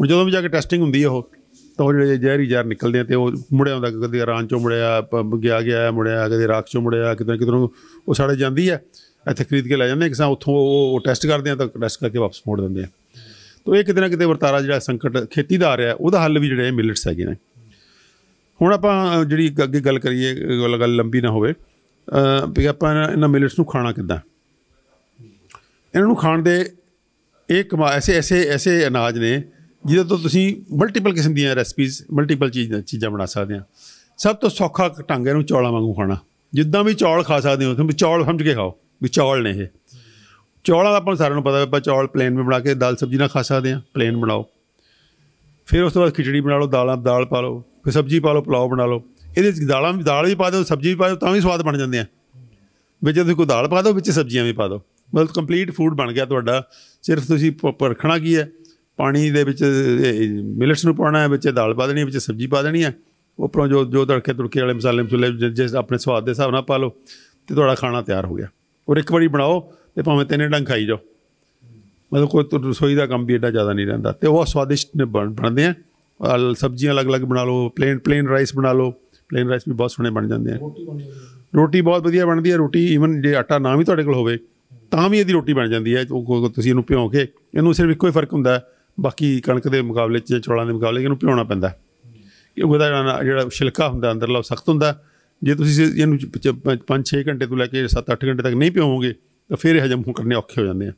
ਹੁਣ ਜਦੋਂ ਵੀ ਜਾ ਕੇ ਟੈਸਟਿੰਗ ਹੁੰਦੀ ਹੈ ਉਹ ਤਾਂ ਉਹ ਜਿਹੜੇ ਜ਼ਹਿਰੀ ਜ਼ਹਿਰ ਨਿਕਲਦੇ ਆ ਤੇ ਉਹ ਮੁੜਿਆ ਹੁੰਦਾ ਕਦੇ ਰਾਂ ਚੋਂ ਮੁੜਿਆ ਗਿਆ ਗਿਆ ਮੁੜਿਆ ਕਦੇ ਰਾਖ ਚੋਂ ਮੁੜਿਆ ਕਿਤੇ ਕਿਤੇ ਉਹ ਸਾੜੇ ਜਾਂਦੀ ਹੈ ਇੱਥੇ ਖਰੀਦ ਕੇ ਲੈ ਜਾਂਦੇ ਕਿਸਾਂ ਉੱਥੋਂ ਉਹ ਟੈਸਟ ਕਰਦੇ ਆ ਤਾਂ ਟੈਸਟ ਕਰਕੇ ਵਾਪਸ ਮੋੜ ਦਿੰਦੇ ਆ ਤੋ ਇਹ ਕਿਤੇ ਨਾ ਕਿਤੇ ਵਰਤਾਰਾ ਜਿਹੜਾ ਸੰਕਟ ਖੇਤੀ ਦਾ ਆ ਰਿਹਾ ਉਹਦਾ ਹੱਲ ਵੀ ਜਿਹੜੇ ਮਿਲਟਸ ਹੈਗੇ ਨੇ ਹੁਣ ਆਪਾਂ ਜਿਹੜੀ ਅੱਗੇ ਗੱਲ ਕਰੀਏ ਗੱਲ ਲੰਬੀ ਨਾ ਹੋਵੇ ਵੀ ਆਪਾਂ ਇਹਨਾਂ ਮਿਲਟਸ ਨੂੰ ਖਾਣਾ ਕਿੱਦਾਂ ਇਹਨਾਂ ਨੂੰ ਖਾਣ ਦੇ ਇਹ ਕਮਾ ਐਸੇ ਐਸੇ ਐਸੇ ਅਨਾਜ ਨੇ ਜਿਹਦੇ ਤੋਂ ਤੁਸੀਂ ਮਲਟੀਪਲ ਕਿਸਮ ਦੀਆਂ ਰੈਸਪੀਜ਼ ਮਲਟੀਪਲ ਚੀਜ਼ਾਂ ਚੀਜ਼ਾਂ ਬਣਾ ਸਕਦੇ ਆ ਸਭ ਤੋਂ ਸੌਖਾ ਢੰਗ ਇਹਨੂੰ ਨੂੰ ਚੌਲਾਂ ਵਾਂਗੂ ਖਾਣਾ ਜਿੱਦਾਂ ਵੀ ਚੌਲ ਖਾ ਸਕਦੇ ਹੋ ਤੁਸੀਂ ਚੌਲ ਸਮਝ ਕੇ ਖਾਓ ਵੀ ਚੌਲ ਨੇ ਇਹ ਚੌਲਾਂ ਦਾ ਆਪਾਂ ਸਾਰਿਆਂ ਨੂੰ ਪਤਾ ਆਪਾਂ ਚੌਲ ਪਲੇਨ ਵਿੱਚ ਬਣਾ ਕੇ ਦਾਲ ਸਬਜ਼ੀ ਨਾਲ ਖਾ ਸਕਦੇ ਆ ਪਲੇਨ ਬਣਾਓ ਫਿਰ ਉਸ ਤੋਂ ਬਾਅਦ ਖਿਚੜੀ ਬਣਾ ਲਓ ਦਾਲਾਂ ਦਾਲ ਪਾ ਲਓ ਫਿਰ ਸਬਜ਼ੀ ਪਾ ਲਓ ਪਲਾਉ ਬਣਾ ਲਓ ਇਹਦੇ ਵਿੱਚ ਦਾਲਾਂ ਵੀ ਦਾਲ ਵੀ ਪਾ ਦਿਓ ਸਬਜ਼ੀ ਵੀ ਪਾ ਦਿਓ ਤਾਂ ਵੀ ਸਵਾਦ ਬਣ ਜਾਂਦੇ ਆ ਵਿੱਚ ਤੁਸੀਂ ਕੋਈ ਦਾਲ ਪਾ ਦਿਓ ਵਿੱਚ ਸਬਜ਼ੀਆਂ ਵੀ ਪਾ ਦਿਓ ਮਤਲਬ ਕੰਪਲੀਟ ਫੂਡ ਬਣ ਗਿਆ ਤੁਹਾਡਾ ਸਿਰਫ ਤੁਸੀਂ ਪਰਖਣਾ ਕੀ ਹੈ ਪਾਣੀ ਦੇ ਵਿੱਚ ਮਿਲਟਸ ਨੂੰ ਪਾਉਣਾ ਹੈ ਵਿੱਚ ਦਾਲ ਪਾ ਦੇਣੀ ਹੈ ਵਿੱਚ ਸਬਜ਼ੀ ਪਾ ਦੇਣੀ ਹੈ ਉਪਰੋਂ ਜੋ ਜੋ ਤੜਕੇ ਤੁੜਕੇ ਵਾਲੇ ਮਸਾਲੇ ਮਸੂਲੇ ਜਿਸ ਆਪਣੇ ਸਵਾਦ ਦੇ ਹਿਸਾਬ ਨਾਲ ਪਾ ਲਓ ਤੇ ਤੁਹਾਡਾ ਖਾਣਾ ਤਿਆਰ ਹੋ ਗਿਆ ਔਰ ਇੱਕ ਵਾਰੀ ਬਣਾਓ ਤੇ ਭਾਵੇਂ ਤਿੰਨੇ ਡੰਗ ਖਾਈ ਜਾਓ ਮਤਲਬ ਕੋਈ ਰਸੋਈ ਦਾ ਕੰਮ ਵੀ ਐਡਾ ਜ਼ਿਆਦਾ ਨਹੀਂ ਰਹਿੰਦਾ ਤੇ ਉਹ ਸਵਾਦਿਸ਼ਟ ਨੇ ਬਣਦੇ ਆ ਸਬਜ਼ੀਆਂ ਅਲੱਗ-ਅਲੱਗ ਬਣਾ ਲਓ ਪਲੇਨ ਪਲੇਨ ਰਾਈਸ ਬਣਾ ਲਓ ਪਲੇਨ ਰਾਈਸ ਵੀ ਬਹੁਤ ਸੋਹਣੇ ਬਣ ਜਾਂਦੇ ਆ ਰੋਟੀ ਬਹੁਤ ਵਧੀਆ ਬਣਦੀ ਹੈ ਰੋਟੀ ਇਵਨ ਜੇ ਆਟਾ ਨਾ ਵੀ ਤੁਹਾਡੇ ਕੋਲ ਹੋਵੇ ਤਾਂ ਵੀ ਇਹਦੀ ਰੋਟੀ ਬਣ ਜਾਂਦੀ ਹੈ ਤੁਸੀਂ ਇਹਨੂੰ ਭਿਓ ਕੇ ਇਹਨੂੰ ਸਿਰਫ ਇੱਕੋ ਹੀ ਫਰਕ ਹੁੰਦਾ ਹੈ ਬਾਕੀ ਕਣਕ ਦੇ ਮੁਕਾਬਲੇ 'ਚ ਚੌਲਾਂ ਦੇ ਮੁਕਾਬਲੇ ਇਹਨੂੰ ਭਿਉਣਾ ਪੈਂਦਾ ਕਿਉਂਕਿ ਉਹਦਾ ਜਿਹੜਾ ਛਿਲਕਾ ਹੁੰਦਾ ਅੰਦਰਲਾ ਉਹ ਸਖਤ ਹੁੰਦਾ ਜੇ ਤੁਸੀਂ ਇਹਨੂੰ 5-6 ਘੰਟੇ ਤੋਂ ਲੈ ਕੇ 7-8 ਘੰਟੇ ਤੱਕ ਨਹੀਂ ਪਿਓਗੇ ਤਾਂ ਫਿਰ ਇਹ ਹਜਮ ਕਰਨੇ ਔਖੇ ਹੋ ਜਾਂਦੇ ਆ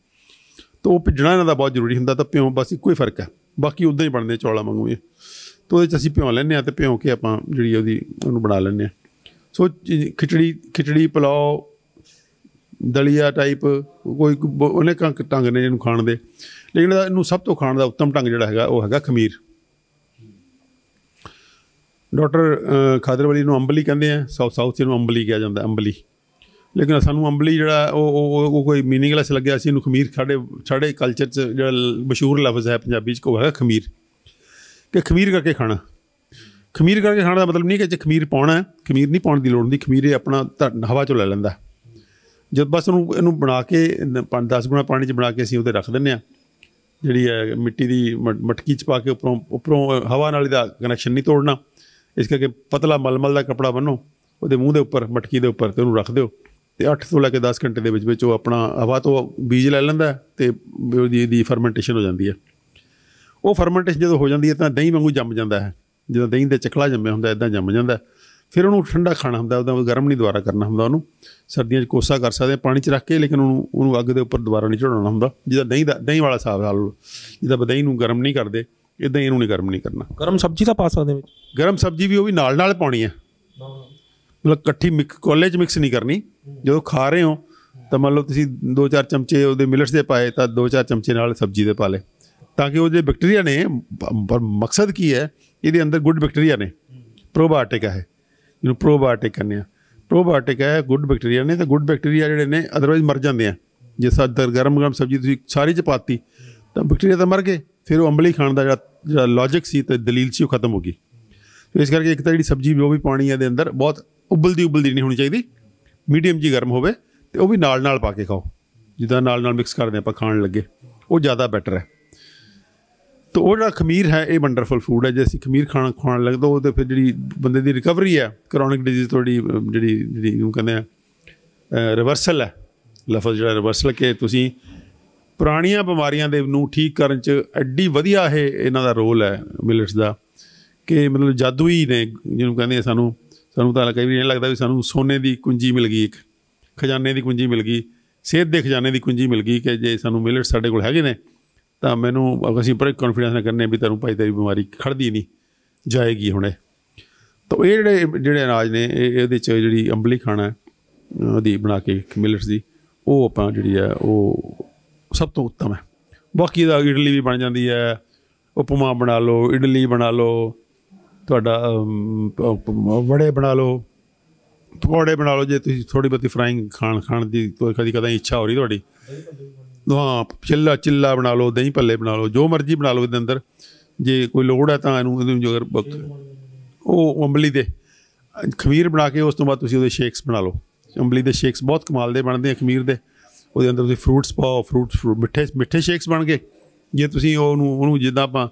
ਤਾਂ ਉਹ ਪਿਜਣਾ ਇਹਨਾਂ ਦਾ ਬਹੁਤ ਜ਼ਰੂਰੀ ਹੁੰਦਾ ਤਾਂ ਪਿਓ ਬਸ ਇੱਕੋ ਹੀ ਫਰਕ ਹੈ ਬਾਕੀ ਉਦਾਂ ਹੀ ਬਣਦੇ ਚੌਲਾਂ ਵਾਂਗੂ ਇਹ ਤਾਂ ਉਹਦੇ ਚ ਅਸੀਂ ਪਿਉ ਲੈਨੇ ਆ ਤੇ ਪਿਓ ਕੇ ਆਪਾਂ ਜਿਹੜੀ ਉਹਦੀ ਉਹਨੂੰ ਬਣਾ ਲੈਨੇ ਆ ਸੋ ਖਿਚੜੀ ਖਿਚੜੀ ਪਲਾਓ ਦਲੀਆ ਟਾਈਪ ਕੋਈ ਉਹਨੇ ਕੰਕ ਟੰਗ ਨੇ ਜਿਹਨੂੰ ਖਾਣ ਦੇ ਲੇਕਿਨ ਇਹਨੂੰ ਸਭ ਤੋਂ ਖਾਣ ਦਾ ਉੱਤਮ ਢੰਗ ਜਿਹੜਾ ਹੈਗਾ ਉਹ ਹੈਗਾ ਖਮੀਰ ਡਾਕਟਰ ਖਾਦਰਵਲੀ ਨੂੰ ਅੰਬਲੀ ਕਹਿੰਦੇ ਆ ਸਾਊਥ ਸਾਊਥ ਨੂੰ ਅੰਬਲੀ ਕਿਹਾ ਜਾਂਦਾ ਅੰਬਲੀ ਲੇਕਿਨ ਸਾਨੂੰ ਅੰਬਲੀ ਜਿਹੜਾ ਉਹ ਉਹ ਕੋਈ ਮੀਨਿੰਗਲੈਸ ਲੱਗਿਆ ਸੀ ਇਹਨੂੰ ਖਮੀਰ ਸਾਡੇ ਸਾਡੇ ਕਲਚਰ 'ਚ ਜਿਹੜਾ ਮਸ਼ਹੂਰ ਲਫ਼ਜ਼ ਹੈ ਪੰਜਾਬੀ 'ਚ ਕੋ ਹੈਗਾ ਖਮੀਰ ਕਿ ਖਮੀਰ ਕਰਕੇ ਖਾਣਾ ਖਮੀਰ ਕਰਕੇ ਖਾਣ ਦਾ ਮਤਲਬ ਨਹੀਂ ਕਿ ਜੇ ਖਮੀਰ ਪਾਉਣਾ ਹੈ ਖਮੀਰ ਨਹੀਂ ਪਾਉਣ ਦੀ ਲੋੜ ਨਹੀਂ ਖਮੀਰ ਇਹ ਆਪਣਾ ਹਵਾ ਚੋਂ ਲੈ ਲੈਂਦਾ ਜਦ ਬਸ ਉਹਨੂੰ ਇਹਨੂੰ ਬਣਾ ਕੇ 5-10 ਗੁਣਾ ਪਾਣੀ 'ਚ ਬਣਾ ਕੇ ਅਸੀਂ ਉਹਦੇ ਰੱਖ ਦਿੰਨੇ ਆ ਜਿਹੜੀ ਹੈ ਮਿੱਟੀ ਦੀ ਮਟਕੀ ਚ ਪਾ ਕੇ ਉੱਪਰੋਂ ਉੱਪਰੋਂ ਹਵਾ ਨਾਲ ਇਹਦਾ ਕਨੈਕਸ਼ਨ ਨਹੀਂ ਤੋੜਨਾ ਇਸ ਕਰਕੇ ਪਤਲਾ ਮਲਮਲ ਦਾ ਕਪੜਾ ਬੰਨੋ ਉਹਦੇ ਮੂੰਹ ਦੇ ਉੱਪਰ ਮਟਕੀ ਦੇ ਉੱਪਰ ਤੇ ਉਹਨੂੰ ਰੱਖ ਦਿਓ ਤੇ 8 ਤੋਂ ਲੈ ਕੇ 10 ਘੰਟੇ ਦੇ ਵਿੱਚ ਵਿੱਚ ਉਹ ਆਪਣਾ ਹਵਾ ਤੋਂ ਬੀਜ ਲੈ ਲੈਂਦਾ ਤੇ ਉਹਦੀ ਦੀ ਫਰਮੈਂਟੇਸ਼ਨ ਹੋ ਜਾਂਦੀ ਹੈ ਉਹ ਫਰਮੈਂਟੇਸ਼ਨ ਜਦੋਂ ਹੋ ਜਾਂਦੀ ਹੈ ਤਾਂ ਦਹੀਂ ਵਾਂਗੂ ਜੰਮ ਜਾਂਦਾ ਹੈ ਜਦੋਂ ਦਹੀਂ ਦੇ ਚਕਲਾ ਜੰਮਿਆ ਹੁੰਦਾ ਇਦਾਂ ਜੰਮ ਜਾਂਦਾ ਫਿਰ ਉਹਨੂੰ ਠੰਡਾ ਖਾਣਾ ਹੁੰਦਾ ਉਹਦਾ ਗਰਮ ਨਹੀਂ ਦੁਬਾਰਾ ਕਰਨਾ ਹੁੰਦਾ ਉਹਨੂੰ ਸਰਦੀਆਂ 'ਚ ਕੋਸਾ ਕਰ ਸਕਦੇ ਆ ਪਾਣੀ 'ਚ ਰੱਖ ਕੇ ਲੇਕਿਨ ਉਹਨੂੰ ਉਹਨੂੰ ਅੱਗ ਦੇ ਉੱਪਰ ਦੁਬਾਰਾ ਨਹੀਂ ਚੜਾਉਣਾ ਹੁੰਦਾ ਜਿਹਦਾ ਦਹੀਂ ਦਾ ਦਹੀਂ ਵਾਲਾ ਸਾਬ ਨਾਲ ਜਿਹਦਾ ਬਦਹੀਂ ਨੂੰ ਗਰਮ ਨਹੀਂ ਕਰਦੇ ਇਦਾਂ ਇਹਨੂੰ ਨਹੀਂ ਗਰਮ ਨਹੀਂ ਕਰਨਾ ਗਰਮ ਸਬਜ਼ੀ ਤਾਂ ਪਾ ਸਕਦੇ ਵਿੱਚ ਗਰਮ ਸਬਜ਼ੀ ਵੀ ਉਹ ਵੀ ਨਾਲ ਨਾਲ ਪਾਉਣੀ ਹੈ ਮਤਲਬ ਇਕੱਠੀ ਮਿਕ ਕਾਲਜ ਮਿਕਸ ਨਹੀਂ ਕਰਨੀ ਜਦੋਂ ਖਾ ਰਹੇ ਹੋ ਤਾਂ ਮੰਨ ਲਓ ਤੁਸੀਂ 2-4 ਚਮਚੇ ਉਹਦੇ ਮਿਲਟਸ ਦੇ ਪਾਏ ਤਾਂ 2-4 ਚਮਚੇ ਨਾਲ ਸਬਜ਼ੀ ਦੇ ਪਾ ਲੇ ਤਾਂ ਕਿ ਉਹ ਜਿਹੜੇ ਬੈਕਟੀਰੀਆ ਨੇ ਪਰ ਮਕਸਦ ਕੀ ਹੈ ਇਹਦੇ ਅੰਦਰ ਗੁੱਡ ਬੈਕਟੀਰੀਆ ਨੇ ਪ੍ਰੋਬਾਇਓਟਿਕ ਹੈ ਜਿਹਨੂੰ ਪ੍ਰੋਬਾਇਓਟਿਕ ਕਹਿੰਦੇ ਆ ਪ੍ਰੋਬਾਇਓਟਿਕ ਹੈ ਗੁੱਡ ਬੈਕਟੀਰੀਆ ਨੇ ਤੇ ਗੁੱਡ ਬੈਕਟੀਰੀਆ ਜਿਹੜੇ ਨੇ ਅਦਰਵਾਈਜ਼ ਮਰ ਜਾਂਦੇ ਆ ਜੇ ਸਾਦਰ ਗਰਮ ਗਰਮ ਸਬਜ਼ੀ ਤੁਸੀਂ ਸਾਰੀ ਚ ਪਾਤੀ ਤਾਂ ਬੈਕਟੀਰੀਆ ਤਾਂ ਮਰ ਗਏ ਫਿਰ ਉਹ ਅੰਬਲੀ ਖਾਣ ਦਾ ਜਿਹੜਾ ਲੌਜੀਕ ਸੀ ਤੇ ਦਲੀਲ ਸੀ ਉਹ ਖਤਮ ਹੋ ਗਈ ਇਸ ਕਰਕੇ ਇੱਕ ਤਾਂ ਜਿਹੜੀ ਸਬਜ਼ੀ ਉਹ ਵੀ ਪਾਣੀ ਆ ਦੇ ਅੰਦਰ ਬਹੁਤ ਉਬਲਦੀ ਉਬਲਦੀ ਨਹੀਂ ਹੋਣੀ ਚਾਹੀਦੀ ਮੀਡੀਅਮ ਜੀ ਗਰਮ ਹੋਵੇ ਤੇ ਉਹ ਵੀ ਨਾਲ ਨਾਲ ਪਾ ਕੇ ਖਾਓ ਜਿੱਦਾਂ ਨਾਲ ਨਾਲ ਮਿਕਸ ਕਰਦੇ ਆਪਾਂ ਖਾਣ ਲੱਗੇ ਉਹ ਜ਼ਿਆਦਾ ਬੈਟਰ ਹੈ ਤੋ ਉਹ ਜਿਹੜਾ ਖਮੀਰ ਹੈ ਇਹ ਵੰਡਰਫੁਲ ਫੂਡ ਹੈ ਜੇ ਅਸੀਂ ਖਮੀਰ ਖਾਣਾ ਖਾਣ ਲੱਗਦਾ ਉਹ ਤੇ ਫਿਰ ਜਿਹੜੀ ਬੰਦੇ ਦੀ ਰਿਕਵਰੀ ਹੈ ਕਰੋਨਿਕ ਡਿਜ਼ੀਜ਼ ਤੁਹਾਡੀ ਜਿਹੜੀ ਜਿਹੜੀ ਨੂੰ ਕਹਿੰਦੇ ਆ ਰਿਵਰਸਲ ਹੈ ਲਫ਼ਜ਼ ਜਿਹੜਾ ਰਿਵਰਸਲ ਕਿ ਤੁਸੀਂ ਪੁਰਾਣੀਆਂ ਬਿਮਾਰੀਆਂ ਦੇ ਨੂੰ ਠੀਕ ਕਰਨ ਚ ਐਡੀ ਵਧੀਆ ਇਹ ਇਹਨਾਂ ਦਾ ਰੋਲ ਹੈ ਮਿਲਟਸ ਦਾ ਕਿ ਮਤਲਬ ਜਾਦੂਈ ਨੇ ਜਿਹਨੂੰ ਕਹਿੰਦੇ ਆ ਸਾਨੂੰ ਸਾਨੂੰ ਤਾਂ ਕਈ ਵੀ ਨਹੀਂ ਲੱਗਦਾ ਵੀ ਸਾਨੂੰ ਸੋਨੇ ਦੀ ਕੁੰਜੀ ਮਿਲ ਗਈ ਇੱਕ ਖਜ਼ਾਨੇ ਦੀ ਕੁੰਜੀ ਮਿਲ ਗਈ ਸਿਹਤ ਦੇ ਖਜ਼ਾਨੇ ਦੀ ਕੁੰਜੀ ਮਿਲ ਗਈ ਕਿ ਜੇ ਸਾਨੂੰ ਮਿਲਟਸ ਸਾਡੇ ਕੋਲ ਹੈਗੇ ਨੇ ਤਾਂ ਮੈਨੂੰ ਅਸੀਂ ਪਰ ਕੌਨਫੀਡੈਂਸ ਨਾਲ ਕਰਨੇ ਵੀ ਤੈਨੂੰ ਭਾਈ ਤੇਰੀ ਬਿਮਾਰੀ ਖੜਦੀ ਨਹੀਂ ਜਾਏਗੀ ਹੁਣੇ ਤਾਂ ਇਹ ਜਿਹੜੇ ਜਿਹੜੇ ਅਨਾਜ ਨੇ ਇਹਦੇ ਚ ਜਿਹੜੀ ਅੰਬਲੀ ਖਾਣਾ ਉਹਦੀ ਬਣਾ ਕੇ ਮਿਲਟਸ ਦੀ ਉਹ ਆਪਾਂ ਜਿਹੜੀ ਹੈ ਉਹ ਸਭ ਤੋਂ ਉੱਤਮ ਹੈ ਬਾਕੀ ਦਾ ਇਡਲੀ ਵੀ ਬਣ ਜਾਂਦੀ ਹੈ ਉਪਮਾ ਬਣਾ ਲਓ ਇਡਲੀ ਬਣਾ ਲਓ ਤੁਹਾਡਾ ਵੜੇ ਬਣਾ ਲਓ ਪਕੌੜੇ ਬਣਾ ਲਓ ਜੇ ਤੁਸੀਂ ਥੋੜੀ ਬਤੀ ਫਰਾਈਂਗ ਖਾਣ ਖਾਣ ਦੀ ਕੋਈ ਕਦੀ ਕਦਾਂ ਇੱਛਾ ਹੋ ਰਹੀ ਤੁਹਾਡੀ ਹਾਂ ਚਿੱਲਾ ਚਿੱਲਾ ਬਣਾ ਲਓ ਦਹੀਂ ਭੱਲੇ ਬਣਾ ਲਓ ਜੋ ਮਰਜ਼ੀ ਬਣਾ ਲਓ ਇਹਦੇ ਅੰਦਰ ਜੇ ਕੋਈ ਲੋੜ ਹੈ ਤਾਂ ਇਹਨੂੰ ਇਹਨੂੰ ਜੋਰ ਉਹ ਅੰਬਲੀ ਦੇ ਖਮੀਰ ਬਣਾ ਕੇ ਉਸ ਤੋਂ ਬਾਅਦ ਤੁਸੀਂ ਉਹਦੇ ਸ਼ੇਕਸ ਬਣਾ ਲਓ ਅੰਬਲੀ ਦੇ ਸ਼ੇਕਸ ਬਹੁਤ ਕਮਾਲ ਦੇ ਬਣਦੇ ਆ ਖਮੀਰ ਦੇ ਉਹਦੇ ਅੰਦਰ ਤੁਸੀਂ ਫਰੂਟਸ ਪਾਓ ਫਰੂਟਸ ਮਿੱਠੇ ਮਿੱਠੇ ਸ਼ੇਕਸ ਬਣ ਗਏ ਜੇ ਤੁਸੀਂ ਉਹਨੂੰ ਉਹਨੂੰ ਜਿੱਦਾਂ ਆਪਾਂ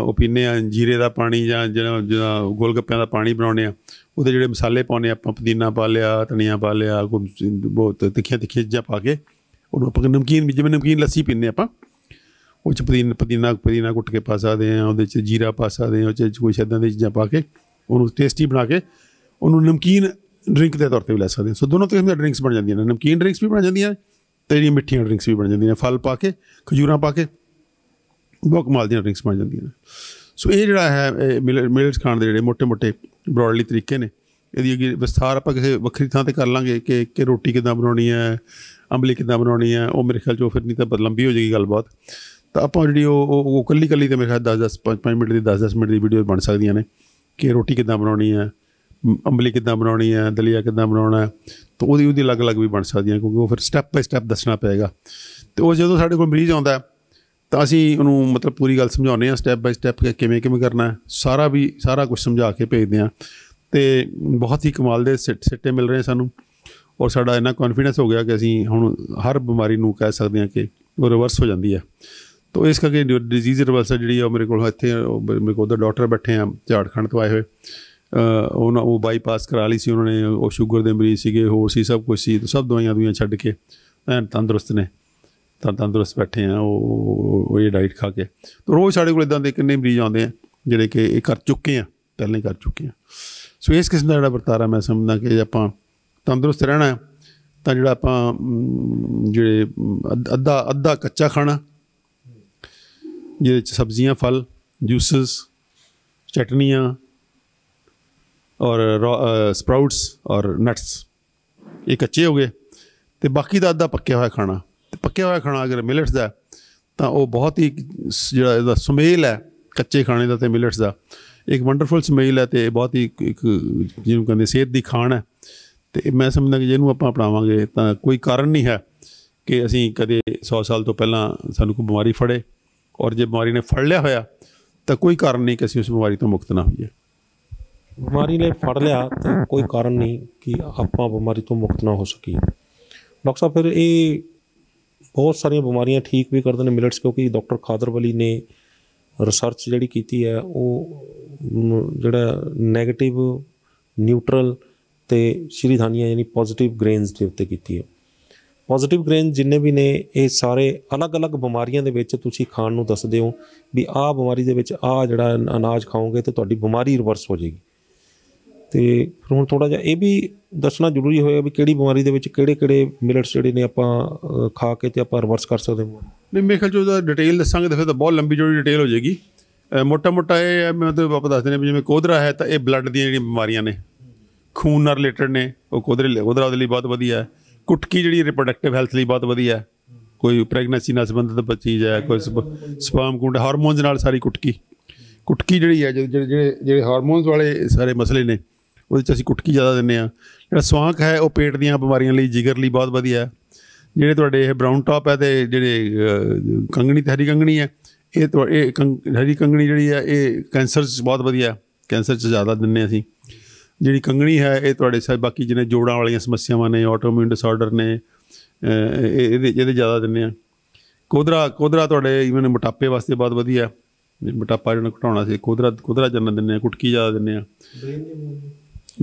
ਉਹ ਪੀਨੇ ਆ ਜੀਰੇ ਦਾ ਪਾਣੀ ਜਾਂ ਜਿਹੜਾ ਜਿਹੜਾ ਗੋਲਗੱਪਿਆਂ ਦਾ ਪਾਣੀ ਬਣਾਉਣੇ ਆ ਉਹਦੇ ਜਿਹੜੇ ਮਸਾਲੇ ਆ ਆਪਾਂ ਪੁਦੀਨਾ ਪਾ ਲਿਆ ਧਨੀਆ ਪਾ ਲਿਆ ਕੋਈ ਬਹੁਤ ਤਿੱਖੀਆਂ ਤਿੱਖੀਆਂ ਚੀਜ਼ਾਂ ਪਾ ਕੇ ਉਹਨੂੰ ਆਪਾਂ ਨਮਕੀਨ ਜਿਵੇਂ ਨਮਕੀਨ ਲੱਸੀ ਪੀਂਦੇ ਆਪਾਂ ਉਹ ਚ ਪੁਦੀਨਾ ਪੁਦੀਨਾ ਪੁਦੀਨਾ ਕੁੱਟ ਕੇ ਪਾ ਸਕਦੇ ਆ ਉਹਦੇ ਚ ਜੀਰਾ ਪਾ ਸਕਦੇ ਆ ਉਹ ਚ ਕੁਝ ਇਦਾਂ ਦੇ ਚੀਜ਼ਾਂ ਪਾ ਕੇ ਉਹਨੂੰ ਟੇਸਟੀ ਬਣਾ ਕੇ ਉਹਨੂੰ ਨਮਕੀਨ ਡਰਿੰਕ ਦੇ ਤੌਰ ਤੇ ਵੀ ਲੈ ਸਕਦੇ ਆ ਸੋ ਦੋਨੋਂ ਤਰ੍ਹਾਂ ਦੀਆਂ ਡਰਿੰਕਸ ਬਣ ਜਾਂਦੀਆਂ ਨੇ ਨਮਕੀਨ ਡਰਿੰਕਸ ਵੀ ਬਣ ਜਾਂਦੀਆਂ ਤੇ ਜਿਹੜੀਆਂ ਮਿੱਠੀਆਂ ਡਰਿੰਕਸ ਵੀ ਬਣ ਜਾਂਦੀਆਂ ਨੇ ਫਲ ਪਾ ਕੇ ਖਜੂਰਾਂ ਪਾ ਕੇ ਬਹੁਤ ਕਮਾਲ ਦੀਆਂ ਡਰਿੰਕਸ ਬਣ ਜਾਂਦੀਆਂ ਨੇ ਸੋ ਇਹ ਜਿਹੜਾ ਹੈ ਮਿਲਟਸ ਖਾਣ ਦੇ ਜਿਹੜੇ ਮੋٹے-ਮੋٹے ਬ੍ਰੌਡਲੀ ਤਰੀਕੇ ਨੇ ਇਹਦੀ ਵਿਸਥਾਰ ਆਪਾਂ ਕਿਸੇ ਵੱਖਰੀ ਥਾਂ ਤੇ ਕਰ ਲਾਂਗੇ ਕਿ ਕਿ ਰੋਟੀ ਕਿਦਾਂ ਬਣਾਉਣੀ ਹੈ ਅੰਬਲੀ ਕਿੱਦਾਂ ਬਣਾਉਣੀ ਹੈ ਉਹ ਮੇਰੇ ਖਿਆਲ ਚੋਂ ਫਿਰ ਨਹੀਂ ਤਾਂ ਲੰਬੀ ਹੋ ਜਾਏਗੀ ਗੱਲਬਾਤ ਤਾਂ ਆਪਾਂ ਜਿਹੜੀ ਉਹ ਉਹ ਕੱਲੀ ਕੱਲੀ ਤੇ ਮੇਰੇ ਖਿਆਲ 10 10 5 5 ਮਿੰਟ ਦੀ 10 10 ਮਿੰਟ ਦੀ ਵੀਡੀਓ ਬਣ ਸਕਦੀਆਂ ਨੇ ਕਿ ਰੋਟੀ ਕਿੱਦਾਂ ਬਣਾਉਣੀ ਹੈ ਅੰਬਲੀ ਕਿੱਦਾਂ ਬਣਾਉਣੀ ਹੈ ਦਲੀਆ ਕਿੱਦਾਂ ਬਣਾਉਣਾ ਹੈ ਤਾਂ ਉਹਦੀ ਉਹਦੀ ਅਲੱਗ-ਅਲੱਗ ਵੀ ਬਣ ਸਕਦੀਆਂ ਕਿਉਂਕਿ ਉਹ ਫਿਰ ਸਟੈਪ ਬਾਈ ਸਟੈਪ ਦੱਸਣਾ ਪਏਗਾ ਤੇ ਉਹ ਜਦੋਂ ਸਾਡੇ ਕੋਲ ਮਰੀਜ਼ ਆਉਂਦਾ ਤਾਂ ਅਸੀਂ ਉਹਨੂੰ ਮਤਲਬ ਪੂਰੀ ਗੱਲ ਸਮਝਾਉਂਦੇ ਆ ਸਟੈਪ ਬਾਈ ਸਟੈਪ ਕਿਵੇਂ ਕਿਵੇਂ ਕਰਨਾ ਹੈ ਸਾਰਾ ਵੀ ਸਾਰਾ ਕੁਝ ਸਮਝਾ ਕੇ ਭੇਜਦੇ ਆ ਤੇ ਬਹੁਤ ਹੀ ਕਮਾਲ ਦੇ ਸਿੱਟੇ ਮਿਲ ਰਹੇ ਸਾਨੂੰ ਔਰ ਸਾਡਾ ਇਨਾ ਕੌਨਫੀਡੈਂਸ ਹੋ ਗਿਆ ਕਿ ਅਸੀਂ ਹੁਣ ਹਰ ਬਿਮਾਰੀ ਨੂੰ ਕਹਿ ਸਕਦੇ ਹਾਂ ਕਿ ਉਹ ਰਿਵਰਸ ਹੋ ਜਾਂਦੀ ਹੈ ਤੋ ਇਸ ਕਰਕੇ ਡਿਜ਼ੀਜ਼ ਰਿਵਰਸ ਜਿਹੜੀ ਆ ਮੇਰੇ ਕੋਲ ਇੱਥੇ ਮੇਰੇ ਕੋਲ ਦਾ ਡਾਕਟਰ ਬੈਠੇ ਆ ਝਾੜਖੰਡ ਤੋਂ ਆਏ ਹੋਏ ਉਹਨਾਂ ਉਹ ਬਾਈਪਾਸ ਕਰਾ ਲਈ ਸੀ ਉਹਨਾਂ ਨੇ ਉਹ ਸ਼ੂਗਰ ਦੇ ਮਰੀਜ਼ ਸੀਗੇ ਹੋਰ ਸੀ ਸਭ ਕੁਝ ਸੀ ਸਭ ਦਵਾਈਆਂ ਦੁਆਈਆਂ ਛੱਡ ਕੇ ਐਨ ਤੰਦਰੁਸਤ ਨੇ ਤਾਂ ਤੰਦਰੁਸਤ ਬੈਠੇ ਆ ਉਹ ਉਹ ਇਹ ਡਾਈਟ ਖਾ ਕੇ ਤੋ ਰੋਜ਼ ਸਾਡੇ ਕੋਲ ਇਦਾਂ ਦੇ ਕਿੰਨੇ ਮਰੀਜ਼ ਆਉਂਦੇ ਆ ਜਿਹੜੇ ਕਿ ਇਹ ਕਰ ਚੁੱਕੇ ਆ ਪਹਿਲਾਂ ਹੀ ਕਰ ਚੁੱਕੇ ਆ ਸੋ ਇਸ ਕਿਸਮ ਦਾ ਜਿਹੜਾ ਵਰਤਾਰਾ ਮੈਂ ਸਮਝਦਾ ਕਿ ਆਪਾਂ ਤੰਦਰੁਸਤ ਰਹਿਣਾ ਤਾਂ ਜਿਹੜਾ ਆਪਾਂ ਜਿਹੜੇ ਅੱਧਾ ਅੱਧਾ ਕੱਚਾ ਖਾਣਾ ਜਿਹਦੇ ਚ ਸਬਜ਼ੀਆਂ ਫਲ ਜੂਸਸ ਚਟਨੀਆਂ ਔਰ ਸਪਰਾਊਟਸ ਔਰ ਨਟਸ ਇਹ ਕੱਚੇ ਹੋ ਗਏ ਤੇ ਬਾਕੀ ਦਾ ਅੱਧਾ ਪੱਕਿਆ ਹੋਇਆ ਖਾਣਾ ਤੇ ਪੱਕਿਆ ਹੋਇਆ ਖਾਣਾ ਅਗਰ ਮਿਲਟਸ ਦਾ ਤਾਂ ਉਹ ਬਹੁਤ ਹੀ ਜਿਹੜਾ ਇਹਦਾ ਸੁਮੇਲ ਹੈ ਕੱਚੇ ਖਾਣੇ ਦਾ ਤੇ ਮਿਲਟਸ ਦਾ ਇੱਕ ਵੰਡਰਫੁਲ ਸੁਮੇਲ ਹੈ ਤੇ ਬਹੁਤ ਹੀ ਇੱਕ ਜਿਹਨੂੰ ਕਹਿੰਦੇ ਸਿਹਤ ਦੀ ਖਾਣ ਹੈ ਤੇ ਮੈਂ ਸਮਝਦਾ ਕਿ ਜਿਹਨੂੰ ਆਪਾਂ ਅਪਣਾਵਾਂਗੇ ਤਾਂ ਕੋਈ ਕਾਰਨ ਨਹੀਂ ਹੈ ਕਿ ਅਸੀਂ ਕਦੇ 100 ਸਾਲ ਤੋਂ ਪਹਿਲਾਂ ਸਾਨੂੰ ਕੋਈ ਬਿਮਾਰੀ ਫੜੇ ਔਰ ਜੇ ਬਿਮਾਰੀ ਨੇ ਫੜ ਲਿਆ ਹੋਇਆ ਤਾਂ ਕੋਈ ਕਾਰਨ ਨਹੀਂ ਕਿ ਅਸੀਂ ਉਸ ਬਿਮਾਰੀ ਤੋਂ ਮੁਕਤ ਨਾ ਹੋਈਏ ਬਿਮਾਰੀ ਨੇ ਫੜ ਲਿਆ ਤਾਂ ਕੋਈ ਕਾਰਨ ਨਹੀਂ ਕਿ ਆਪਾਂ ਬਿਮਾਰੀ ਤੋਂ ਮੁਕਤ ਨਾ ਹੋ ਸਕੀਏ ਡਾਕਟਰ ਸਾਹਿਬ ਫਿਰ ਇਹ ਬਹੁਤ ਸਾਰੀਆਂ ਬਿਮਾਰੀਆਂ ਠੀਕ ਵੀ ਕਰਦੇ ਨੇ ਮਿਲਟਸ ਕਿਉਂਕਿ ਡਾਕਟਰ ਖਾਦਰ ਵਲੀ ਨੇ ਰਿਸਰਚ ਜਿਹੜੀ ਕੀਤੀ ਹੈ ਉਹ ਜਿਹੜਾ 네ਗੇਟਿਵ ਨਿਊਟਰਲ ਤੇ ਸ਼੍ਰੀ ਧਾਨੀਆਂ ਯਾਨੀ ਪੋਜ਼ਿਟਿਵ ਗ੍ਰੇਨਸ ਦੇ ਉੱਤੇ ਕੀਤੀ ਹੈ ਪੋਜ਼ਿਟਿਵ ਗ੍ਰੇਨ ਜਿੰਨੇ ਵੀ ਨੇ ਇਹ ਸਾਰੇ ਅਲੱਗ-ਅਲੱਗ ਬਿਮਾਰੀਆਂ ਦੇ ਵਿੱਚ ਤੁਸੀਂ ਖਾਣ ਨੂੰ ਦੱਸਦੇ ਹੋ ਵੀ ਆਹ ਬਿਮਾਰੀ ਦੇ ਵਿੱਚ ਆਹ ਜਿਹੜਾ ਅਨਾਜ ਖਾਓਗੇ ਤੇ ਤੁਹਾਡੀ ਬਿਮਾਰੀ ਰਿਵਰਸ ਹੋ ਜਾਏਗੀ ਤੇ ਫਿਰ ਹੁਣ ਥੋੜਾ ਜਿਹਾ ਇਹ ਵੀ ਦੱਸਣਾ ਜ਼ਰੂਰੀ ਹੋਇਆ ਵੀ ਕਿਹੜੀ ਬਿਮਾਰੀ ਦੇ ਵਿੱਚ ਕਿਹੜੇ-ਕਿਹੜੇ ਮਿਲਟਸ ਜਿਹੜੇ ਨੇ ਆਪਾਂ ਖਾ ਕੇ ਤੇ ਆਪਾਂ ਰਿਵਰਸ ਕਰ ਸਕਦੇ ਹਾਂ ਨਹੀਂ ਮੇਰੇ ਖਿਆਲ ਜੋ ਦਾ ਡਿਟੇਲ ਦੱਸਾਂਗੇ ਤਾਂ ਫਿਰ ਤਾਂ ਬਹੁਤ ਲੰਬੀ ਜੋੜੀ ਡਿਟੇਲ ਹੋ ਜਾਏਗੀ ਮੋਟਾ-ਮੋਟਾ ਇਹ ਮੈਂ ਤਾਂ ਆਪਾਂ ਦੱਸ ਦਿੰਦੇ ਜਿਵੇਂ ਕੋਧਰਾ ਹੈ ਤਾਂ ਇਹ ਬਲੱਡ ਦੀਆਂ ਜਿਹੜੀਆਂ ਬਿਮਾਰੀਆਂ ਨੇ ਖੂਨ ਨਾਲ ਰਿਲੇਟਡ ਨੇ ਉਹ ਕੋਧਰੇ ਉਹਦਰਾ ਦੇ ਲਈ ਬਹੁਤ ਵਧੀਆ ਹੈ ਕੁਟਕੀ ਜਿਹੜੀ ਰਿਪਰੋਡਕਟਿਵ ਹੈਲਥ ਲਈ ਬਹੁਤ ਵਧੀਆ ਹੈ ਕੋਈ ਪ੍ਰੈਗਨੈਂਸੀ ਨਾਲ ਸੰਬੰਧਿਤ ਬੱਚੀ ਜਾਂ ਕੋਈ ਸਪਰਮ ਕੁੰਡ ਹਾਰਮੋਨਸ ਨਾਲ ਸਾਰੀ ਕੁਟਕੀ ਕੁਟਕੀ ਜਿਹੜੀ ਹੈ ਜਿਹੜੇ ਜਿਹੜੇ ਜਿਹੜੇ ਹਾਰਮੋਨਸ ਵਾਲੇ ਸਾਰੇ ਮਸਲੇ ਨੇ ਉਹਦੇ ਚ ਅਸੀਂ ਕੁਟਕੀ ਜ਼ਿਆਦਾ ਦਿੰਨੇ ਆ ਜਿਹੜਾ ਸਵਾਂਖ ਹੈ ਉਹ ਪੇਟ ਦੀਆਂ ਬਿਮਾਰੀਆਂ ਲਈ ਜਿਗਰ ਲਈ ਬਹੁਤ ਵਧੀਆ ਹੈ ਜਿਹੜੇ ਤੁਹਾਡੇ ਇਹ ਬ੍ਰਾਊਨ ਟਾਪ ਹੈ ਤੇ ਜਿਹੜੇ ਕੰਗਣੀ ਤੇ ਹਰੀ ਕੰਗਣੀ ਹੈ ਇਹ ਇਹ ਹਰੀ ਕੰਗਣੀ ਜਿਹੜੀ ਹੈ ਇਹ ਕੈਂਸਰ ਚ ਬਹੁਤ ਵਧੀਆ ਕੈਂਸਰ ਚ ਜ਼ਿਆਦਾ ਦਿੰਨੇ ਅਸੀਂ ਜਿਹੜੀ ਕੰਗਣੀ ਹੈ ਇਹ ਤੁਹਾਡੇ ਸਾਰੇ ਬਾਕੀ ਜਿਹਨੇ ਜੋੜਾਂ ਵਾਲੀਆਂ ਸਮੱਸਿਆਵਾਂ ਨੇ ਆਟੋਇਮਿਊਨ ਡਿਸਆਰਡਰ ਨੇ ਇਹਦੇ ਇਹਦੇ ਜ਼ਿਆਦਾ ਦਿੰਨੇ ਆ ਕੋਦਰਾ ਕੋਦਰਾ ਤੁਹਾਡੇ ਇਵਨ ਮੋਟਾਪੇ ਵਾਸਤੇ ਬਹੁਤ ਵਧੀਆ ਮੋਟਾਪਾ ਜਿਹੜਾ ਘਟਾਉਣਾ ਸੀ ਕੋਦਰਾ ਕੋਦਰਾ ਜਨਨ ਦਿੰਨੇ ਆ ਕੁਟਕੀ ਜ਼ਿਆਦਾ ਦਿੰਨੇ ਆ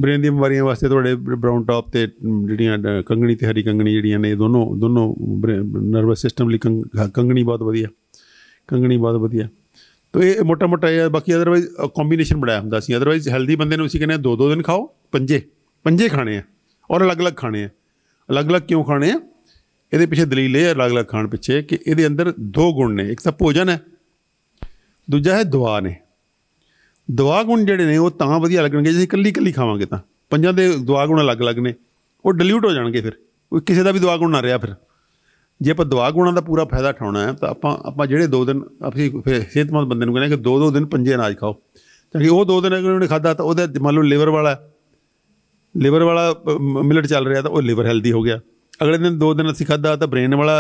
ਬ੍ਰੇਨ ਦੀ ਬਿਮਾਰੀਆਂ ਵਾਸਤੇ ਤੁਹਾਡੇ ਬ੍ਰਾਊਨ ਟਾਪ ਤੇ ਜਿਹੜੀਆਂ ਕੰਗਣੀ ਤੇ ਹਰੀ ਕੰਗਣੀ ਜਿਹੜੀਆਂ ਨੇ ਦੋਨੋਂ ਦੋਨੋਂ ਨਰਵਸ ਸਿਸਟਮ ਲਈ ਕੰਗਣੀ ਬਹੁਤ ਵਧੀਆ ਕੰਗਣੀ ਬਹੁਤ ਵਧੀਆ ਤੋ ਇਹ ਮੋਟਾ ਮੋਟਾ या ਬਾਕੀ अदरवाइज ਕੰਬੀਨੇਸ਼ਨ ਬਣਾਇਆ ਹੁੰਦਾ ਸੀ ਅਦਰਵਾਈਜ਼ ਹੈਲਦੀ ਬੰਦੇ ਨੂੰ ਅਸੀਂ ਕਹਿੰਦੇ ਦੋ ਦੋ ਦਿਨ ਖਾਓ ਪੰਜੇ ਪੰਜੇ ਖਾਣੇ ਆ ਔਰ ਅਲੱਗ-ਅਲੱਗ ਖਾਣੇ ਆ ਅਲੱਗ-ਅਲੱਗ ਕਿਉਂ ਖਾਣੇ ਆ ਇਹਦੇ ਪਿੱਛੇ ਦਲੀਲ ਇਹ ਅਲੱਗ-ਅਲੱਗ ਖਾਣ ਪਿੱਛੇ ਕਿ ਇਹਦੇ ਅੰਦਰ ਦੋ ਗੁਣ ਨੇ ਇੱਕ ਤਾਂ ਭੋਜਨ ਹੈ ਦੂਜਾ ਹੈ ਦੁਆ ਨੇ ਦੁਆ ਗੁਣ ਜਿਹੜੇ ਨੇ ਉਹ ਤਾਂ ਵਧੀਆ ਲੱਗਣਗੇ ਜੇ ਇਕੱਲੀ-ਇਕੱਲੀ ਖਾਵਾਂਗੇ ਤਾਂ ਪੰਜਾਂ ਦੇ ਦੁਆ ਗੁਣ ਅਲੱਗ-ਅਲੱਗ ਨੇ ਉਹ ਡਿਲੀਟ ਹੋ ਜਾਣਗੇ ਫਿਰ ਕੋਈ ਕਿਸੇ ਦਾ ਵੀ ਦੁਆ ਗੁਣ ਨਾ ਰਿਹਾ ਫਿਰ ਜੇ ਆਪਾਂ ਦਵਾ ਗੁਣਾ ਦਾ ਪੂਰਾ ਫਾਇਦਾ ਠਾਉਣਾ ਹੈ ਤਾਂ ਆਪਾਂ ਆਪਾਂ ਜਿਹੜੇ ਦੋ ਦਿਨ ਅਸੀਂ ਫਿਰ ਸਿਹਤਮੰਦ ਬੰਦੇ ਨੂੰ ਕਹਿੰਦੇ ਕਿ ਦੋ ਦੋ ਦਿਨ ਪੰਜੇ ਅਨਾਜ ਖਾਓ ਤਾਂ ਕਿ ਉਹ ਦੋ ਦਿਨ ਅਗਰ ਉਹਨੇ ਖਾਦਾ ਤਾਂ ਉਹਦੇ ਮੰਨ ਲਓ ਲਿਵਰ ਵਾਲਾ ਲਿਵਰ ਵਾਲਾ ਮਿਲਟ ਚੱਲ ਰਿਹਾ ਤਾਂ ਉਹ ਲਿਵਰ ਹੈਲਦੀ ਹੋ ਗਿਆ ਅਗਲੇ ਦਿਨ ਦੋ ਦਿਨ ਅਸੀਂ ਖਾਦਾ ਤਾਂ ਬ੍ਰੇਨ ਵਾਲਾ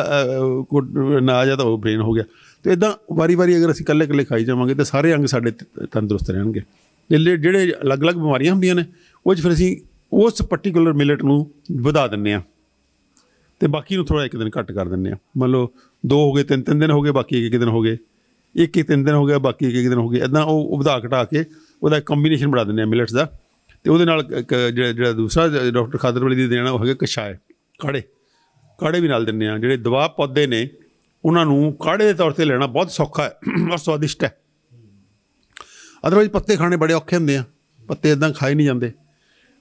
ਅਨਾਜ ਆ ਤਾਂ ਉਹ ਬ੍ਰੇਨ ਹੋ ਗਿਆ ਤੇ ਇਦਾਂ ਵਾਰੀ-ਵਾਰੀ ਅਗਰ ਅਸੀਂ ਕੱਲੇ ਕੱਲੇ ਖਾਈ ਜਾਵਾਂਗੇ ਤਾਂ ਸਾਰੇ ਅੰਗ ਸਾਡੇ ਤੰਦਰੁਸਤ ਰਹਿਣਗੇ ਜਿਹੜੇ ਅਲੱਗ-ਅਲੱਗ ਬਿਮਾਰੀਆਂ ਹੁੰਦੀਆਂ ਨੇ ਉਹ 'ਚ ਫਿਰ ਅਸੀਂ ਉਸ ਪਾਰਟਿਕੂਲਰ ਮਿਲਟ ਨੂੰ ਵਧਾ ਦਿੰਨੇ ਆ ਤੇ ਬਾਕੀ ਨੂੰ ਥੋੜਾ ਇੱਕ ਦਿਨ ਘੱਟ ਕਰ ਦਿੰਨੇ ਆ ਮੰਨ ਲਓ ਦੋ ਹੋ ਗਏ ਤਿੰਨ ਤਿੰਨ ਦਿਨ ਹੋ ਗਏ ਬਾਕੀ ਇੱਕ ਇੱਕ ਦਿਨ ਹੋ ਗਏ ਇੱਕ ਇੱਕ ਤਿੰਨ ਦਿਨ ਹੋ ਗਿਆ ਬਾਕੀ ਇੱਕ ਇੱਕ ਦਿਨ ਹੋ ਗਏ ਇਦਾਂ ਉਹ ਵਧਾ ਘਟਾ ਕੇ ਉਹਦਾ ਕੰਬੀਨੇਸ਼ਨ ਬਣਾ ਦਿੰਨੇ ਆ ਮਿਲਟਸ ਦਾ ਤੇ ਉਹਦੇ ਨਾਲ ਜਿਹੜਾ ਜਿਹੜਾ ਦੂਸਰਾ ਡਾਕਟਰ ਖਾਦਰ ਵਾਲੀ ਦੀ ਦੇਣਾ ਉਹ ਹੈਗਾ ਕਛਾਏ ਕਾੜੇ ਕਾੜੇ ਵੀ ਨਾਲ ਦਿੰਨੇ ਆ ਜਿਹੜੇ ਦਵਾ ਪੌਦੇ ਨੇ ਉਹਨਾਂ ਨੂੰ ਕਾੜੇ ਦੇ ਤੌਰ ਤੇ ਲੈਣਾ ਬਹੁਤ ਸੌਖਾ ਹੈ <clears throat> ਔਰ ਸਵਾਦਿਸ਼ਟ ਹੈ ਅਦਰਵਾਇਜ਼ ਪੱਤੇ ਖਾਣੇ ਬੜੇ ਔਖੇ ਹੁੰਦੇ ਆ ਪੱਤੇ ਇਦਾਂ ਖਾਏ ਨਹੀਂ ਜਾਂਦੇ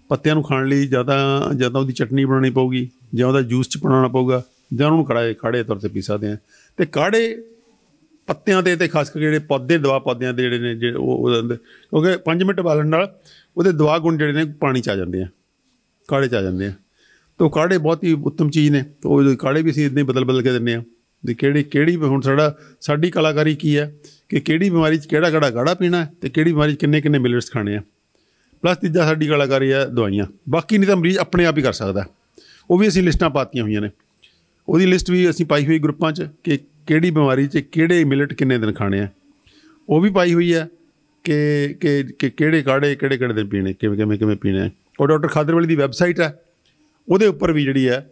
ਪੱਤਿਆਂ ਨੂੰ ਖਾਣ ਲਈ ਜਿਆਦਾ ਜਿਆਦਾ ਉਹਦੀ ਚਟਨੀ ਬਣਾਉਣੀ ਪਊਗੀ ਜਾਂ ਉਹਦਾ ਜੂਸ ਚ ਬਣਾਉਣਾ ਪਊਗਾ ਜਾਂ ਉਹਨੂੰ ਕੜਾਏ ਕਾੜੇ ਤੌਰ ਤੇ ਪੀ ਸਕਦੇ ਆ ਤੇ ਕਾੜੇ ਪੱਤਿਆਂ ਦੇ ਤੇ ਖਾਸ ਕਰਕੇ ਜਿਹੜੇ ਪੌਦੇ ਦਵਾ ਪੌਦਿਆਂ ਦੇ ਜਿਹੜੇ ਨੇ ਜਿਹੜੇ ਉਹ ਉਹਦੇ ਕਿਉਂਕਿ 5 ਮਿੰਟ ਬਾਲਣ ਨਾਲ ਉਹਦੇ ਦਵਾ ਗੁਣ ਜਿਹੜੇ ਨੇ ਪਾਣੀ ਚ ਆ ਜਾਂਦੇ ਆ ਕਾੜੇ ਚ ਆ ਜਾਂਦੇ ਆ ਤੋ ਕਾੜੇ ਬਹੁਤ ਹੀ ਉੱਤਮ ਚੀਜ਼ ਨੇ ਤੋ ਕਾੜੇ ਵੀ ਸੀ ਇਦਾਂ ਹੀ ਬਦਲ ਬਦਲ ਕੇ ਦਿੰਨੇ ਆ ਦੇ ਕਿਹੜੀ ਕਿਹੜੀ ਹੁਣ ਸਾਡਾ ਸਾਡੀ ਕਲਾਕਾਰੀ ਕੀ ਹੈ ਕਿ ਕਿਹੜੀ ਬਿਮਾਰੀ 'ਚ ਕਿਹੜਾ ਕਿਹੜਾ ਗਾੜਾ ਪੀਣਾ ਤੇ ਕਿਹੜੀ ਬਿਮਾਰੀ 'ਚ ਕਿੰਨੇ ਕਿੰਨੇ ਮਿਲਟਸ ਖਾਣੇ ਆ ਪਲੱਸ ਤੀਜਾ ਸਾਡੀ ਕਲਾਕਾਰੀ ਹੈ ਦਵਾਈਆਂ ਬਾਕੀ ਨਹੀਂ ਤਾਂ ਮਰੀਜ਼ ਆਪਣੇ ਆਪ ਹੀ ਕਰ ਸਕਦਾ ਉਹ ਵੀ ਅਸੀਂ ਲਿਸਟਾਂ ਪਾਤੀਆਂ ਹੋਈਆਂ ਨੇ ਉਹਦੀ ਲਿਸਟ ਵੀ ਅਸੀਂ ਪਾਈ ਹੋਈ ਗਰੁੱਪਾਂ 'ਚ ਕਿ ਕਿਹੜੀ ਬਿਮਾਰੀ 'ਚ ਕਿਹੜੇ ਮਿਲਟ ਕਿੰਨੇ ਦਿਨ ਖਾਣੇ ਆ ਉਹ ਵੀ ਪਾਈ ਹੋਈ ਆ ਕਿ ਕਿ ਕਿ ਕਿਹੜੇ ਕਾੜੇ ਕਿਹੜੇ ਕਿਹੜੇ ਦਿਨ ਪੀਣੇ ਕਿਵੇਂ ਕਿਵੇਂ ਕਿਵੇਂ ਪੀਣੇ ਉਹ ਡਾਕਟਰ ਖਾਦਰਵਾਲੀ ਦੀ ਵੈਬਸਾਈਟ ਆ ਉਹਦੇ ਉੱਪਰ ਵੀ ਜਿਹੜੀ ਆ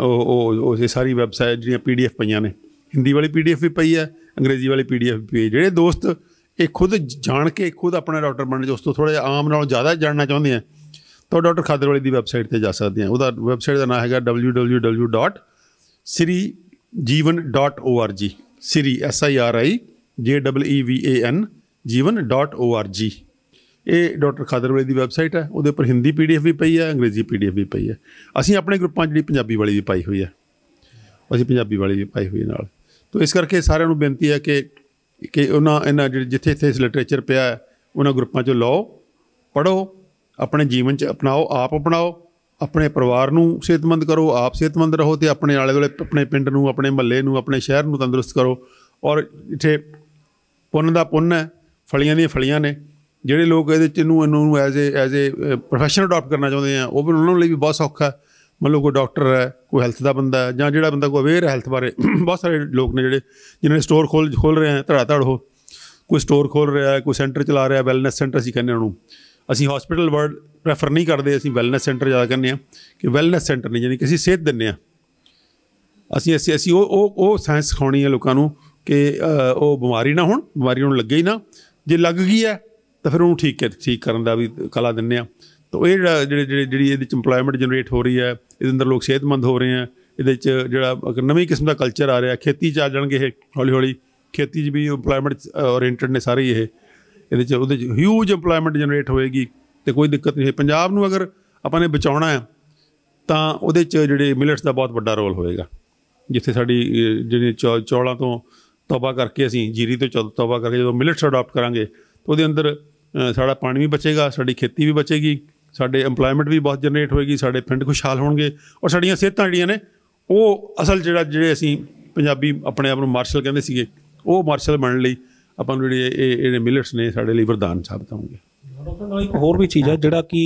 ਉਹ ਉਹ ਇਹ ਸਾਰੀ ਵੈਬਸਾਈਟ ਜਿਹੜੀਆਂ ਪੀਡੀਐਫ ਪਈਆਂ ਨੇ ਹਿੰਦੀ ਵਾਲੀ ਪੀਡੀਐਫ ਵੀ ਪਈ ਆ ਅੰਗਰੇਜ਼ੀ ਵਾਲੀ ਪੀਡੀਐਫ ਵੀ ਪਈ ਜਿਹੜੇ ਦੋਸਤ ਇਹ ਖੁਦ ਜਾਣ ਕੇ ਖੁਦ ਆਪਣਾ ਡਾਕਟਰ ਬਣਨ ਜੋ ਉਸ ਤੋਂ ਥੋੜਾ ਜਿਹਾ ਆਮ ਨਾਲੋਂ ਜ਼ਿਆਦਾ ਜਾਣਨਾ ਚਾਹੁੰਦੇ ਆ ਤਾਂ ਡਾਕਟਰ ਖਾਦਰਵਾਲੀ ਦੀ ਵੈਬਸਾਈਟ ਤੇ ਜਾ ਸਕਦੇ ਆ ਉਹਦਾ ਵੈਬਸਾਈਟ ਦਾ ਨਾਮ ਹੈਗਾ www.sirijeevan.org siri s i r i j e, e v a n jeevan.org ਇਹ ਡਾਕਟਰ ਖਾਦਰਵਾਲੀ ਦੀ ਵੈਬਸਾਈਟ ਹੈ ਉਹਦੇ ਉੱਪਰ ਹਿੰਦੀ ਪੀਡੀਐਫ ਵੀ ਪਈ ਹੈ ਅੰਗਰੇਜ਼ੀ ਪੀਡੀਐਫ ਵੀ ਪਈ ਹੈ ਅਸੀਂ ਆਪਣੇ ਗਰੁੱਪਾਂ ਜਿਹੜੀ ਪੰਜਾਬੀ ਵਾਲੀ ਵੀ ਪਾਈ ਹੋਈ ਹੈ ਅਸੀਂ ਪੰਜਾਬੀ ਵਾਲੀ ਵੀ ਪਾਈ ਹੋਈ ਨਾਲ ਤੋਂ ਇਸ ਕਰਕੇ ਸਾਰਿਆਂ ਨੂੰ ਬੇਨਤੀ ਹੈ ਕਿ ਕਿ ਉਹਨਾਂ ਇਹਨਾਂ ਜਿਹੜੇ ਜਿੱਥੇ ਇੱਥੇ ਇਸ ਲਿਟਰੇਚਰ ਪਿਆ ਉਹਨਾਂ ਗਰੁੱਪਾਂ 'ਚੋਂ ਲਓ ਪੜੋ ਆਪਣੇ ਜੀਵਨ 'ਚ ਅਪਣਾਓ ਆਪ ਅਪਣਾਓ ਆਪਣੇ ਪਰਿਵਾਰ ਨੂੰ ਸਿਹਤਮੰਦ ਕਰੋ ਆਪ ਸਿਹਤਮੰਦ ਰਹੋ ਤੇ ਆਪਣੇ ਆਲੇ ਦੁਆਲੇ ਆਪਣੇ ਪਿੰਡ ਨੂੰ ਆਪਣੇ ਮਹੱਲੇ ਨੂੰ ਆਪਣੇ ਸ਼ਹਿਰ ਨੂੰ ਤੰਦਰੁਸਤ ਕਰੋ ਔਰ ਇੱਥੇ ਪੁੰਨ ਦਾ ਪੁੰਨ ਹੈ ਫਲੀਆਂ ਦੀਆਂ ਫਲੀਆਂ ਨੇ ਜਿਹੜੇ ਲੋਕ ਇਹਦੇ ਚ ਇਹਨੂੰ ਨੂੰ as a as a profession adopt ਕਰਨਾ ਚਾਹੁੰਦੇ ਆ ਉਹ ਵੀ ਉਹਨਾਂ ਲਈ ਵੀ ਬਹੁਤ ਸੌਖਾ ਮਤਲਬ ਕੋਈ ਡਾਕਟਰ ਹੈ ਕੋਈ ਹੈਲਥ ਦਾ ਬੰਦਾ ਹੈ ਜਾਂ ਜਿਹੜਾ ਬੰਦਾ ਕੋ ਅਵੇਅਰ ਹੈਲਥ ਬਾਰੇ <clears throat> ਬਹੁਤ ਸਾਰੇ ਲੋਕ ਨੇ ਜਿਹੜੇ ਜਿਨ੍ਹਾਂ ਨੇ ਸਟੋਰ ਖੋਲ ਖੋਲ ਰਹੇ ਆ ਧੜਾ ਧੜ ਹੋ ਕੋਈ ਸਟੋਰ ਖੋਲ ਰਿਹਾ ਹੈ ਕੋਈ ਸੈਂਟਰ ਚਲਾ ਰਿਹਾ ਹੈ ਵੈਲਨੈਸ ਸੈਂਟਰ ਸੀ ਕਹਿੰਦੇ ਉਹਨੂੰ ਅਸੀਂ ਹਸਪੀਟਲ ਵਰਡ ਰੈਫਰ ਨਹੀਂ ਕਰਦੇ ਅਸੀਂ ਵੈਲਨੈਸ ਸੈਂਟਰ ਜ਼ਿਆਦਾ ਕਹਿੰਦੇ ਆ ਕਿ ਵੈਲਨੈਸ ਸੈਂਟਰ ਨਹੀਂ ਯਾਨੀ ਕਿ ਅਸੀਂ ਸਿਹਤ ਦਿੰਨੇ ਆ ਅਸੀਂ ਅਸੀਂ ਅਸੀਂ ਉਹ ਉਹ ਉਹ ਸਾਇੰਸ ਸਿਖਾਉਣੀ ਹੈ ਲੋਕਾਂ ਨੂੰ ਕਿ ਉਹ ਬਿਮਾਰੀ ਨਾ ਹੋਣ ਬਿਮਾਰੀ ਨੂੰ ਲੱਗੇ ਹੀ ਨਾ ਜੇ ਲੱਗ ਗਈ ਹੈ ਤਾਂ ਫਿਰ ਉਹਨੂੰ ਠੀਕ ਕਰ ਠੀਕ ਕਰਨ ਦਾ ਵੀ ਕਲਾ ਦਿੰਨੇ ਆ ਤਾਂ ਇਹ ਜਿਹੜਾ ਜਿਹੜੀ ਜਿਹੜੀ ਇਹਦੇ ਚ ਏਮਪਲੋਇਮੈਂਟ ਜਨਰੇਟ ਹੋ ਰਹੀ ਹੈ ਇਹਦੇ ਅੰਦਰ ਲੋਕ ਸਿਹਤਮੰਦ ਹੋ ਰਹੇ ਆ ਇਹਦੇ ਚ ਜਿਹੜਾ ਨਵੀਂ ਕਿਸਮ ਦਾ ਕਲਚਰ ਆ ਰਿਹਾ ਖੇਤੀ ਚ ਆ ਜਾਣਗੇ ਇਹ ਹੌਲੀ ਹੌਲੀ ਖੇਤੀ 'ਚ ਵੀ ਏਮਪਲੋਇਮੈਂਟ ਓਰੀਐਂਟਡ ਨੇ ਸਾਰੇ ਇਹ ਇਹਦੇ ਚ ਉਹਦੇ ਚ ਹਿਊਜ ਏਮਪਲੋਇਮੈਂਟ ਜਨਰੇਟ ਹੋਏਗੀ ਤੇ ਕੋਈ ਦਿੱਕਤ ਨਹੀਂ ਹੈ ਪੰਜਾਬ ਨੂੰ ਅਗਰ ਆਪਾਂ ਨੇ ਬਚਾਉਣਾ ਹੈ ਤਾਂ ਉਹਦੇ ਚ ਜਿਹੜੇ ਮਿਲਟਸ ਦਾ ਬਹੁਤ ਵੱਡਾ ਰੋਲ ਹੋਏਗਾ ਜਿੱਥੇ ਸਾਡੀ ਜਿਹੜੇ ਚੌਲਾਂ ਤੋਂ ਤੌਬਾ ਕਰਕੇ ਅਸੀਂ ਜੀਰੀ ਤੋਂ ਤੌਬਾ ਕਰਕੇ ਜਦੋਂ ਮਿਲਟਸ ਅਡਾਪਟ ਕਰਾਂਗੇ ਤਾਂ ਉਹਦੇ ਅੰਦਰ ਸਾਡਾ ਪਾਣੀ ਵੀ ਬਚੇਗਾ ਸਾਡੀ ਖੇਤੀ ਵੀ ਬਚੇਗੀ ਸਾਡੇ ਏਮਪਲੋਇਮੈਂਟ ਵੀ ਬਹੁਤ ਜਨਰੇਟ ਹੋਏਗੀ ਸਾਡੇ ਪਿੰਡ ਖੁਸ਼ਹਾਲ ਹੋਣਗੇ ਔਰ ਸਾਡੀਆਂ ਸਿਹਤਾਂ ਜਿਹੜੀਆਂ ਨੇ ਉਹ ਅਸਲ ਜਿਹੜਾ ਜਿਹੜੇ ਅਸੀਂ ਪੰਜਾਬੀ ਆਪਣੇ ਆਪ ਨੂੰ ਮਾਰਸ਼ਲ ਕਹਿੰਦੇ ਸੀਗੇ ਉਹ ਮਾਰਸ਼ਲ ਬਣਨ ਲਈ ਆਪਾਂ ਨੂੰ ਜਿਹੜੇ ਇਹ ਜਿਹੜੇ ਮਿਲਟਸ ਨੇ ਸਾਡੇ ਲਈ ਵਰਦਾਨ ਸਾਬਤ ਹੋਣਗੇ ਨਾਲ ਇੱਕ ਹੋਰ ਵੀ ਚੀਜ਼ ਹੈ ਜਿਹੜਾ ਕਿ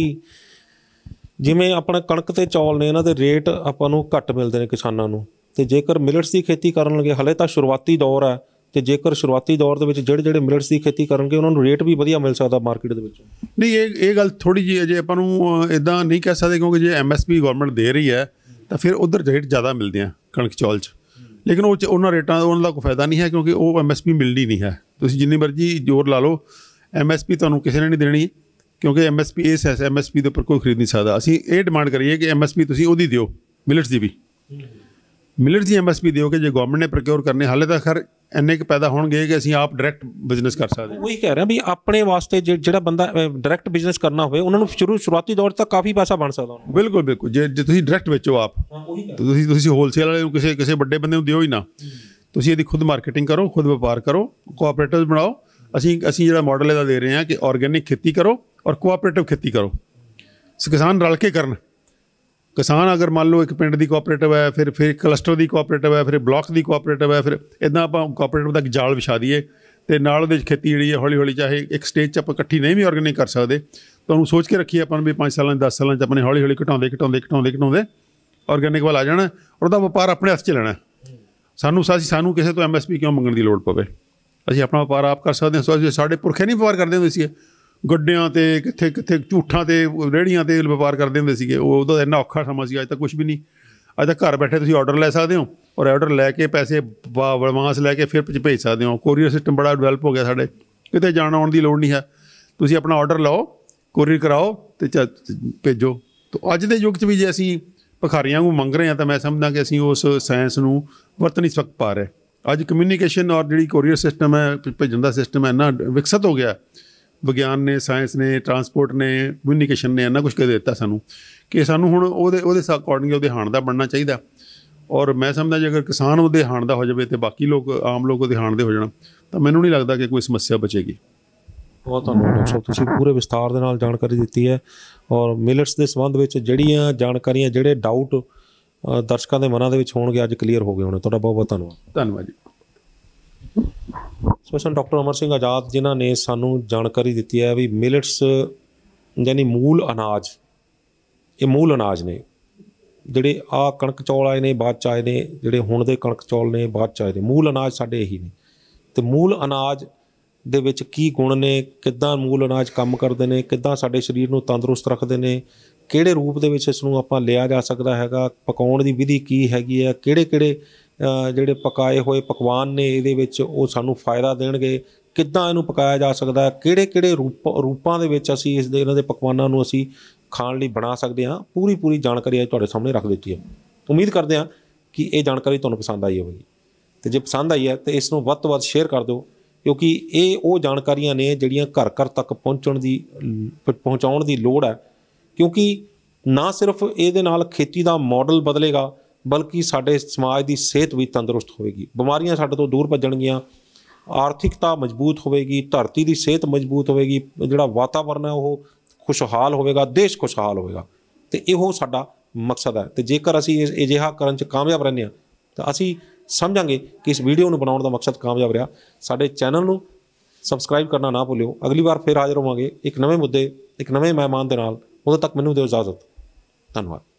ਜਿਵੇਂ ਆਪਣਾ ਕਣਕ ਤੇ ਚੌਲ ਨੇ ਇਹਨਾਂ ਦੇ ਰੇਟ ਆਪਾਂ ਨੂੰ ਘੱਟ ਮਿਲਦੇ ਨੇ ਕਿਸਾਨਾਂ ਨੂੰ ਤੇ ਜੇਕਰ ਮਿਲਟਸ ਦੀ ਖੇਤੀ ਕਰਨ ਲੱਗੇ ਹਲੇ ਤਾਂ ਸ਼ੁਰੂਆਤੀ ਦੌਰ ਹੈ ਤੇ ਜੇਕਰ ਸ਼ੁਰੂਆਤੀ ਦੌਰ ਦੇ ਵਿੱਚ ਜਿਹੜੇ ਜਿਹੜੇ ਮਿਲਟਸ ਦੀ ਖੇਤੀ ਕਰਨਗੇ ਉਹਨਾਂ ਨੂੰ ਰੇਟ ਵੀ ਵਧੀਆ ਮਿਲ ਸਕਦਾ ਮਾਰਕੀਟ ਦੇ ਵਿੱਚ ਨਹੀਂ ਇਹ ਇਹ ਗੱਲ ਥੋੜੀ ਜੀ ਅਜੇ ਆਪਾਂ ਨੂੰ ਇਦਾਂ ਨਹੀਂ ਕਹਿ ਸਕਦੇ ਕਿਉਂਕਿ ਜੇ ਐਮਐਸਪੀ ਗਵਰਨਮੈਂਟ ਦੇ ਰਹੀ ਹੈ ਤਾਂ ਫਿਰ ਉਧਰ ਰੇਟ ਜ਼ਿਆਦਾ ਮਿਲਦੇ ਆ ਕਣਕ ਚੌਲ 'ਚ ਲੇਕਿਨ ਉਹ ਉਹਨਾਂ ਰੇਟਾਂ ਦਾ ਉਹਨਾਂ ਦਾ ਕੋਈ ਫਾਇਦਾ ਨਹੀਂ ਹੈ ਕਿਉਂਕਿ ਉਹ ਐਮਐਸਪੀ ਮਿਲਣੀ ਨਹੀਂ ਹੈ ਤੁਸੀਂ ਜਿੰਨੀ ਮਰਜ਼ੀ ਜ਼ੋਰ ਲਾ ਲਓ ਐਮਐਸਪੀ ਤੁਹਾਨੂੰ ਕਿਸੇ ਨੇ ਨਹੀਂ ਦੇਣੀ ਕਿਉਂਕਿ ਐਮਐਸਪੀ ਇਸ ਐਸ ਐਮਐਸਪੀ ਦੇ ਉੱਪਰ ਕੋਈ ਖਰੀਦ ਨਹੀਂ ਸਕਦਾ ਅਸੀਂ ਇਹ ਡਿਮਾਂਡ ਕਰੀਏ ਕਿ ਐਮਐਸਪੀ ਤੁਸੀਂ ਉਹਦੀ ਦਿਓ ਮਿਲਟਸ ਦੀ ਵੀ ਮਿਲਟਸ ਦੀ ਐਮਐਸਪੀ ਦਿਓ ਕਿ ਜੇ ਗਵਰਨਮੈਂਟ ਨੇ ਪ੍ਰੋਕਿਉਰ ਕਰਨੇ ਹਾਲੇ ਤਾਂ ਖਰ ਇੰਨੇ ਕਿ ਪੈਦਾ ਹੋਣਗੇ ਕਿ ਅਸੀਂ ਆਪ ਡਾਇਰੈਕਟ ਬਿਜ਼ਨਸ ਕਰ ਸਕਦੇ ਹਾਂ ਉਹੀ ਕਹਿ ਰਿਹਾ ਵੀ ਆਪਣੇ ਵਾਸਤੇ ਜਿਹੜਾ ਬੰਦਾ ਡਾਇਰੈਕਟ ਬਿਜ਼ਨਸ ਕਰਨਾ ਹੋਵੇ ਉਹਨਾਂ ਨੂੰ ਸ਼ੁਰੂ ਸ਼ੁਰੂਆਤੀ ਦੌਰ ਤੱਕ ਕਾਫੀ ਪੈਸਾ ਬਣ ਸਕਦਾ ਬਿਲਕੁਲ ਬਿਲਕੁਲ ਜੇ ਤੁਸੀਂ ਡਾਇਰੈਕਟ ਵੇਚੋ ਆਪ ਤੁਸੀਂ ਤੁਸੀਂ ਹੋਲਸੇਲ ਵਾਲੇ ਨੂੰ ਕਿਸੇ ਕਿਸੇ ਵੱਡੇ ਬੰਦੇ ਨੂੰ ਦਿਓ ਹੀ ਨਾ ਤੁਸੀਂ ਇਹਦੀ ਖੁਦ ਮਾਰਕੀਟਿੰਗ ਕਰੋ ਖੁਦ ਵਪਾਰ ਕਰੋ ਕੋਆਪਰੇਟਿਵ ਬਣਾਓ ਅਸੀਂ ਅਸੀਂ ਜਿਹੜਾ ਮਾਡਲ ਇਹਦਾ ਦੇ ਰਹੇ ਹਾਂ ਕਿ ਆਰਗੈਨਿਕ ਖੇਤੀ ਕਰੋ ਔਰ ਕੋਆਪਰੇਟਿਵ ਖੇਤੀ ਕਰੋ ਕਿਸਾਨ ਰਲ ਕੇ ਕਰਨ ਕਿਸਾਨ ਅਗਰ ਮੰਨ ਲਓ ਇੱਕ ਪਿੰਡ ਦੀ ਕੋਆਪਰੇਟਿਵ ਹੈ ਫਿਰ ਫਿਰ ਕਲਸਟਰ ਦੀ ਕੋਆਪਰੇਟਿਵ ਹੈ ਫਿਰ ਬਲਾਕ ਦੀ ਕੋਆਪਰੇਟਿਵ ਹੈ ਫਿਰ ਇਦਾਂ ਆਪਾਂ ਕੋਆਪਰੇਟਿਵ ਦਾ ਜਾਲ ਵਿਛਾ ਦਈਏ ਤੇ ਨਾਲ ਉਹਦੇ ਵਿੱਚ ਖੇਤੀ ਜਿਹੜੀ ਹੈ ਹੌਲੀ ਹੌਲੀ ਚਾਹੇ ਇੱਕ ਸਟੇਜ 'ਚ ਆਪਾਂ ਇਕੱਠੀ ਨਹੀਂ ਵੀ ਆਰਗੇਨਿਕ ਕਰ ਸਕਦੇ ਤੁਹਾਨੂੰ ਸੋਚ ਕੇ ਰੱਖੀ ਆਪਾਂ ਵੀ 5 ਸਾਲਾਂ 10 ਸਾਲਾਂ 'ਚ ਆਪਣੇ ਹੌਲੀ ਹੌਲੀ ਘਟਾਉਂਦੇ ਘਟਾਉਂਦੇ ਘਟਾਉਂਦੇ ਘਟਾਉਂਦੇ ਆਰਗੇਨਿਕ ਵੱਲ ਆ ਜਾਣਾ ਔਰ ਉਹਦਾ ਵਪਾਰ ਆਪਣੇ ਹੱਥ 'ਚ ਲੈਣਾ ਸਾਨੂੰ ਸਾਸੀ ਸਾਨੂੰ ਕਿਸੇ ਤੋਂ ਐਮਐਸਪੀ ਕਿਉਂ ਮੰਗਣ ਦੀ ਲੋੜ ਪਵੇ ਅਸੀਂ ਆਪਣਾ ਵਪਾਰ ਆਪ ਕਰ ਸਕਦੇ ਹਾਂ ਸੋ ਸਾਡੇ ਪੁਰਖੇ ਨਹੀਂ ਵਪਾਰ ਕਰਦੇ ਹੁੰਦੇ ਸੀ ਗੱਡਿਆਂ ਤੇ ਕਿੱਥੇ ਕਿੱਥੇ ਝੂਠਾਂ ਤੇ ਰੇੜੀਆਂ ਤੇ ਵਪਾਰ ਕਰਦੇ ਹੁੰਦੇ ਸੀਗੇ ਉਹ ਉਹਦਾ ਇੰਨਾ ਔਖਾ ਸਮਾਂ ਸੀ ਅੱਜ ਤੱਕ ਕੁਝ ਵੀ ਨਹੀਂ ਅੱਜ ਤੱਕ ਘਰ ਬੈਠੇ ਤੁਸੀਂ ਆਰਡਰ ਲੈ ਸਕਦੇ ਹੋ ਔਰ ਆਰਡਰ ਲੈ ਕੇ ਪੈਸੇ ਐਡਵਾਂਸ ਲੈ ਕੇ ਫਿਰ ਭੇਜ ਸਕਦੇ ਹੋ ਕੋਰੀਅਰ ਸਿਸਟਮ ਬੜਾ ਡਿਵੈਲਪ ਹੋ ਗਿਆ ਸਾਡੇ ਕਿਤੇ ਜਾਣ ਆਉਣ ਦੀ ਲੋੜ ਨਹੀਂ ਹੈ ਤੁਸੀਂ ਆਪਣਾ ਆਰਡਰ ਲਾਓ ਕੋਰੀਅਰ ਕਰਾਓ ਤੇ ਭੇਜੋ ਤਾਂ ਅੱਜ ਦੇ ਯੁੱਗ 'ਚ ਵੀ ਜੇ ਅਸੀਂ ਭਖਾਰੀਆਂ ਨੂੰ ਮੰਗ ਰਹੇ ਹਾਂ ਤਾਂ ਮੈਂ ਸਮਝਦਾ ਕਿ ਅਸੀਂ ਉਸ ਸਾਇੰਸ ਨੂੰ ਵਰਤ ਨਹੀਂ ਸਕ ਪਾ ਰਹੇ ਅੱਜ ਕਮਿਊਨੀਕੇਸ਼ਨ ਔਰ ਜਿਹੜੀ ਕੋਰੀਅਰ ਸਿਸਟਮ ਹੈ ਭੇਜਣ ਦਾ ਸਿਸਟਮ ਹੈ ਨਾ ਵਿਕਸਿਤ ਹੋ ਗਿਆ ਵਿਗਿਆਨ ਨੇ ਸਾਇੰਸ ਨੇ ਟਰਾਂਸਪੋਰਟ ਨੇ ਕਮਿਊਨੀਕੇਸ਼ਨ ਨੇ ਇਹਨਾਂ ਕੁਝ ਕਹਿ ਦਿੱਤਾ ਸਾਨੂੰ ਕਿ ਸਾਨੂੰ ਹੁਣ ਉਹਦੇ ਉਹਦੇ ਅਕੋਰਡਿੰਗ ਉਹਦੇ ਹਾਣ ਦਾ ਬਣਨਾ ਚਾਹੀਦਾ ਔਰ ਮੈਂ ਸਮਝਦਾ ਜੇਕਰ ਕਿਸਾਨ ਉਹਦੇ ਹਾਣ ਦਾ ਹੋ ਜਾਵੇ ਤੇ ਬਾਕੀ ਲੋਕ ਆਮ ਲੋਕ ਉਹਦੇ ਹਾਣ ਦੇ ਹੋ ਜਾਣਾ ਤਾਂ ਮੈਨੂੰ ਨਹੀਂ ਲੱਗਦਾ ਕਿ ਕੋਈ ਸਮੱਸਿਆ ਬਚੇਗੀ ਬਹੁਤ ਧੰਨਵਾਦ ਡਾਕਟਰ ਸਾਹਿਬ ਤੁਸੀਂ ਪੂਰੇ ਵਿਸਤਾਰ ਦੇ ਨਾਲ ਜਾਣਕਾਰੀ ਦਿੱਤੀ ਹੈ ਔਰ ਮਿਲਟਸ ਦੇ ਸੰਬੰਧ ਵਿੱਚ ਜਿਹੜੀਆਂ ਜਾਣਕਾਰੀਆਂ ਜਿਹੜੇ ਡਾਊਟ ਦਰਸ਼ਕਾਂ ਦੇ ਮਨਾਂ ਦੇ ਵਿੱਚ ਹੋਣਗੇ ਅੱਜ ਕਲੀਅਰ ਹੋ ਗਏ ਹੋਣੇ ਤੁਹਾਡਾ ਬਹੁਤ ਬਹੁਤ ਧੰਨਵਾਦ ਧੰਨਵਾਦ ਜੀ ਸਪੈਸ਼ਲ ਡਾਕਟਰ ਅਮਰ ਸਿੰਘ ਆਜ਼ਾਦ ਜਿਨ੍ਹਾਂ ਨੇ ਸਾਨੂੰ ਜਾਣਕਾਰੀ ਦਿੱਤੀ ਹੈ ਵੀ ਮਿਲਟਸ ਯਾਨੀ ਮੂਲ ਅਨਾਜ ਇਹ ਮੂਲ ਅਨਾਜ ਨੇ ਜਿਹੜੇ ਆ ਕਣਕ ਚੌਲ ਆਏ ਨੇ ਬਾਅਦ ਚ ਆਏ ਨੇ ਜਿਹੜੇ ਹੁਣ ਦੇ ਕਣਕ ਚੌਲ ਨੇ ਬਾਅਦ ਚ ਆਏ ਨੇ ਮੂਲ ਅਨਾਜ ਸਾਡੇ ਇਹੀ ਨੇ ਤੇ ਮੂਲ ਅਨਾਜ ਦੇ ਵਿੱਚ ਕੀ ਗੁਣ ਨੇ ਕਿੱਦਾਂ ਮੂਲ ਅਨਾਜ ਕੰਮ ਕਰਦੇ ਨੇ ਕਿੱਦਾਂ ਸਾਡੇ ਸਰੀਰ ਨੂੰ ਤੰਦਰੁਸਤ ਰੱਖਦੇ ਨੇ ਕਿਹੜੇ ਰੂਪ ਦੇ ਵਿੱਚ ਇਸ ਨੂੰ ਆਪਾਂ ਲਿਆ ਜਾ ਸਕਦਾ ਹੈਗਾ ਪਕਾਉਣ ਦੀ ਵਿਧੀ ਕੀ ਹੈਗੀ ਹੈ ਕਿਹੜੇ ਕਿਹੜੇ ਜਿਹੜੇ ਪਕਾਏ ਹੋਏ ਪਕਵਾਨ ਨੇ ਇਹਦੇ ਵਿੱਚ ਉਹ ਸਾਨੂੰ ਫਾਇਦਾ ਦੇਣਗੇ ਕਿੱਦਾਂ ਇਹਨੂੰ ਪਕਾਇਆ ਜਾ ਸਕਦਾ ਹੈ ਕਿਹੜੇ ਕਿਹੜੇ ਰੂਪ ਰੂਪਾਂ ਦੇ ਵਿੱਚ ਅਸੀਂ ਇਸ ਦੇ ਇਹਨਾਂ ਦੇ ਪਕਵਾਨਾਂ ਨੂੰ ਅਸੀਂ ਖਾਣ ਲਈ ਬਣਾ ਸਕਦੇ ਹਾਂ ਪੂਰੀ ਪੂਰੀ ਜਾਣਕਾਰੀ ਅੱਜ ਤੁਹਾਡੇ ਸਾਹਮਣੇ ਰੱਖ ਦਿੱਤੀ ਹੈ ਉਮੀਦ ਕਰਦੇ ਹਾਂ ਕਿ ਇਹ ਜਾਣਕਾਰੀ ਤੁਹਾਨੂੰ ਪਸੰਦ ਆਈ ਹੋਵੇਗੀ ਤੇ ਜੇ ਪਸੰਦ ਆਈ ਹੈ ਤੇ ਇਸ ਨੂੰ ਵੱਧ ਤੋਂ ਵੱਧ ਸ਼ੇਅਰ ਕਰ ਦਿਓ ਕਿਉਂਕਿ ਇਹ ਉਹ ਜਾਣਕਾਰੀਆਂ ਨੇ ਜਿਹੜੀਆਂ ਘਰ ਘਰ ਤੱਕ ਪਹੁੰਚਣ ਦੀ ਪਹੁੰਚਾਉਣ ਦੀ ਲੋੜ ਹੈ ਕਿਉਂਕਿ ਨਾ ਸਿਰਫ ਇਹਦੇ ਨਾਲ ਖੇਤੀ ਦਾ ਮਾਡਲ ਬਦਲੇਗਾ ਬਲਕਿ ਸਾਡੇ ਸਮਾਜ ਦੀ ਸਿਹਤ ਵੀ ਤੰਦਰੁਸਤ ਹੋਵੇਗੀ ਬਿਮਾਰੀਆਂ ਸਾਡੇ ਤੋਂ ਦੂਰ ਭੱਜਣਗੀਆਂ ਆਰਥਿਕਤਾ ਮਜ਼ਬੂਤ ਹੋਵੇਗੀ ਧਰਤੀ ਦੀ ਸਿਹਤ ਮਜ਼ਬੂਤ ਹੋਵੇਗੀ ਜਿਹੜਾ ਵਾਤਾਵਰਣ ਹੈ ਉਹ ਖੁਸ਼ਹਾਲ ਹੋਵੇਗਾ ਦੇਸ਼ ਖੁਸ਼ਹਾਲ ਹੋਵੇਗਾ ਤੇ ਇਹੋ ਸਾਡਾ ਮਕਸਦ ਹੈ ਤੇ ਜੇਕਰ ਅਸੀਂ ਇਸ ਅਜਿਹਾ ਕਰਨ ਚ ਕਾਮਯਾਬ ਰਹਿੰਦੇ ਹਾਂ ਤਾਂ ਅਸੀਂ ਸਮਝਾਂਗੇ ਕਿ ਇਸ ਵੀਡੀਓ ਨੂੰ ਬਣਾਉਣ ਦਾ ਮਕਸਦ ਕਾਮਯਾਬ ਰਿਹਾ ਸਾਡੇ ਚੈਨਲ ਨੂੰ ਸਬਸਕ੍ਰਾਈਬ ਕਰਨਾ ਨਾ ਭੁੱਲਿਓ ਅਗਲੀ ਵਾਰ ਫੇਰ ਹਾਜ਼ਰ ਹੋਵਾਂਗੇ ਇੱਕ ਨਵੇਂ ਮੁੱਦੇ ਇੱਕ ਨਵੇਂ ਮਹਿਮਾਨ ਦੇ ਨਾਲ ਉਦੋਂ ਤੱਕ ਮੈਨੂੰ ਦਿਓ ਇਜਾਜ਼ਤ ਧੰਨਵਾਦ